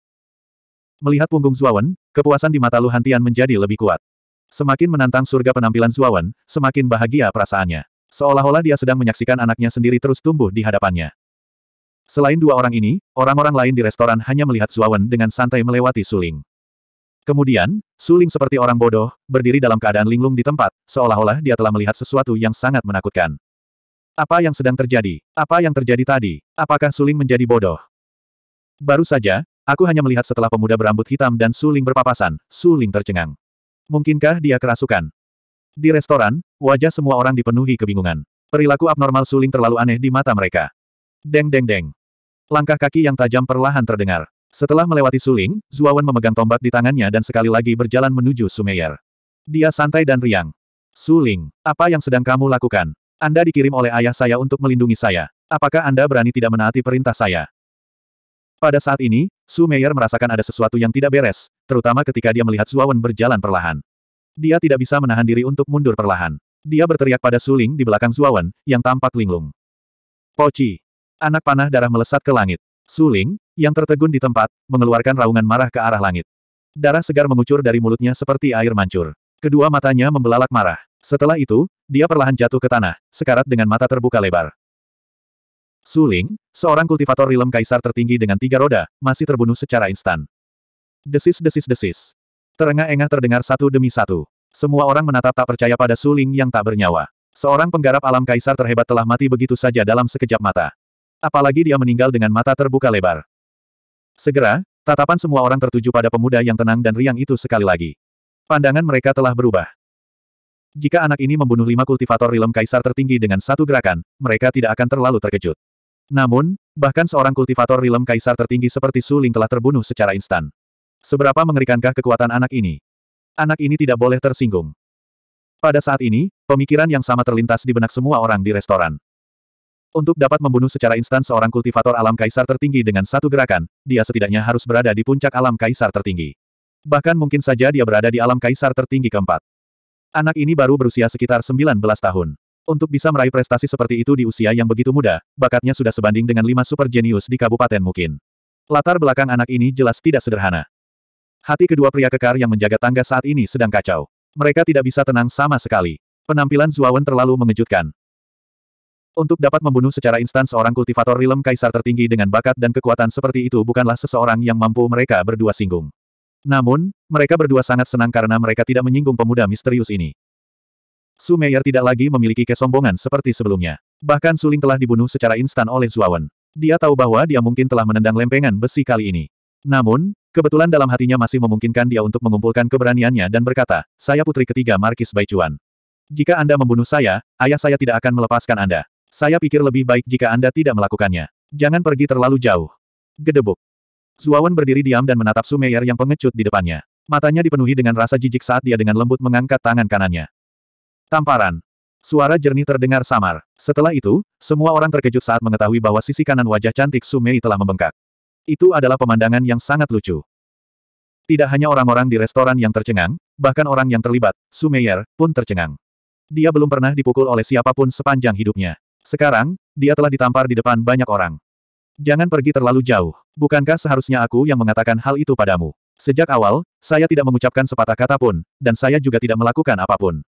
Speaker 1: Melihat punggung Zuawan, kepuasan di mata Luhantian menjadi lebih kuat. Semakin menantang surga penampilan Zuawan, semakin bahagia perasaannya. Seolah-olah dia sedang menyaksikan anaknya sendiri terus tumbuh di hadapannya. Selain dua orang ini, orang-orang lain di restoran hanya melihat Zuawan dengan santai melewati suling. Kemudian, suling seperti orang bodoh, berdiri dalam keadaan linglung di tempat, seolah-olah dia telah melihat sesuatu yang sangat menakutkan. Apa yang sedang terjadi? Apa yang terjadi tadi? Apakah suling menjadi bodoh? Baru saja, Aku hanya melihat setelah pemuda berambut hitam dan suling berpapasan, suling tercengang. Mungkinkah dia kerasukan? Di restoran, wajah semua orang dipenuhi kebingungan. Perilaku abnormal suling terlalu aneh di mata mereka. Deng deng deng. Langkah kaki yang tajam perlahan terdengar. Setelah melewati suling, Zuawan memegang tombak di tangannya dan sekali lagi berjalan menuju Sumeyer. Dia santai dan riang. Suling, apa yang sedang kamu lakukan? Anda dikirim oleh ayah saya untuk melindungi saya. Apakah Anda berani tidak menaati perintah saya? Pada saat ini, Su Meier merasakan ada sesuatu yang tidak beres, terutama ketika dia melihat Suawan berjalan perlahan. Dia tidak bisa menahan diri untuk mundur perlahan. Dia berteriak pada Suling di belakang Suawan, yang tampak linglung. Poci! Anak panah darah melesat ke langit. Suling, yang tertegun di tempat, mengeluarkan raungan marah ke arah langit. Darah segar mengucur dari mulutnya seperti air mancur. Kedua matanya membelalak marah. Setelah itu, dia perlahan jatuh ke tanah, sekarat dengan mata terbuka lebar. Suling, seorang kultivator rilem kaisar tertinggi dengan tiga roda, masih terbunuh secara instan. Desis-desis-desis. Terengah-engah terdengar satu demi satu. Semua orang menatap tak percaya pada Suling yang tak bernyawa. Seorang penggarap alam kaisar terhebat telah mati begitu saja dalam sekejap mata. Apalagi dia meninggal dengan mata terbuka lebar. Segera, tatapan semua orang tertuju pada pemuda yang tenang dan riang itu sekali lagi. Pandangan mereka telah berubah. Jika anak ini membunuh lima kultivator rilem kaisar tertinggi dengan satu gerakan, mereka tidak akan terlalu terkejut. Namun, bahkan seorang kultivator rilem kaisar tertinggi seperti Su Ling telah terbunuh secara instan. Seberapa mengerikankah kekuatan anak ini? Anak ini tidak boleh tersinggung. Pada saat ini, pemikiran yang sama terlintas di benak semua orang di restoran. Untuk dapat membunuh secara instan seorang kultivator alam kaisar tertinggi dengan satu gerakan, dia setidaknya harus berada di puncak alam kaisar tertinggi. Bahkan mungkin saja dia berada di alam kaisar tertinggi keempat. Anak ini baru berusia sekitar 19 tahun. Untuk bisa meraih prestasi seperti itu di usia yang begitu muda, bakatnya sudah sebanding dengan lima super jenius di kabupaten mungkin. Latar belakang anak ini jelas tidak sederhana. Hati kedua pria kekar yang menjaga tangga saat ini sedang kacau. Mereka tidak bisa tenang sama sekali. Penampilan Zuawan terlalu mengejutkan. Untuk dapat membunuh secara instan seorang kultivator rilem kaisar tertinggi dengan bakat dan kekuatan seperti itu bukanlah seseorang yang mampu mereka berdua singgung. Namun, mereka berdua sangat senang karena mereka tidak menyinggung pemuda misterius ini. Su Meier tidak lagi memiliki kesombongan seperti sebelumnya. Bahkan Suling telah dibunuh secara instan oleh Zuawan. Dia tahu bahwa dia mungkin telah menendang lempengan besi kali ini. Namun, kebetulan dalam hatinya masih memungkinkan dia untuk mengumpulkan keberaniannya dan berkata, saya putri ketiga Markis Baijuan. Jika Anda membunuh saya, ayah saya tidak akan melepaskan Anda. Saya pikir lebih baik jika Anda tidak melakukannya. Jangan pergi terlalu jauh. Gedebuk. Zuawan berdiri diam dan menatap Sumeyer yang pengecut di depannya. Matanya dipenuhi dengan rasa jijik saat dia dengan lembut mengangkat tangan kanannya. Tamparan. Suara jernih terdengar samar. Setelah itu, semua orang terkejut saat mengetahui bahwa sisi kanan wajah cantik Sumei telah membengkak. Itu adalah pemandangan yang sangat lucu. Tidak hanya orang-orang di restoran yang tercengang, bahkan orang yang terlibat, Sumeyer, pun tercengang. Dia belum pernah dipukul oleh siapapun sepanjang hidupnya. Sekarang, dia telah ditampar di depan banyak orang. Jangan pergi terlalu jauh. Bukankah seharusnya aku yang mengatakan hal itu padamu? Sejak awal, saya tidak mengucapkan sepatah kata pun, dan saya juga tidak melakukan apapun.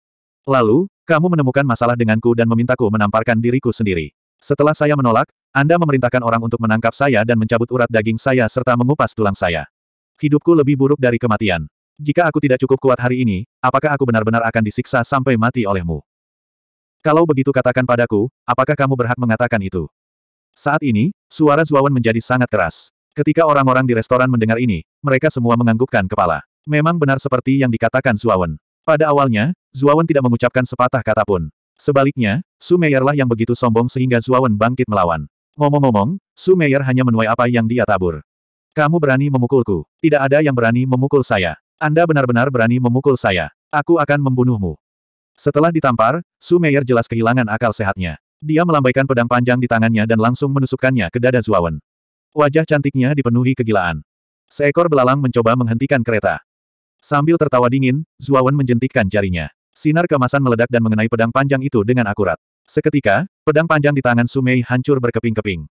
Speaker 1: Lalu, kamu menemukan masalah denganku dan memintaku menamparkan diriku sendiri. Setelah saya menolak, Anda memerintahkan orang untuk menangkap saya dan mencabut urat daging saya serta mengupas tulang saya. Hidupku lebih buruk dari kematian. Jika aku tidak cukup kuat hari ini, apakah aku benar-benar akan disiksa sampai mati olehmu? Kalau begitu katakan padaku, apakah kamu berhak mengatakan itu? Saat ini, suara Zuawan menjadi sangat keras. Ketika orang-orang di restoran mendengar ini, mereka semua menganggukkan kepala. Memang benar seperti yang dikatakan Zuawan. Pada awalnya, Zuawan tidak mengucapkan sepatah kata pun. Sebaliknya, Sumeyarlah yang begitu sombong sehingga Zuawan bangkit melawan. Ngomong-ngomong, Sumeyar hanya menuai apa yang dia tabur. Kamu berani memukulku. Tidak ada yang berani memukul saya. Anda benar-benar berani memukul saya. Aku akan membunuhmu. Setelah ditampar, Sumeyar jelas kehilangan akal sehatnya. Dia melambaikan pedang panjang di tangannya dan langsung menusukkannya ke dada Zuawan. Wajah cantiknya dipenuhi kegilaan. Seekor belalang mencoba menghentikan kereta. Sambil tertawa dingin, Zuawan menjentikkan jarinya. Sinar kemasan meledak dan mengenai pedang panjang itu dengan akurat. Seketika, pedang panjang di tangan Sumei hancur berkeping-keping.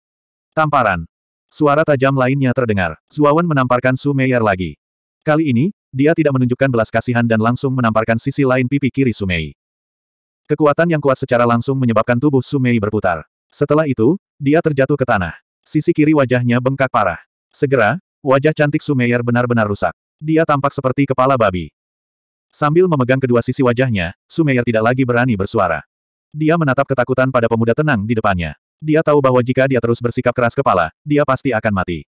Speaker 1: Tamparan. Suara tajam lainnya terdengar. Zuawan menamparkan Sumeyer lagi. Kali ini, dia tidak menunjukkan belas kasihan dan langsung menamparkan sisi lain pipi kiri Sumei. Kekuatan yang kuat secara langsung menyebabkan tubuh Sumei berputar. Setelah itu, dia terjatuh ke tanah. Sisi kiri wajahnya bengkak parah. Segera, wajah cantik Sumeyer benar-benar rusak. Dia tampak seperti kepala babi. Sambil memegang kedua sisi wajahnya, Sumeyer tidak lagi berani bersuara. Dia menatap ketakutan pada pemuda tenang di depannya. Dia tahu bahwa jika dia terus bersikap keras kepala, dia pasti akan mati.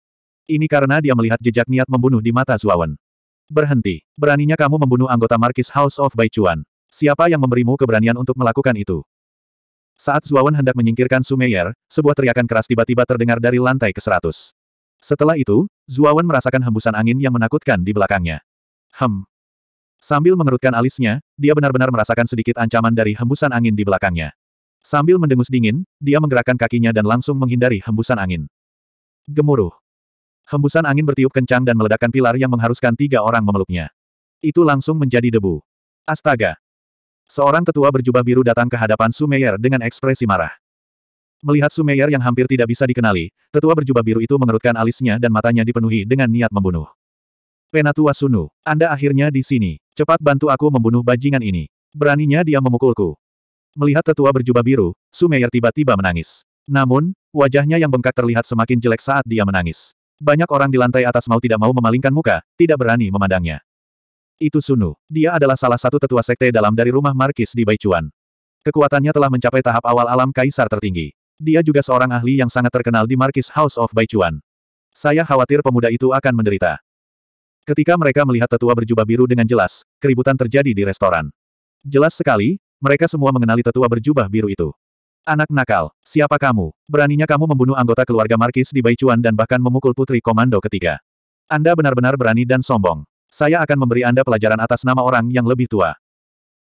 Speaker 1: Ini karena dia melihat jejak niat membunuh di mata Zuawan. Berhenti. Beraninya kamu membunuh anggota Markis House of Baichuan. Siapa yang memberimu keberanian untuk melakukan itu? Saat Zuawan hendak menyingkirkan Sumeyer, sebuah teriakan keras tiba-tiba terdengar dari lantai ke-100. Setelah itu, Zuawan merasakan hembusan angin yang menakutkan di belakangnya. Hem. Sambil mengerutkan alisnya, dia benar-benar merasakan sedikit ancaman dari hembusan angin di belakangnya. Sambil mendengus dingin, dia menggerakkan kakinya dan langsung menghindari hembusan angin. Gemuruh. Hembusan angin bertiup kencang dan meledakkan pilar yang mengharuskan tiga orang memeluknya. Itu langsung menjadi debu. Astaga. Seorang tetua berjubah biru datang ke hadapan Sumeyer dengan ekspresi marah. Melihat Sumeyer yang hampir tidak bisa dikenali, tetua berjubah biru itu mengerutkan alisnya dan matanya dipenuhi dengan niat membunuh. Penatua Sunu, Anda akhirnya di sini. Cepat bantu aku membunuh bajingan ini. Beraninya dia memukulku. Melihat tetua berjubah biru, Sumeyer tiba-tiba menangis. Namun, wajahnya yang bengkak terlihat semakin jelek saat dia menangis. Banyak orang di lantai atas mau tidak mau memalingkan muka, tidak berani memandangnya. Itu Sunu. Dia adalah salah satu tetua sekte dalam dari rumah Markis di Baicuan. Kekuatannya telah mencapai tahap awal alam kaisar tertinggi. Dia juga seorang ahli yang sangat terkenal di Markis House of Baichuan. Saya khawatir pemuda itu akan menderita. Ketika mereka melihat tetua berjubah biru dengan jelas, keributan terjadi di restoran. Jelas sekali, mereka semua mengenali tetua berjubah biru itu. Anak nakal, siapa kamu? Beraninya kamu membunuh anggota keluarga Markis di Baichuan dan bahkan memukul putri komando ketiga. Anda benar-benar berani dan sombong. Saya akan memberi Anda pelajaran atas nama orang yang lebih tua.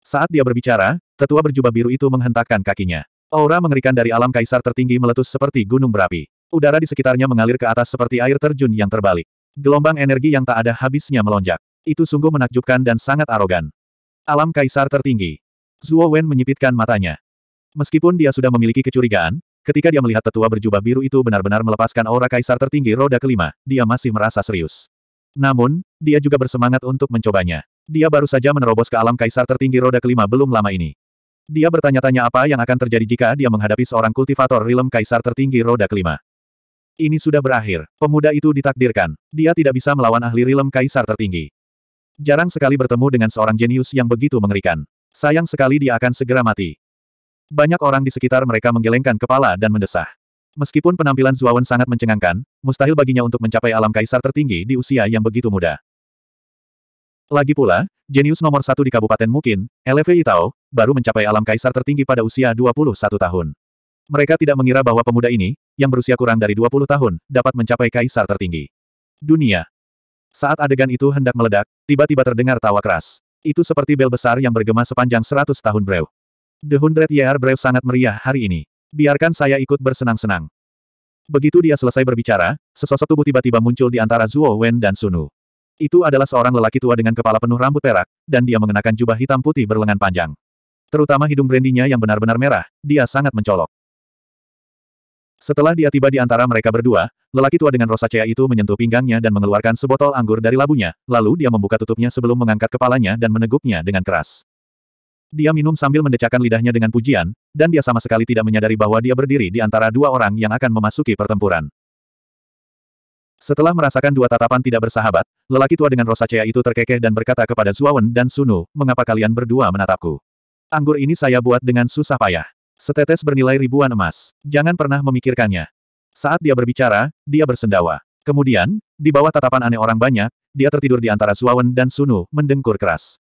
Speaker 1: Saat dia berbicara, tetua berjubah biru itu menghentakkan kakinya. Aura mengerikan dari alam kaisar tertinggi meletus seperti gunung berapi. Udara di sekitarnya mengalir ke atas seperti air terjun yang terbalik. Gelombang energi yang tak ada habisnya melonjak. Itu sungguh menakjubkan dan sangat arogan. Alam kaisar tertinggi. Zuo Wen menyipitkan matanya. Meskipun dia sudah memiliki kecurigaan, ketika dia melihat tetua berjubah biru itu benar-benar melepaskan aura kaisar tertinggi roda kelima, dia masih merasa serius. Namun, dia juga bersemangat untuk mencobanya. Dia baru saja menerobos ke alam kaisar tertinggi roda kelima belum lama ini. Dia bertanya-tanya apa yang akan terjadi jika dia menghadapi seorang kultivator rilem kaisar tertinggi roda kelima. Ini sudah berakhir. Pemuda itu ditakdirkan. Dia tidak bisa melawan ahli rilem kaisar tertinggi. Jarang sekali bertemu dengan seorang jenius yang begitu mengerikan. Sayang sekali dia akan segera mati. Banyak orang di sekitar mereka menggelengkan kepala dan mendesah. Meskipun penampilan Zuawan sangat mencengangkan, mustahil baginya untuk mencapai alam kaisar tertinggi di usia yang begitu muda. Lagi pula, jenius nomor satu di kabupaten mungkin, LV Tao, baru mencapai alam kaisar tertinggi pada usia 21 tahun. Mereka tidak mengira bahwa pemuda ini, yang berusia kurang dari 20 tahun, dapat mencapai kaisar tertinggi. Dunia. Saat adegan itu hendak meledak, tiba-tiba terdengar tawa keras. Itu seperti bel besar yang bergema sepanjang 100 tahun Brew. The Hundred Year Brew sangat meriah hari ini. Biarkan saya ikut bersenang-senang. Begitu dia selesai berbicara, sesosok tubuh tiba-tiba muncul di antara Zuo Wen dan Sunu. Itu adalah seorang lelaki tua dengan kepala penuh rambut perak, dan dia mengenakan jubah hitam putih berlengan panjang. Terutama hidung brandinya yang benar-benar merah, dia sangat mencolok. Setelah dia tiba di antara mereka berdua, lelaki tua dengan rosacea itu menyentuh pinggangnya dan mengeluarkan sebotol anggur dari labunya, lalu dia membuka tutupnya sebelum mengangkat kepalanya dan meneguknya dengan keras. Dia minum sambil mendecakan lidahnya dengan pujian, dan dia sama sekali tidak menyadari bahwa dia berdiri di antara dua orang yang akan memasuki pertempuran. Setelah merasakan dua tatapan tidak bersahabat, lelaki tua dengan rosacea itu terkekeh dan berkata kepada Zuawan dan Sunu, mengapa kalian berdua menatapku? Anggur ini saya buat dengan susah payah. Setetes bernilai ribuan emas. Jangan pernah memikirkannya. Saat dia berbicara, dia bersendawa. Kemudian, di bawah tatapan aneh orang banyak, dia tertidur di antara suawan dan Sunu, mendengkur keras.